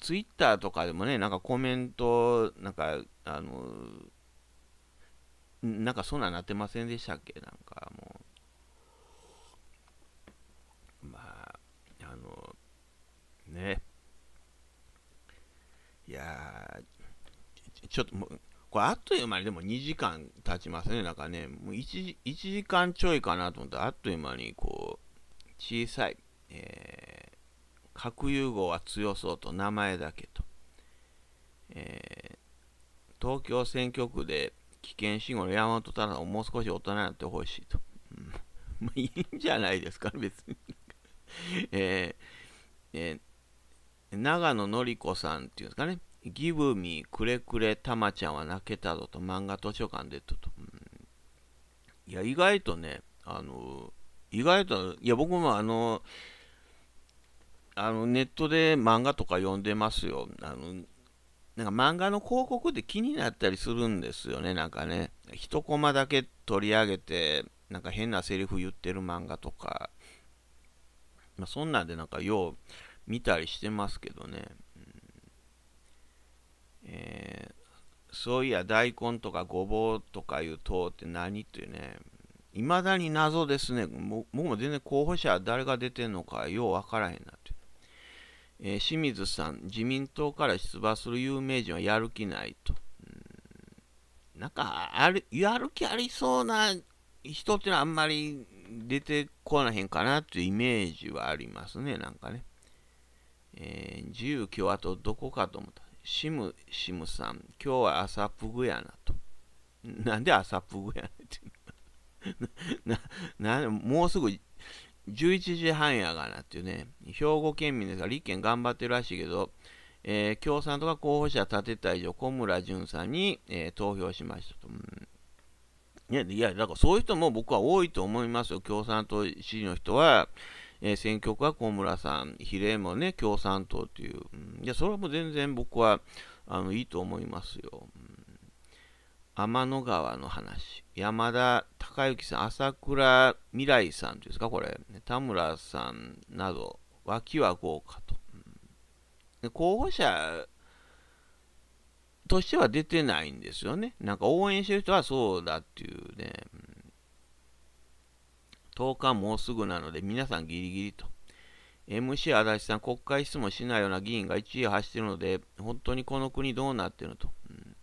ツイッターとかでもね、なんかコメント、なんか、あの、なんかそんなんなってませんでしたっけなんかもう。まあ、あの、ね。いやちょっともう、これあっという間にでも2時間経ちますね、なんかね、もう 1, 1時間ちょいかなと思ったら、あっという間にこう、小さい、えー、核融合は強そうと名前だけと、えー、東京選挙区で危険信号の山本太郎をもう少し大人になってほしいと。うん、まあいいんじゃないですか、別に。えー、えー長野のりこさんっていうんですかね、ギブミ e くれくれたまちゃんは泣けたぞと漫画図書館でとと、ういや、意外とね、あの、意外と、いや、僕もあの、あのネットで漫画とか読んでますよ。あのなんか漫画の広告って気になったりするんですよね、なんかね。一コマだけ取り上げて、なんか変なセリフ言ってる漫画とか。まあ、そんなんでなんかよう、見たりしてますけどね、うんえー、そういや大根とかごぼうとかいう塔って何っていうねいまだに謎ですね僕も全然候補者誰が出てんのかようわからへんなってえー、清水さん自民党から出馬する有名人はやる気ないと、なんかあるやる気ありそうな人ってのはあんまり出てこなへんかなっていうイメージはありますねなんかねえー、自由今日あとどこかと思った。シム、シムさん、今日は朝プグやなと。なんで朝プグやねって な、な、もうすぐ11時半やがなっていうね、兵庫県民ですが、立憲頑張ってるらしいけど、えー、共産党が候補者立てた以上、小村淳さんに、えー、投票しましたと。うんいやだからそういう人も僕は多いと思いますよ、共産党支持の人は。えー、選挙区は小村さん、比例もね、共産党という、うん、いや、それはもう全然僕はあのいいと思いますよ。うん天の川の話、山田孝之さん、朝倉未来さんとですか、これ、田村さんなど、脇は豪華と。で候補者としては出てないんですよね。なんか応援してる人はそうだっていうね。日もうすぐなので皆さんギリギリと。MC 足立さん、国会質問しないような議員が1位を走ってるので、本当にこの国どうなってるのと。うん、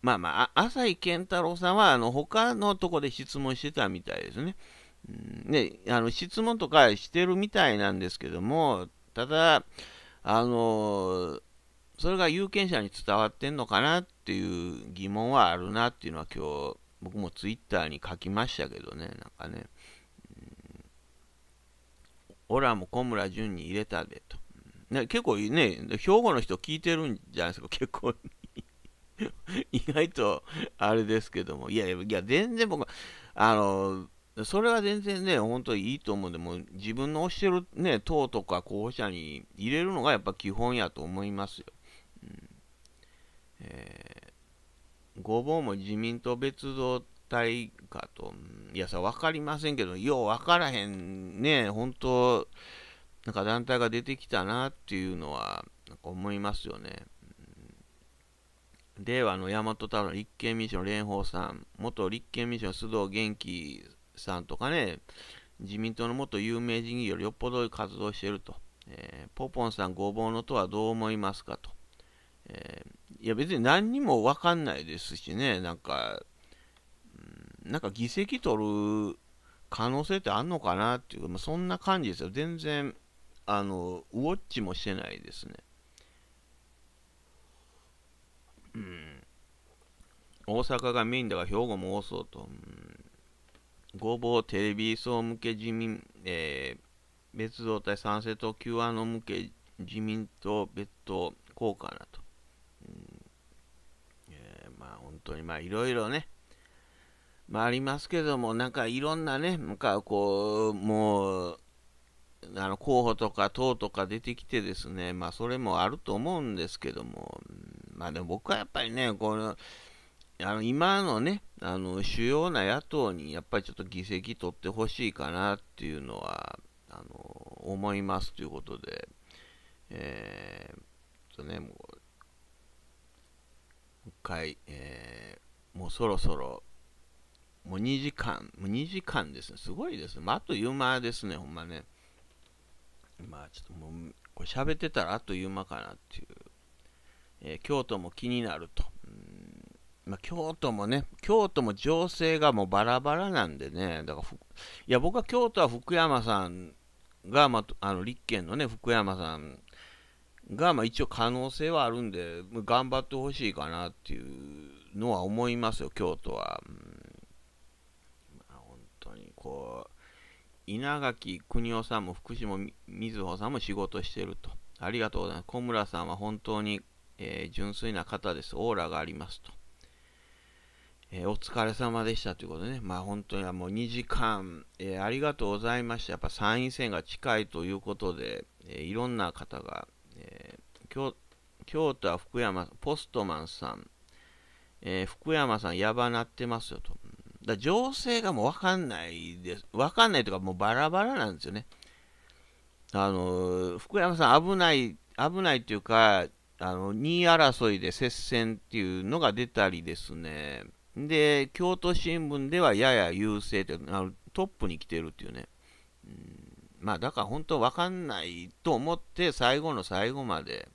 まあまあ、浅井健太郎さんは、あの、他のとこで質問してたみたいですね。うん、ね、あの、質問とかしてるみたいなんですけども、ただ、あのそれが有権者に伝わってんのかなっていう疑問はあるなっていうのは今日、僕もツイッターに書きましたけどね、なんかね。俺らもう小村淳に入れたでと。ね、結構ね、兵庫の人聞いてるんじゃないですか、結構 意外とあれですけども、いやいや、全然僕、あの、それは全然ね、本当にいいと思うんで、もう自分の推してるね、党とか候補者に入れるのがやっぱ基本やと思いますよ。うんえー、ごぼうも自民党別動隊かと、いやさ、分かりませんけど、よう分からへんね、本当、なんか団体が出てきたなっていうのは、思いますよね。令和の大和太郎、立憲民主の蓮舫さん、元立憲民主の須藤元気さんとかね、自民党の元有名人よりよっぽど活動してると。えー、ポポンさん、ごぼうのとはどう思いますかと。えー、いや別に何にも分かんないですしね、なんか、なんか議席取る可能性ってあんのかなっていう、まあ、そんな感じですよ。全然、あの、ウォッチもしてないですね。うん。大阪がメインだが兵庫も多そうと。うん、ごぼう、テレビ層向け自民、えー、別動隊参政党、Q アノ向け自民党、別党、こうかなと。うんえー、まあ本当にまあいろいろね、まあ、ありますけども、なんかいろんなね、なんかこう、もう、あの候補とか党とか出てきてですね、まあ、それもあると思うんですけども、まあ、でも僕はやっぱりね、このあの今のね、あの主要な野党にやっぱりちょっと議席取ってほしいかなっていうのはあの思いますということで、えー、とね、もう、一回、えー、もうそろそろ、もう2時間、もう2時間ですね。すごいですね。まあ、あっという間ですね、ほんまね。まあ、ちょっともう、これ喋ってたらあっという間かなっていう。えー、京都も気になると。まあ、京都もね、京都も情勢がもうバラバラなんでね、だからふ、いや、僕は京都は福山さんが、まあ、あの立憲のね、福山さんが、まあ、一応可能性はあるんで、頑張ってほしいかなっていうのは思いますよ、京都は。うんこう、稲垣邦夫さんも福島みずほさんも仕事してると。ありがとうございます。小村さんは本当に、えー、純粋な方です。オーラがありますと。えー、お疲れ様でしたということでね。まあ本当にもう2時間、えー、ありがとうございました。やっぱ参院選が近いということで、えいろんな方が、え京京都は福山、ポストマンさん、え福山さん、やばなってますよと。だ情勢がもうわかんないです。わかんないとか、もうバラバラなんですよね。あの、福山さん危ない、危ないというか、あの、2位争いで接戦っていうのが出たりですね。で、京都新聞ではやや優勢ってあの、トップに来てるっていうね。うん、まあ、だから本当わかんないと思って、最後の最後まで、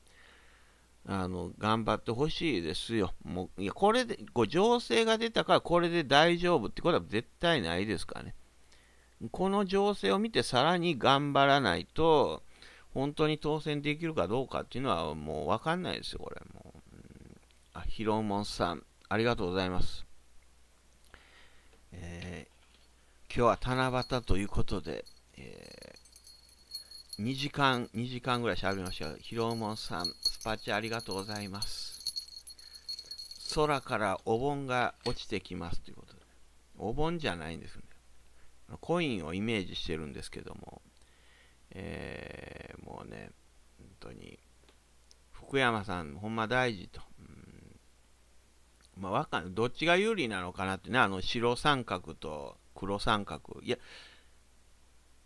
あの頑張ってほしいですよ。もういやこれでこ情勢が出たからこれで大丈夫ってことは絶対ないですからね。この情勢を見てさらに頑張らないと、本当に当選できるかどうかっていうのはもう分かんないですよ、これ。もうあひろもんさん、ありがとうございます。えー、今日は七夕ということで、えー、2時間、2時間ぐらい喋りました。ひろもんさん、パチありがとうございます。空からお盆が落ちてきますということで。お盆じゃないんですね。コインをイメージしてるんですけども、えー、もうね、本当に、福山さん、ほんま大事と。うん、まあ、わかんない。どっちが有利なのかなってね、あの、白三角と黒三角。いや、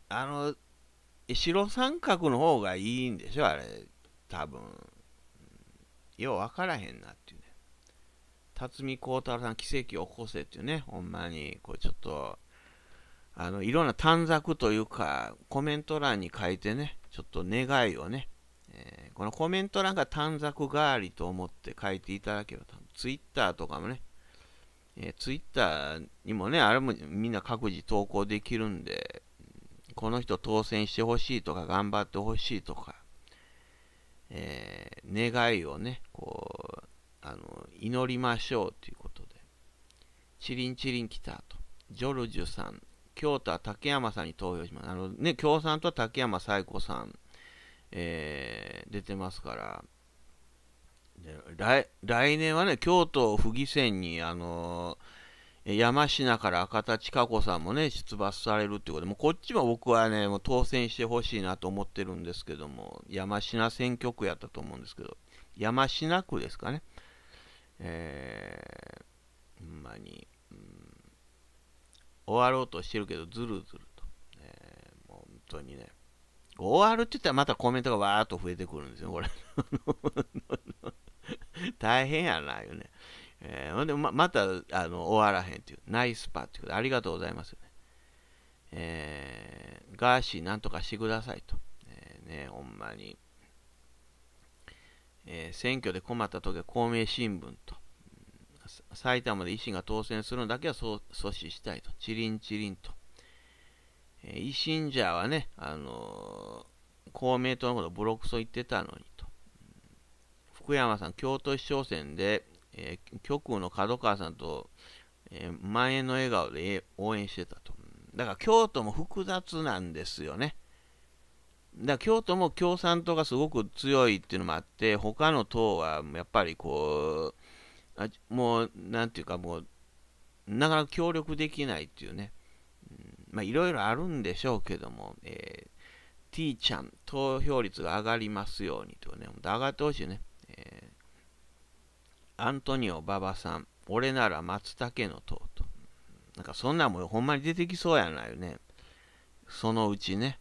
あの、白三角の方がいいんでしょ、あれ、多分。よう分からへんなっていうね。辰巳孝太郎さん、奇跡を起こせっていうね、ほんまに、こうちょっと、あの、いろんな短冊というか、コメント欄に書いてね、ちょっと願いをね、えー、このコメント欄が短冊代わりと思って書いていただければ、ツイッターとかもね、えー、ツイッターにもね、あれもみんな各自投稿できるんで、この人当選してほしいとか、頑張ってほしいとか、えー、願いをね、こう、あの、祈りましょうということで、チリンチリン来たと、ジョルジュさん、京都は竹山さんに投票します。あのね、共産党は竹山冴子さん、えー、出てますから、来来年はね、京都府議選に、あのー山科から赤田千佳子さんもね、出馬されるってことで、もうこっちも僕はね、もう当選してほしいなと思ってるんですけども、山科選挙区やったと思うんですけど、山科区ですかね。えー、ほんまに、うん、終わろうとしてるけど、ずるずると。えー、もう本当にね、終わるって言ったらまたコメントがわーっと増えてくるんですよ、これ。大変やな、よね。えー、でままたあの終わらへんっていう、ナイスパっていうことで、ありがとうございます、ね、えー、ガーシーなんとかしてくださいと。えー、ね、ほんまに。えー、選挙で困った時は公明新聞と。埼玉で維新が当選するのだけは阻止したいと。チリンチリンと。えー、維新者はね、あのー、公明党のことブロックソ言ってたのにと。福山さん、京都市長選でえー、極右の角川さんと、えー、満の笑顔で応援してたと。だから京都も複雑なんですよね。だから京都も共産党がすごく強いっていうのもあって、他の党はやっぱりこう、あもう、なんていうか、もう、なかなか協力できないっていうね、うん、まあ、いろいろあるんでしょうけども、えー、T ちゃん、投票率が上がりますようにとね、上がってほしいね。えーアントニオ・馬場さん、俺なら松茸の塔と。なんかそんなんもほんまに出てきそうやないよね。そのうちね、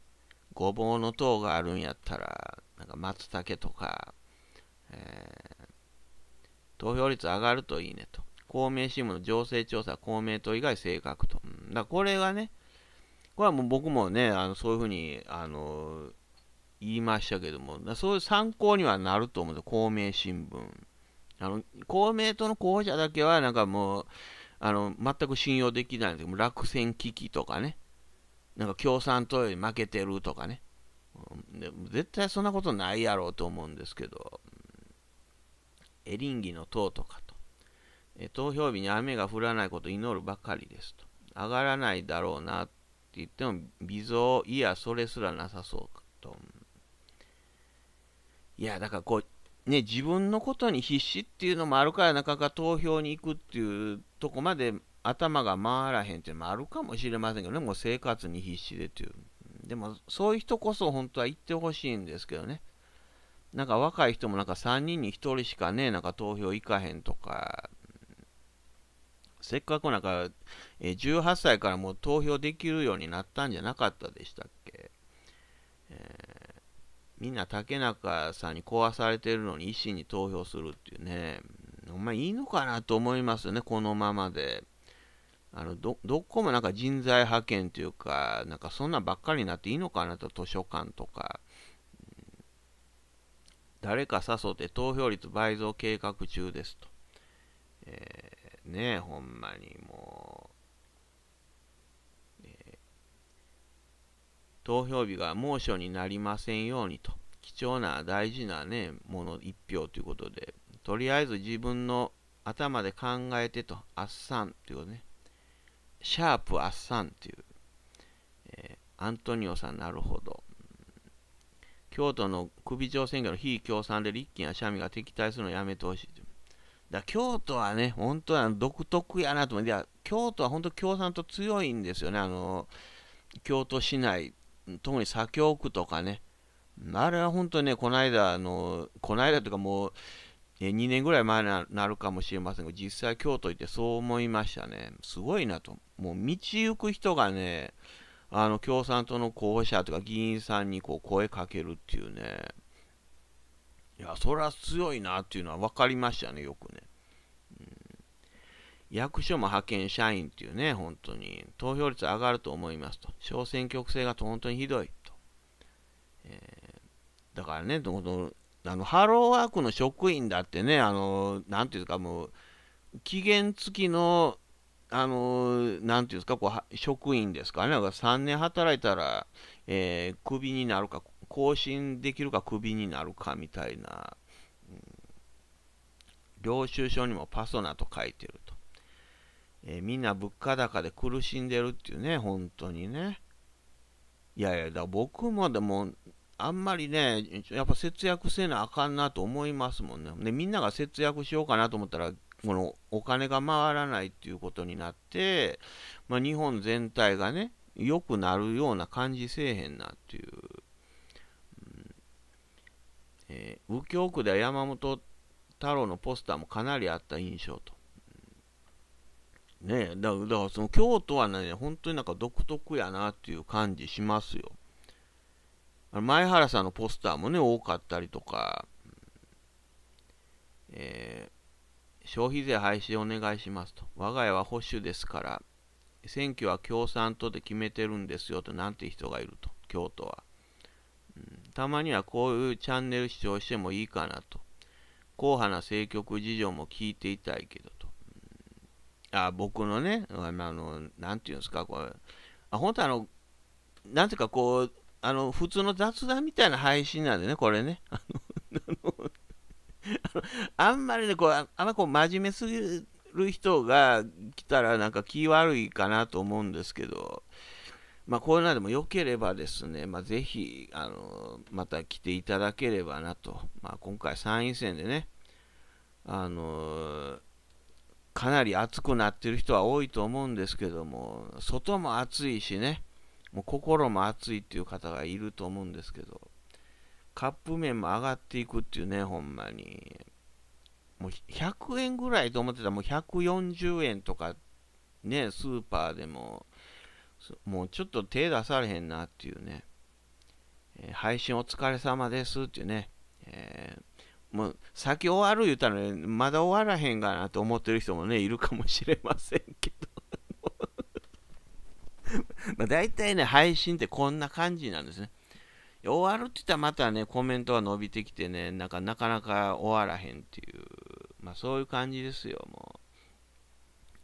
ごぼうの塔があるんやったら、なんか松茸とか、えー、投票率上がるといいねと。公明新聞の情勢調査、公明党以外正確と。だこれがね、これはもう僕もね、あのそういうふうに、あの言いましたけども、そういう参考にはなると思うんですよ、公明新聞。あの公明党の候補者だけは、なんかもう、あの全く信用できないんですけど、落選危機とかね、なんか共産党より負けてるとかね、で絶対そんなことないやろうと思うんですけど、エリンギの塔とかと、え投票日に雨が降らないことを祈るばかりですと、上がらないだろうなって言っても、微増、いや、それすらなさそうかと。いや、だからこう、ね、自分のことに必死っていうのもあるから、なかなか投票に行くっていうとこまで頭が回らへんっていうのもあるかもしれませんけどね、もう生活に必死でっていう。でも、そういう人こそ本当は行ってほしいんですけどね。なんか若い人もなんか3人に1人しかね、なんか投票行かへんとか、せっかくなんか、え18歳からもう投票できるようになったんじゃなかったでしたっけ。えーみんな竹中さんに壊されてるのに維新に投票するっていうね、お前いいのかなと思いますよね、このままで。あのどどこもなんか人材派遣というか、なんかそんなばっかりになっていいのかなと、図書館とか、誰か誘って投票率倍増計画中ですと。えー、ねえ、ほんまに、投票日が猛暑になりませんようにと、貴重な大事なね、もの1票ということで、とりあえず自分の頭で考えてと、あっさんっていうことね、シャープあっさんっていう、えー、アントニオさんなるほど。京都の首長選挙の非共産で立憲や社民が敵対するのをやめてほしい。だ京都はね、本当は独特やなと思って、京都は本当共産党強いんですよね、あの、京都市内特に左京区とかね、あれは本当にね、この間、あの、この間とかもう、ね、2年ぐらい前になるかもしれませんが、実際京都行ってそう思いましたね。すごいなと。もう道行く人がね、あの、共産党の候補者とか議員さんにこう声かけるっていうね、いや、それは強いなっていうのは分かりましたね、よくね。役所も派遣社員っていうね、本当に、投票率上がると思いますと。小選挙区制が本当にひどいと。えー、だからね、どんどん、あの、ハローワークの職員だってね、あの、なんていうかもう、期限付きの、あの、なんていうんですか、こう職員ですかね、か3年働いたら、えー、クビになるか、更新できるかクビになるかみたいな、うん、領収書にもパソナと書いてるえー、みんな物価高で苦しんでるっていうね、本当にね。いやいや、だ僕もでも、あんまりね、やっぱ節約せなあかんなと思いますもんね。で、みんなが節約しようかなと思ったら、このお金が回らないっていうことになって、まあ、日本全体がね、良くなるような感じせえへんなっていう。えー、右京区では山本太郎のポスターもかなりあった印象と。ねだから、だからその京都はね、本当になんか独特やなっていう感じしますよ。前原さんのポスターもね、多かったりとか、えー、消費税廃止お願いしますと。我が家は保守ですから、選挙は共産党で決めてるんですよと、なんて人がいると、京都は、うん。たまにはこういうチャンネル視聴してもいいかなと。硬派な政局事情も聞いていたいけど。あ僕のね、あの、なんていうんですか、これ、あ本当あの、なんていうかこう、あの、普通の雑談みたいな配信なんでね、これね。あの、あんまりね、こう、あんまこう真面目すぎる人が来たらなんか気悪いかなと思うんですけど、まあ、こういうのでも良ければですね、まあ、ぜひ、あの、また来ていただければなと。まあ、今回参院選でね、あのかなり暑くなってる人は多いと思うんですけども、外も暑いしね、もう心も暑いっていう方がいると思うんですけど、カップ麺も上がっていくっていうね、ほんまに。もう100円ぐらいと思ってたらもう140円とか、ね、スーパーでも、もうちょっと手出されへんなっていうね、えー、配信お疲れ様ですっていうね、えーもう先終わる言うたら、ね、まだ終わらへんかなと思ってる人もねいるかもしれませんけど まあ大体ね配信ってこんな感じなんですね終わるって言ったらまたねコメントが伸びてきてねなんかなかなか終わらへんっていうまあそういう感じですよもう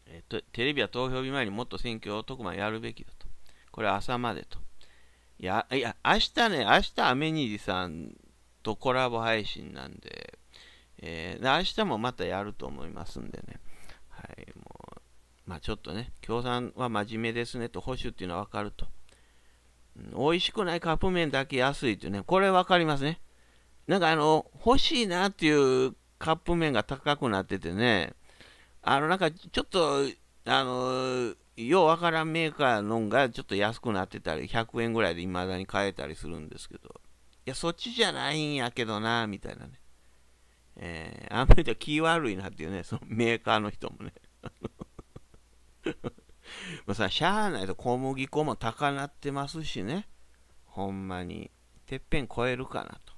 えっと、テレビは投票日前にもっと選挙特番やるべきだと。これ朝までと。いや、いや、明日ね、明日アメニージさんとコラボ配信なんで、えー、明日もまたやると思いますんでね、はい、もう、まあちょっとね、共産は真面目ですねと、保守っていうのは分かると。うん、美味しくないカップ麺だけ安いってね、これ分かりますね。なんかあの、欲しいなっていうカップ麺が高くなっててね、あの、なんかちょっと、あの、ようわからんメーカーのんがちょっと安くなってたり、100円ぐらいで未だに買えたりするんですけど、いや、そっちじゃないんやけどな、みたいなね。えー、あんまり気悪いなっていうね、そのメーカーの人もね。まあさ、しゃあないと小麦粉も高鳴ってますしね。ほんまに。てっぺん超えるかなと。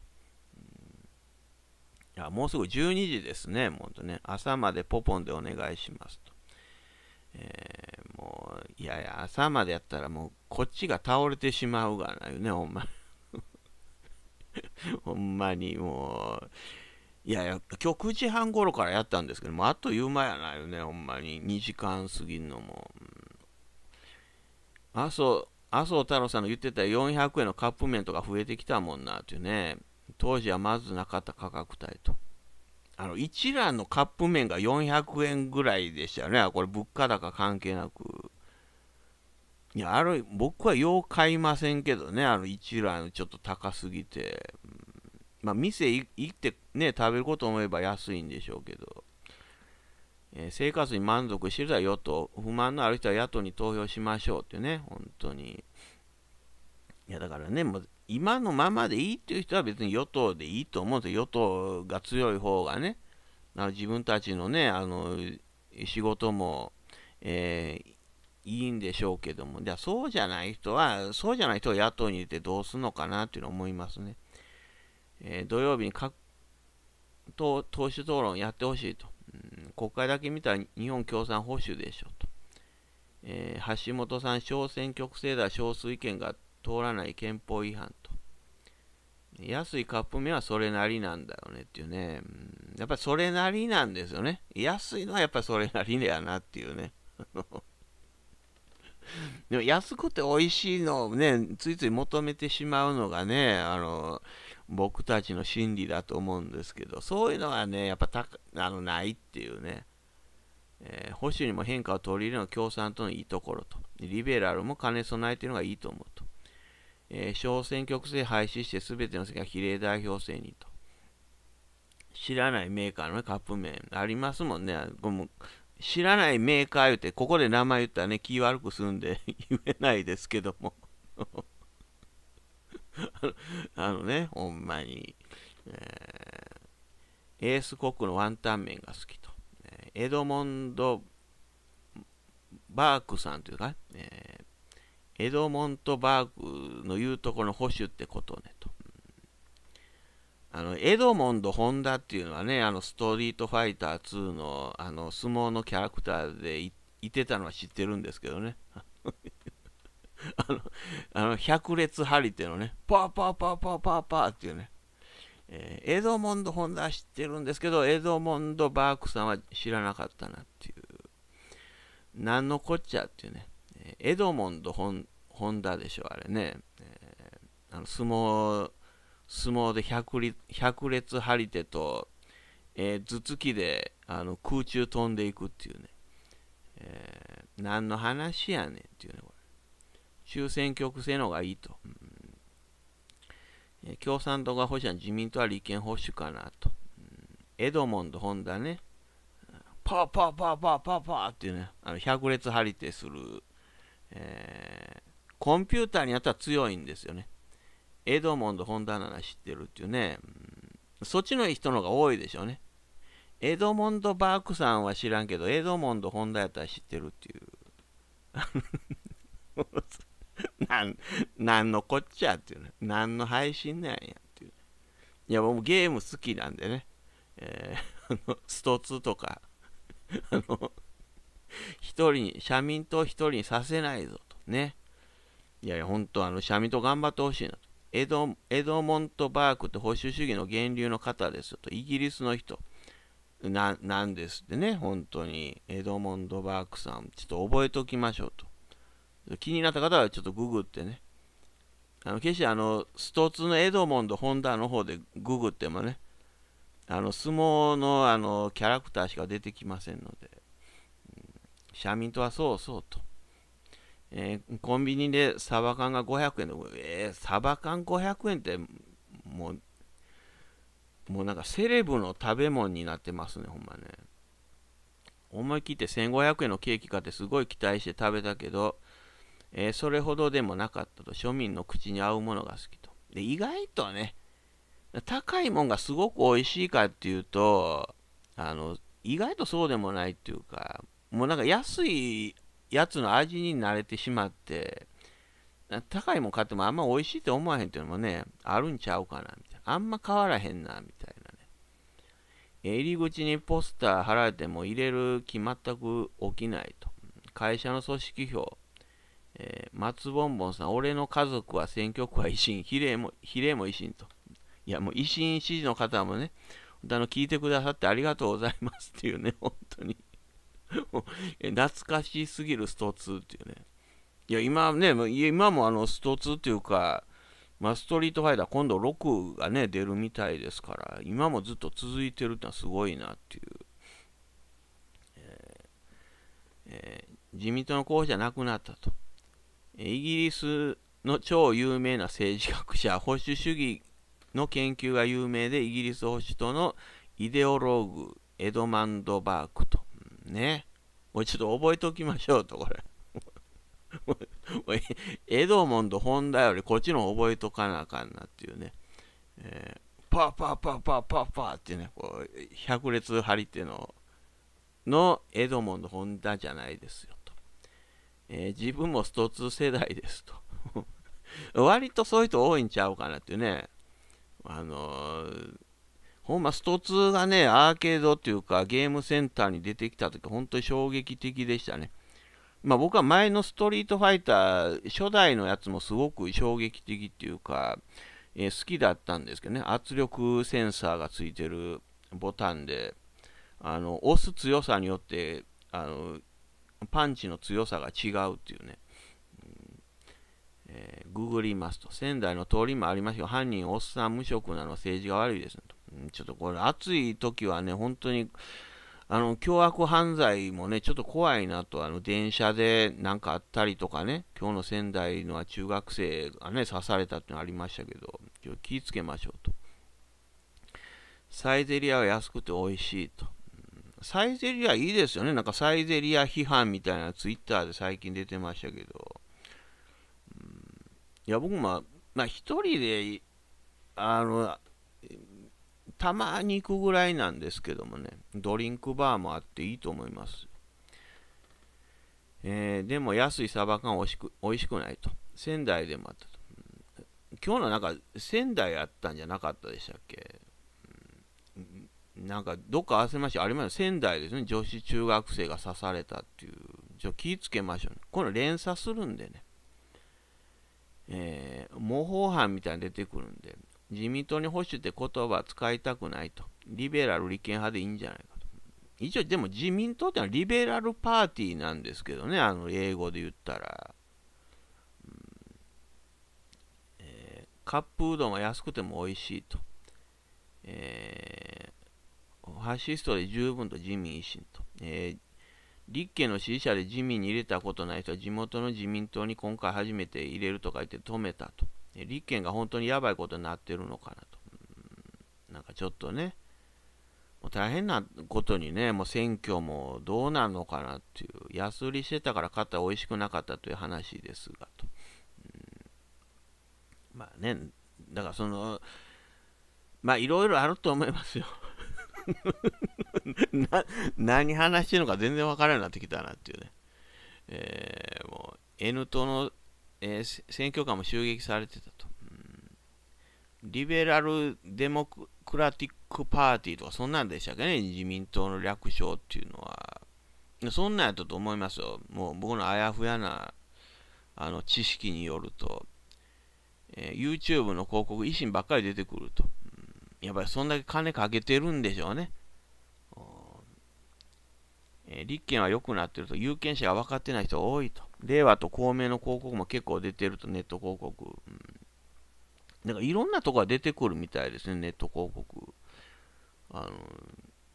いや、もうすぐ12時ですね。ほんとね、朝までポポンでお願いしますと。えー、もう、いやいや、朝までやったらもう、こっちが倒れてしまうがなよね、ほんま。ほんまにもう。いや、や今日9時半頃からやったんですけども、あっという間やないよね、ほんまに。2時間過ぎんのも。麻生麻生太郎さんの言ってた400円のカップ麺とか増えてきたもんなっていうね。当時はまずなかった価格帯と。あの、一蘭のカップ麺が400円ぐらいでしたよね。これ物価高関係なく。いや、あれ、僕はよう買いませんけどね、あの一蘭ちょっと高すぎて。まあ、店行ってね、食べること思えば安いんでしょうけど。えー、生活に満足してる人は与党、不満のある人は野党に投票しましょうってね、本当に。いや、だからね、もう今のままでいいっていう人は別に与党でいいと思うんですよ。与党が強い方がね、あの自分たちのね、あの、仕事も、えーいいんでしょうけども、じゃあそうじゃない人は、そうじゃない人を野党に出てどうするのかなっていうのを思いますね。えー、土曜日に各党党首討論やってほしいと、うん、国会だけ見たら日本共産保守でしょと。えー、橋本さん、小選挙区制度は少数意見が通らない憲法違反と。安いカップ麺はそれなりなんだよねっていうね。やっぱりそれなりなんですよね。安いのはやっぱりそれなりだよなっていうね。でも安くて美味しいのをね、ついつい求めてしまうのがね、あの、僕たちの心理だと思うんですけど、そういうのはね、やっぱたあのないっていうね、えー、保守にも変化を取り入れるのが共産党のいいところと、リベラルも兼ね備えているのがいいと思うと、えー、小選挙区制廃止して全ての席が比例代表制にと、知らないメーカーの、カップ麺ありますもんね。知らないメーカー言うて、ここで名前言ったらね、気悪くするんで 言えないですけども あの。ね、ほんまに、えー、エースコックのワンタン麺が好きと。えー、エドモンド・バークさんというか、えー、エドモント・バークの言うとこの保守ってことねと。あのエドモンド・ホンダっていうのはね、あのストリートファイター2のあの相撲のキャラクターでいてたのは知ってるんですけどね。あの、あの百列張り手のね、パーパーパーパーパーパーっていうね、えー、エドモンド・ホンダは知ってるんですけど、エドモンド・バークさんは知らなかったなっていう、なんのこっちゃっていうね、エドモンド・ホンダでしょ、あれね、えー、あの相撲相撲で百列張り手と、えー、頭突きであの空中飛んでいくっていうね、えー、何の話やねんっていうね、これ。中選挙区制の方がいいと。うんえー、共産党が保守な自民党は立憲保守かなと。うん、エドモンド・ホンダね。パーパーパーパーパーパーっていうね、あの百列張り手する、えー、コンピューターにあったら強いんですよね。エドモンド・ホンダなら知ってるっていうね、うん、そっちの人のが多いでしょうね。エドモンド・バークさんは知らんけど、エドモンド・ホンダやったら知ってるっていう。なん、なんのこっちゃっていうね。なんの配信なんやっていう。いや、僕ゲーム好きなんでね。えー、あの、ストツとか、あの、一人に、社民党一人にさせないぞとね。いやいや、本当あの、社民党頑張ってほしいなと。エドエドモント・バークって保守主義の源流の方ですと、イギリスの人ななんですってね、本当に。エドモンド・バークさん、ちょっと覚えておきましょうと。気になった方はちょっとググってね。あの決してあのストツのエドモンド・ホンダの方でググってもね、あの相撲のあのキャラクターしか出てきませんので、うん、社民党はそうそうと。えー、コンビニでサバ缶が500円で、えー、サバ缶500円ってもう、もうなんかセレブの食べ物になってますね、ほんまね。思い切って1500円のケーキ買ってすごい期待して食べたけど、えー、それほどでもなかったと、庶民の口に合うものが好きと。で意外とね、高いもんがすごく美味しいかっていうと、あの、意外とそうでもないっていうか、もうなんか安いやつの味に慣れてしまって、高いもん買ってもあんま美味しいって思わへんっていうのもね、あるんちゃうかな、みたいな。あんま変わらへんな、みたいなね。入り口にポスター貼られても入れる気全く起きないと。会社の組織票、えー、松ぼんぼんさん、俺の家族は選挙区は維新、比例も、比例も維新と。いや、もう維新支持の方もね、あの、聞いてくださってありがとうございますっていうね、本当に。懐かしすぎるスト2っていうね。いや、今ね、今もあのスト2っていうか、まあ、ストリートファイター、今度6がね、出るみたいですから、今もずっと続いてるってのはすごいなっていう。えーえー、自民党の候補じゃなくなったと。イギリスの超有名な政治学者、保守主義の研究が有名で、イギリス保守党のイデオローグ、エドマンド・バークと。ね。もうちょっと覚えておきましょうと、これ。エドモンド・ホンダよりこっちの覚えとかなあかんなっていうね。えー、パーパーパーパーパーパーってね、こう、百列張りっていうののエドモンド・ホンダじゃないですよと。えー、自分も一つ世代ですと。割とそういう人多いんちゃうかなっていうね。あのーほんま、スト2がね、アーケードっていうか、ゲームセンターに出てきたとき、本当に衝撃的でしたね。まあ、僕は前のストリートファイター、初代のやつもすごく衝撃的っていうか、えー、好きだったんですけどね、圧力センサーがついてるボタンで、あの押す強さによってあの、パンチの強さが違うっていうね。えー、ググりますと、仙台の通りもありますよ。犯人、おっさん、無職なの政治が悪いです、ね、と。ちょっとこれ暑い時はね、本当に、あの、凶悪犯罪もね、ちょっと怖いなと、あの、電車でなんかあったりとかね、今日の仙台のは中学生がね、刺されたってのありましたけど、ちょっと気をつけましょうと。サイゼリアは安くて美味しいと。サイゼリアいいですよね。なんかサイゼリア批判みたいなツイッターで最近出てましたけど。うん、いや、僕も、まあ一人で、あの、たまに行くぐらいなんですけどもね、ドリンクバーもあっていいと思います。えー、でも安いサバ缶美味しく美味しくないと。仙台でもあったと。今日のなんか仙台あったんじゃなかったでしたっけ、うん、なんか、どっか合わせました。ありました。仙台ですね。女子中学生が刺されたっていう。ちょ気をつけましょう、ね。この連鎖するんでね。えー、模倣犯みたいに出てくるんで、自民党に保守って言葉使いたくないと。リベラル利権派でいいんじゃないかと。一応、でも自民党ってのはリベラルパーティーなんですけどね、あの英語で言ったら。えー、カップうどんは安くても美味しいと。えー、ファシストで十分と自民維新と。えー立憲の支持者で自民に入れたことない人は地元の自民党に今回初めて入れるとか言って止めたと。立憲が本当にやばいことになってるのかなと。なんかちょっとね、もう大変なことにね、もう選挙もどうなるのかなっていう、安売りしてたから肩おいしくなかったという話ですがと。まあね、だからその、まあいろいろあると思いますよ。な何話してるのか全然わからなくなってきたなっていうね。えー、もう N 党のえー、選挙官も襲撃されてたと、リベラル・デモクラティック・パーティーとか、そんなんでしたっけね、自民党の略称っていうのは。そんなんやったと思いますよ。もう僕のあやふやなあの知識によると、えー、YouTube の広告、維新ばっかり出てくると、やっぱりそんだけ金かけてるんでしょうね。えー、立憲は良くなってると、有権者が分かってない人が多いと。令和と公明の広告も結構出てると、ネット広告。うん、かいろんなとこが出てくるみたいですね、ネット広告。あ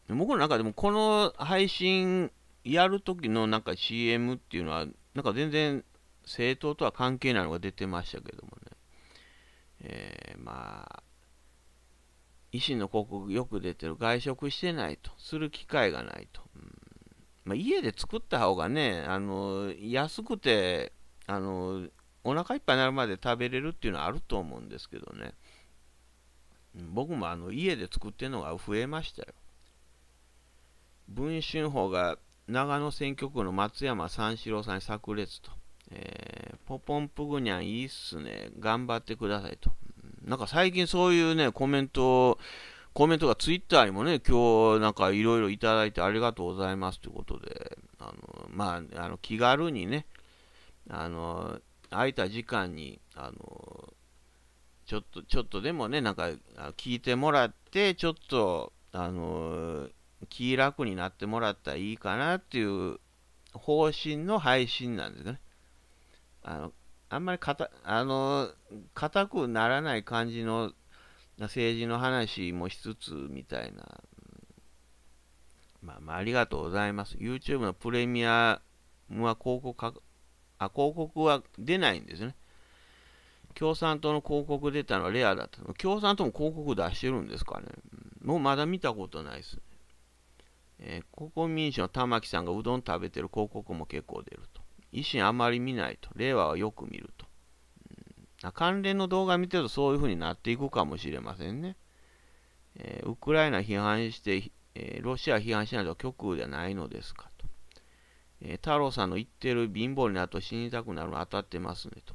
の僕の中でもこの配信やるときのなんか CM っていうのは、なんか全然政党とは関係ないのが出てましたけどもね。えー、まあ、維新の広告よく出てる、外食してないと、する機会がないと。うんまあ、家で作った方がね、あの安くてあのお腹いっぱいになるまで食べれるっていうのはあると思うんですけどね。僕もあの家で作ってるのが増えましたよ。文春砲が長野選挙区の松山三四郎さんに炸裂と、えー、ポポンプグニャンいいっすね、頑張ってくださいと。なんか最近そういうね、コメントをコメントがツイッターにもね、今日なんかいろいろいただいてありがとうございますということで、あのまあ、あの気軽にね、あの空いた時間に、あのちょっと、ちょっとでもね、なんか聞いてもらって、ちょっと、あの気楽になってもらったらいいかなっていう方針の配信なんですね。あのあんまりあの、硬くならない感じの政治の話もしつつみたいな、まあ、まあ、ありがとうございます。YouTube のプレミアムは広告かあ広告は出ないんですね。共産党の広告出たのはレアだった。共産党も広告出してるんですかね。もうまだ見たことないですね。えー、国民主の玉木さんがうどん食べてる広告も結構出ると。維新あまり見ないと。令和はよく見ると。関連の動画見てるとそういうふうになっていくかもしれませんね。えー、ウクライナ批判して、えー、ロシア批判しないと極右じゃないのですかと。えー、太郎さんの言ってる貧乏になると死にたくなるの当たってますねと。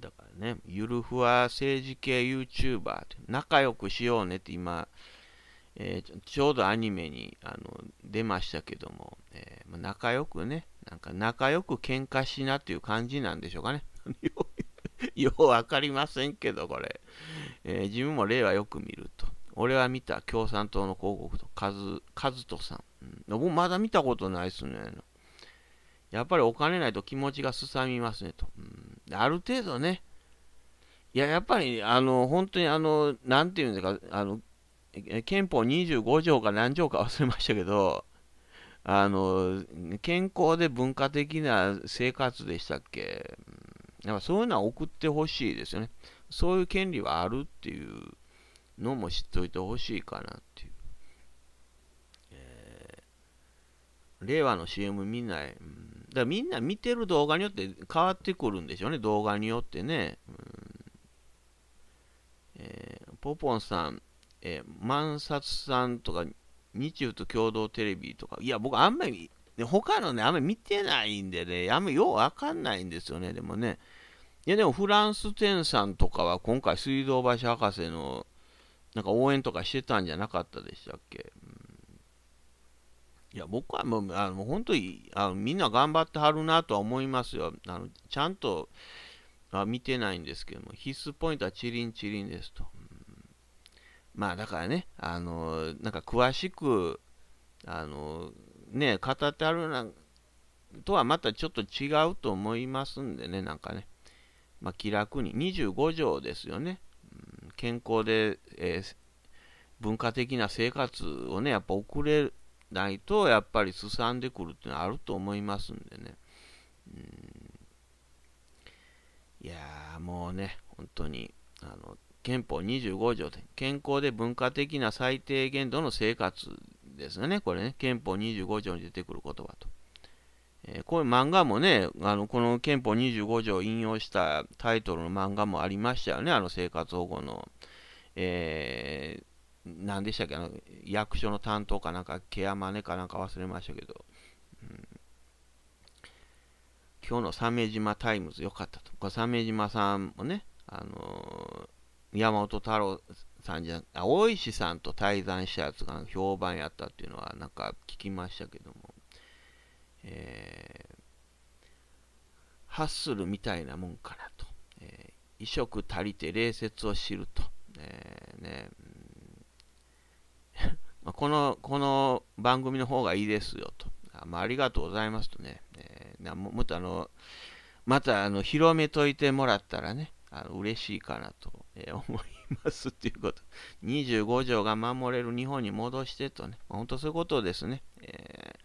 だからね、ゆるふわ政治系 YouTuber 仲良くしようねって今、えー、ちょうどアニメにあの出ましたけども、えー、仲良くね、なんか仲良く喧嘩しなっていう感じなんでしょうかね。よう分かりませんけど、これ。えー、自分も例はよく見ると。俺は見た共産党の広告と、カズ、カズトさん。うん、僕まだ見たことないっすね。やっぱりお金ないと気持ちがすさみますねと。うん、ある程度ね、いや、やっぱり、あの、本当に、あの、なんていうんですか、あの、憲法25条か何条か忘れましたけど、あの、健康で文化的な生活でしたっけやっぱそういうのは送ってほしいですよね。そういう権利はあるっていうのも知っといてほしいかなっていう。えー、令和の CM 見ない。うん、だからみんな見てる動画によって変わってくるんでしょうね、動画によってね。うんえー、ポポンさん、えー、万札さんとか、日中と共同テレビとか、いや、僕あんまりで、他のね、あんまり見てないんでね、あんりようわかんないんですよね、でもね。いや、でもフランス店さんとかは今回、水道橋博士のなんか応援とかしてたんじゃなかったでしたっけ、うん、いや、僕はもう、あの本当にあのみんな頑張ってはるなとは思いますよ。あのちゃんとあ見てないんですけども、必須ポイントはチリンチリンですと。うん、まあ、だからね、あの、なんか詳しく、あの、ね、語ってあるなとはまたちょっと違うと思いますんでね、なんかね、まあ、気楽に、25条ですよね、うん、健康で、えー、文化的な生活をね、やっぱ送れないと、やっぱりすさんでくるっていうのはあると思いますんでね、うん、いやー、もうね、本当に、あの憲法25条で、健康で文化的な最低限度の生活ですよね、これね。憲法25条に出てくる言葉と。えー、こういう漫画もね、あの、この憲法25条を引用したタイトルの漫画もありましたよね、あの生活保護の。えー、何でしたっけあの役所の担当かなんか、ケアマネかなんか忘れましたけど、うん、今日の鮫島タイムズ良かったと。鮫島さんもね、あのー、山本太郎三次あ大石さんと対談したやつが評判やったっていうのはなんか聞きましたけども、えー、ハッスルみたいなもんかなと、えー、衣食足りて礼節を知ると、えー、ね、まこのこの番組の方がいいですよとあ,、まあ、ありがとうございますとね、えー、なももっとあのまたあの広めといてもらったらねあの嬉しいかなと、え思いますっていうこと。25条が守れる日本に戻してとね。本当そういうことですね。え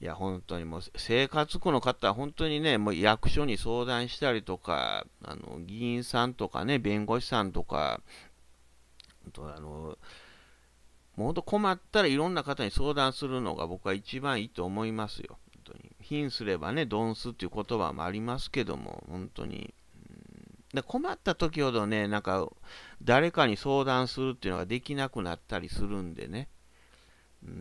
ー、いや、本当にもう生活苦の方は本当にね、もう役所に相談したりとか、あの議員さんとかね、弁護士さんとか、とあのもう本当困ったらいろんな方に相談するのが僕は一番いいと思いますよ。本当に。貧すればね、ドンスっていう言葉もありますけども、本当に。で困った時ほどね、なんか誰かに相談するっていうのができなくなったりするんでね。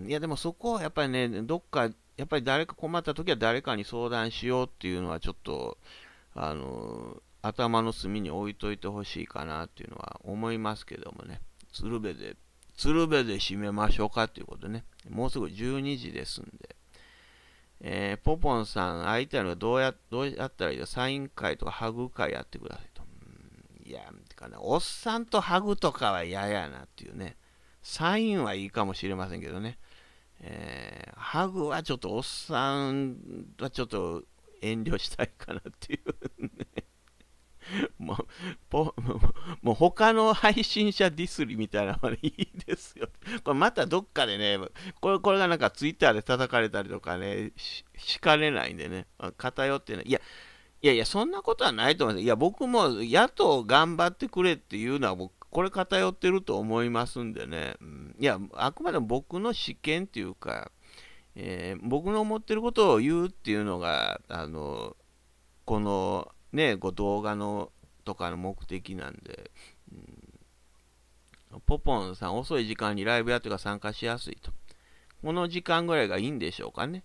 いやでもそこはやっぱりね、どっか、やっぱり誰か困った時は誰かに相談しようっていうのはちょっと、あの、頭の隅に置いといてほしいかなっていうのは思いますけどもね。鶴瓶で、鶴瓶で締めましょうかっていうことね。もうすぐ12時ですんで。えー、ポポンさん、相手のどうや、どうやったらいいか、サイン会とかハグ会やってくださいと。いや、てかね、おっさんとハグとかは嫌やなっていうね。サインはいいかもしれませんけどね。えー、ハグはちょっとおっさんはちょっと遠慮したいかなっていうね。もう、もう他の配信者ディスりみたいなのいいですよ。これまたどっかでね、これこれがなんかツイッターで叩かれたりとかね、しかねないんでね、偏ってない。いや、いやいや、そんなことはないと思います。いや、僕も野党頑張ってくれっていうのは、僕、これ偏ってると思いますんでね、うん、いや、あくまでも僕の試験っていうか、えー、僕の思ってることを言うっていうのが、あの、このね、こう動画のとかの目的なんで、うん、ポポンさん、遅い時間にライブやってから参加しやすいと。この時間ぐらいがいいんでしょうかね。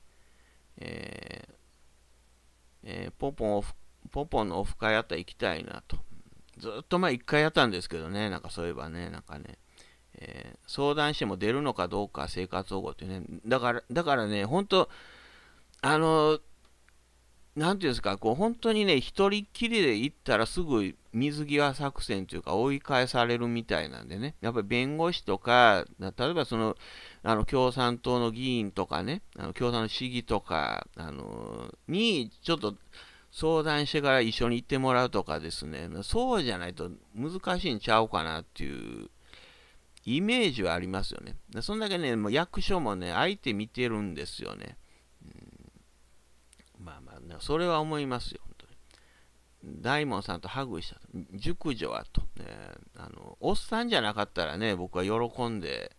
えーえー、ポポンオフ、ポポンのオフ会あったら行きたいなと。ずっと前一回やったんですけどね、なんかそういえばね、なんかね、えー、相談しても出るのかどうか生活保護ってね、だから、だからね、本当あの、なんていうんですか、こう本当にね、一人きりで行ったらすぐ水際作戦というか追い返されるみたいなんでね、やっぱり弁護士とか、例えばその、あの共産党の議員とかね、あの共産の市議とか、あのにちょっと相談してから一緒に行ってもらうとかですね、そうじゃないと難しいんちゃうかなっていうイメージはありますよね。そんだけね、もう役所もね、相手見てるんですよね。うん、まあまあ、ね、それは思いますよ。大門さんとハグしたと。熟女はと、ね。あの、おっさんじゃなかったらね、僕は喜んで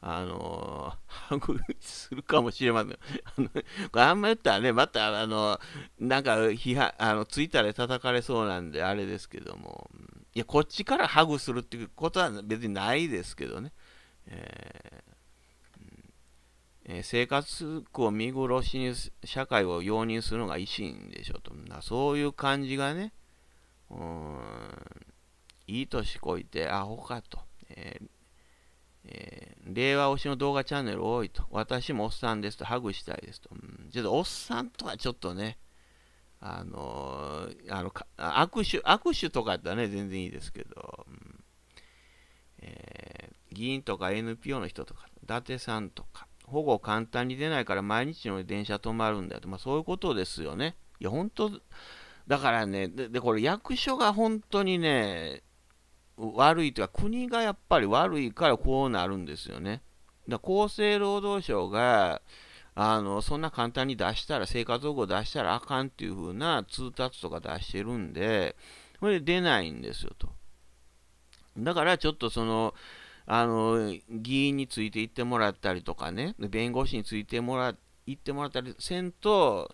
あの反抗するかもしれません。あのこれあんま言ったらね、また、あのなんか批判あの、ついたら叩かれそうなんで、あれですけども、いや、こっちからハグするっていうことは別にないですけどね、えーえー、生活苦を見殺しに社会を容認するのが維新でしょと、なそういう感じがね、うん、いい年こいてアホかと。えーえー、令和推しの動画チャンネル多いと。私もおっさんですと。ハグしたいですと。うん、ちょっとおっさんとはちょっとね、あのー、あの握手、握手とかだったらね、全然いいですけど、うんえー、議員とか NPO の人とか、伊達さんとか、保護簡単に出ないから毎日の電車止まるんだよと。まあそういうことですよね。いや、本当だからね、で、でこれ役所が本当にね、悪いというか、国がやっぱり悪いからこうなるんですよね。だ厚生労働省があのそんな簡単に出したら、生活保護出したらあかんっていう風な通達とか出してるんで、これ出ないんですよと。だからちょっとその、あの議員についていってもらったりとかね、弁護士についてもら行ってもらったりせんと、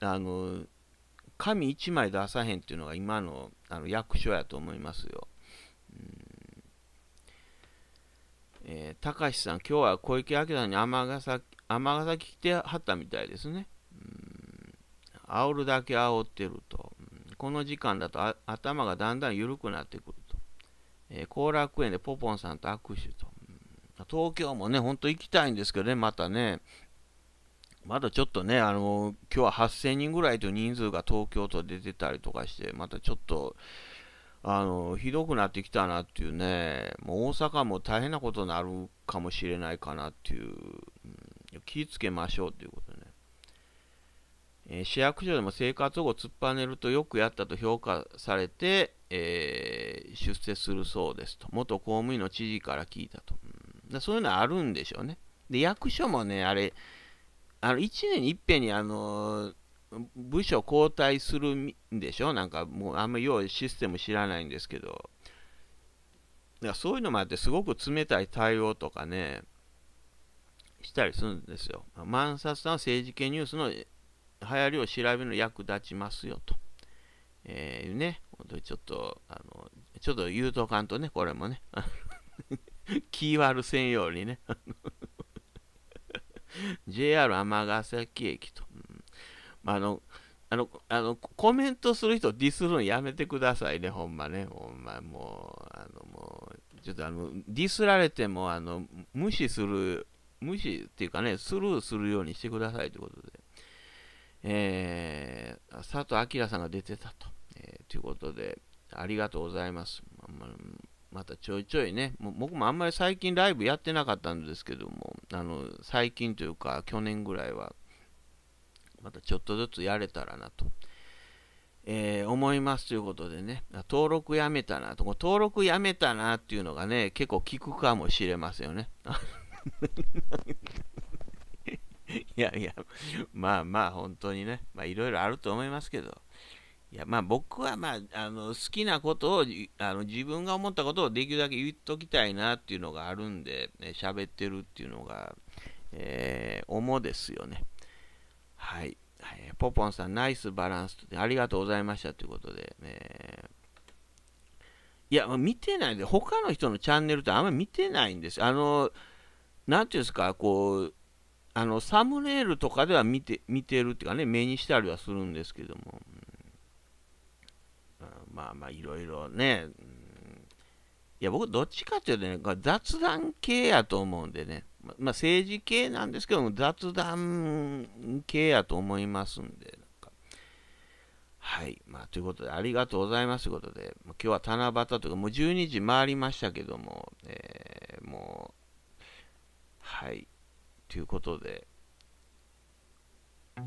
あの紙1枚出さへんっていうのが今のあの役所やと思いますよ。えー、高橋さん、今日は小池晃さんに尼崎尼崎来てはったみたいですね。うん煽るだけ煽ってると。この時間だと頭がだんだん緩くなってくると。えー、後楽園でポポンさんと握手と。東京もね、ほんと行きたいんですけどね、またね。まだちょっとね、あの、今日は8000人ぐらいと人数が東京都出てたりとかして、またちょっとあの、ひどくなってきたなっていうね、もう大阪も大変なことになるかもしれないかなっていう、うん、気をつけましょうということね。えー、市役所でも生活保護突っぱねるとよくやったと評価されて、えー、出世するそうですと。元公務員の知事から聞いたと。うん、だそういうのはあるんでしょうね。で、役所もね、あれ、あの1年にいっぺんに、あのー部署交代するんでしょなんかもうあんまようシステム知らないんですけど。だからそういうのもあってすごく冷たい対応とかね、したりするんですよ。万札さんは政治系ニュースの流行りを調べるの役立ちますよと。えー、ね、本当にちょっと、あの、ちょっと言うとかんとね、これもね、気悪せんようにね、JR 尼崎駅とあの、あの、あのコメントする人ディスるのやめてくださいね、ほんまね。ほんま、もう、あの、もう、ちょっとあの、ディスられても、あの、無視する、無視っていうかね、スルーするようにしてくださいということで。えー、佐藤明さんが出てたと。えー、ということで、ありがとうございます。ままたちょいちょいね、僕もあんまり最近ライブやってなかったんですけども、あの、最近というか、去年ぐらいは、またちょっとずつやれたらなと、えー、思いますということでね、登録やめたなと、登録やめたなっていうのがね、結構効くかもしれませんよね。いやいや、まあまあ本当にね、まあいろいろあると思いますけど、いやまあ僕はまああの好きなことをあの自分が思ったことをできるだけ言っときたいなっていうのがあるんで、ね、喋ってるっていうのが、えー、主ですよね。はい。はい、ポポンさん、ナイスバランス。ありがとうございましたということで。えー、いや、見てないで、他の人のチャンネルってあんまり見てないんです。あの、なんていうんですか、こう、あの、サムネイルとかでは見て、見てるっていうかね、目にしたりはするんですけども。うん、まあまあ、いろいろね、うん。いや、僕、どっちかっていうとね、雑談系やと思うんでね。ま、あ、政治系なんですけども、雑談系やと思いますんで、はい。まあ、ということで、ありがとうございますということで、今日は七夕とか、もう12時回りましたけども、えー、もう、はい。ということで、は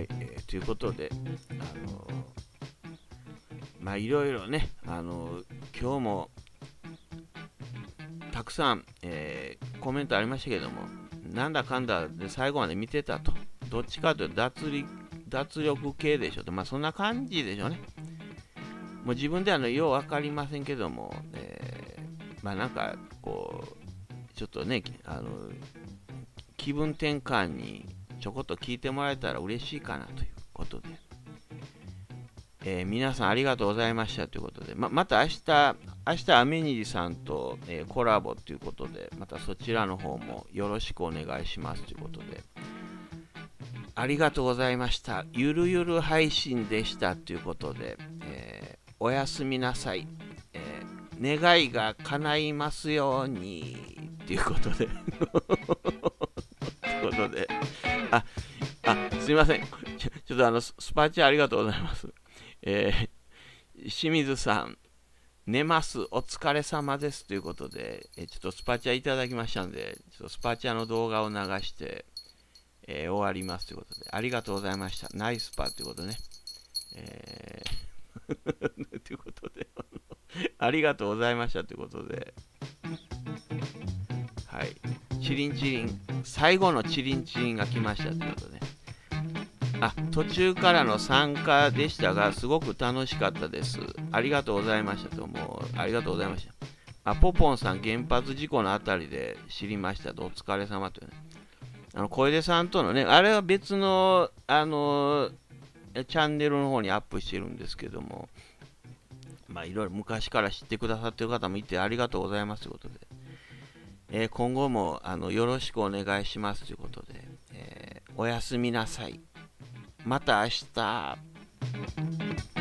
い、えー、ということで、あのまあいろいろね、あの今日もたくさん、えー、コメントありましたけども、なんだかんだで最後まで見てたと、どっちかというと脱力脱力系でしょと、まあそんな感じでしょうね。もう自分ではのよう分かりませんけども、えー、まあなんかこう、ちょっとね、あの気分転換にちょこっと聞いてもらえたら嬉しいかなということで。えー、皆さんありがとうございましたということで、ままた明日、明日アメニジさんと、えー、コラボということで、またそちらの方もよろしくお願いしますということで、ありがとうございました。ゆるゆる配信でしたということで、えー、おやすみなさい、え願いが叶いますようにということで、ということで、あ、あ、すいません。ちょっとあの、スパチャありがとうございます。えー、清水さん、寝ます、お疲れ様ですということで、えー、ちょっとスパチャいただきましたんで、ちょっとスパチャの動画を流して、えー、終わりますということで、ありがとうございました。ナイスパーということでね。えー、ということで、ありがとうございましたということで、はい。チリンチリン、最後のチリンチリンが来ましたということで、ね。あ途中からの参加でしたが、すごく楽しかったです。ありがとうございましたと、もありがとうございました。あ、ポポンさん、原発事故のあたりで知りましたと、お疲れ様という、ね、あの、小出さんとのね、あれは別の、あの、チャンネルの方にアップしてるんですけども、まあ、いろいろ昔から知ってくださってる方もいて、ありがとうございますということで、えー、今後も、あの、よろしくお願いしますということで、えー、おやすみなさい。また明日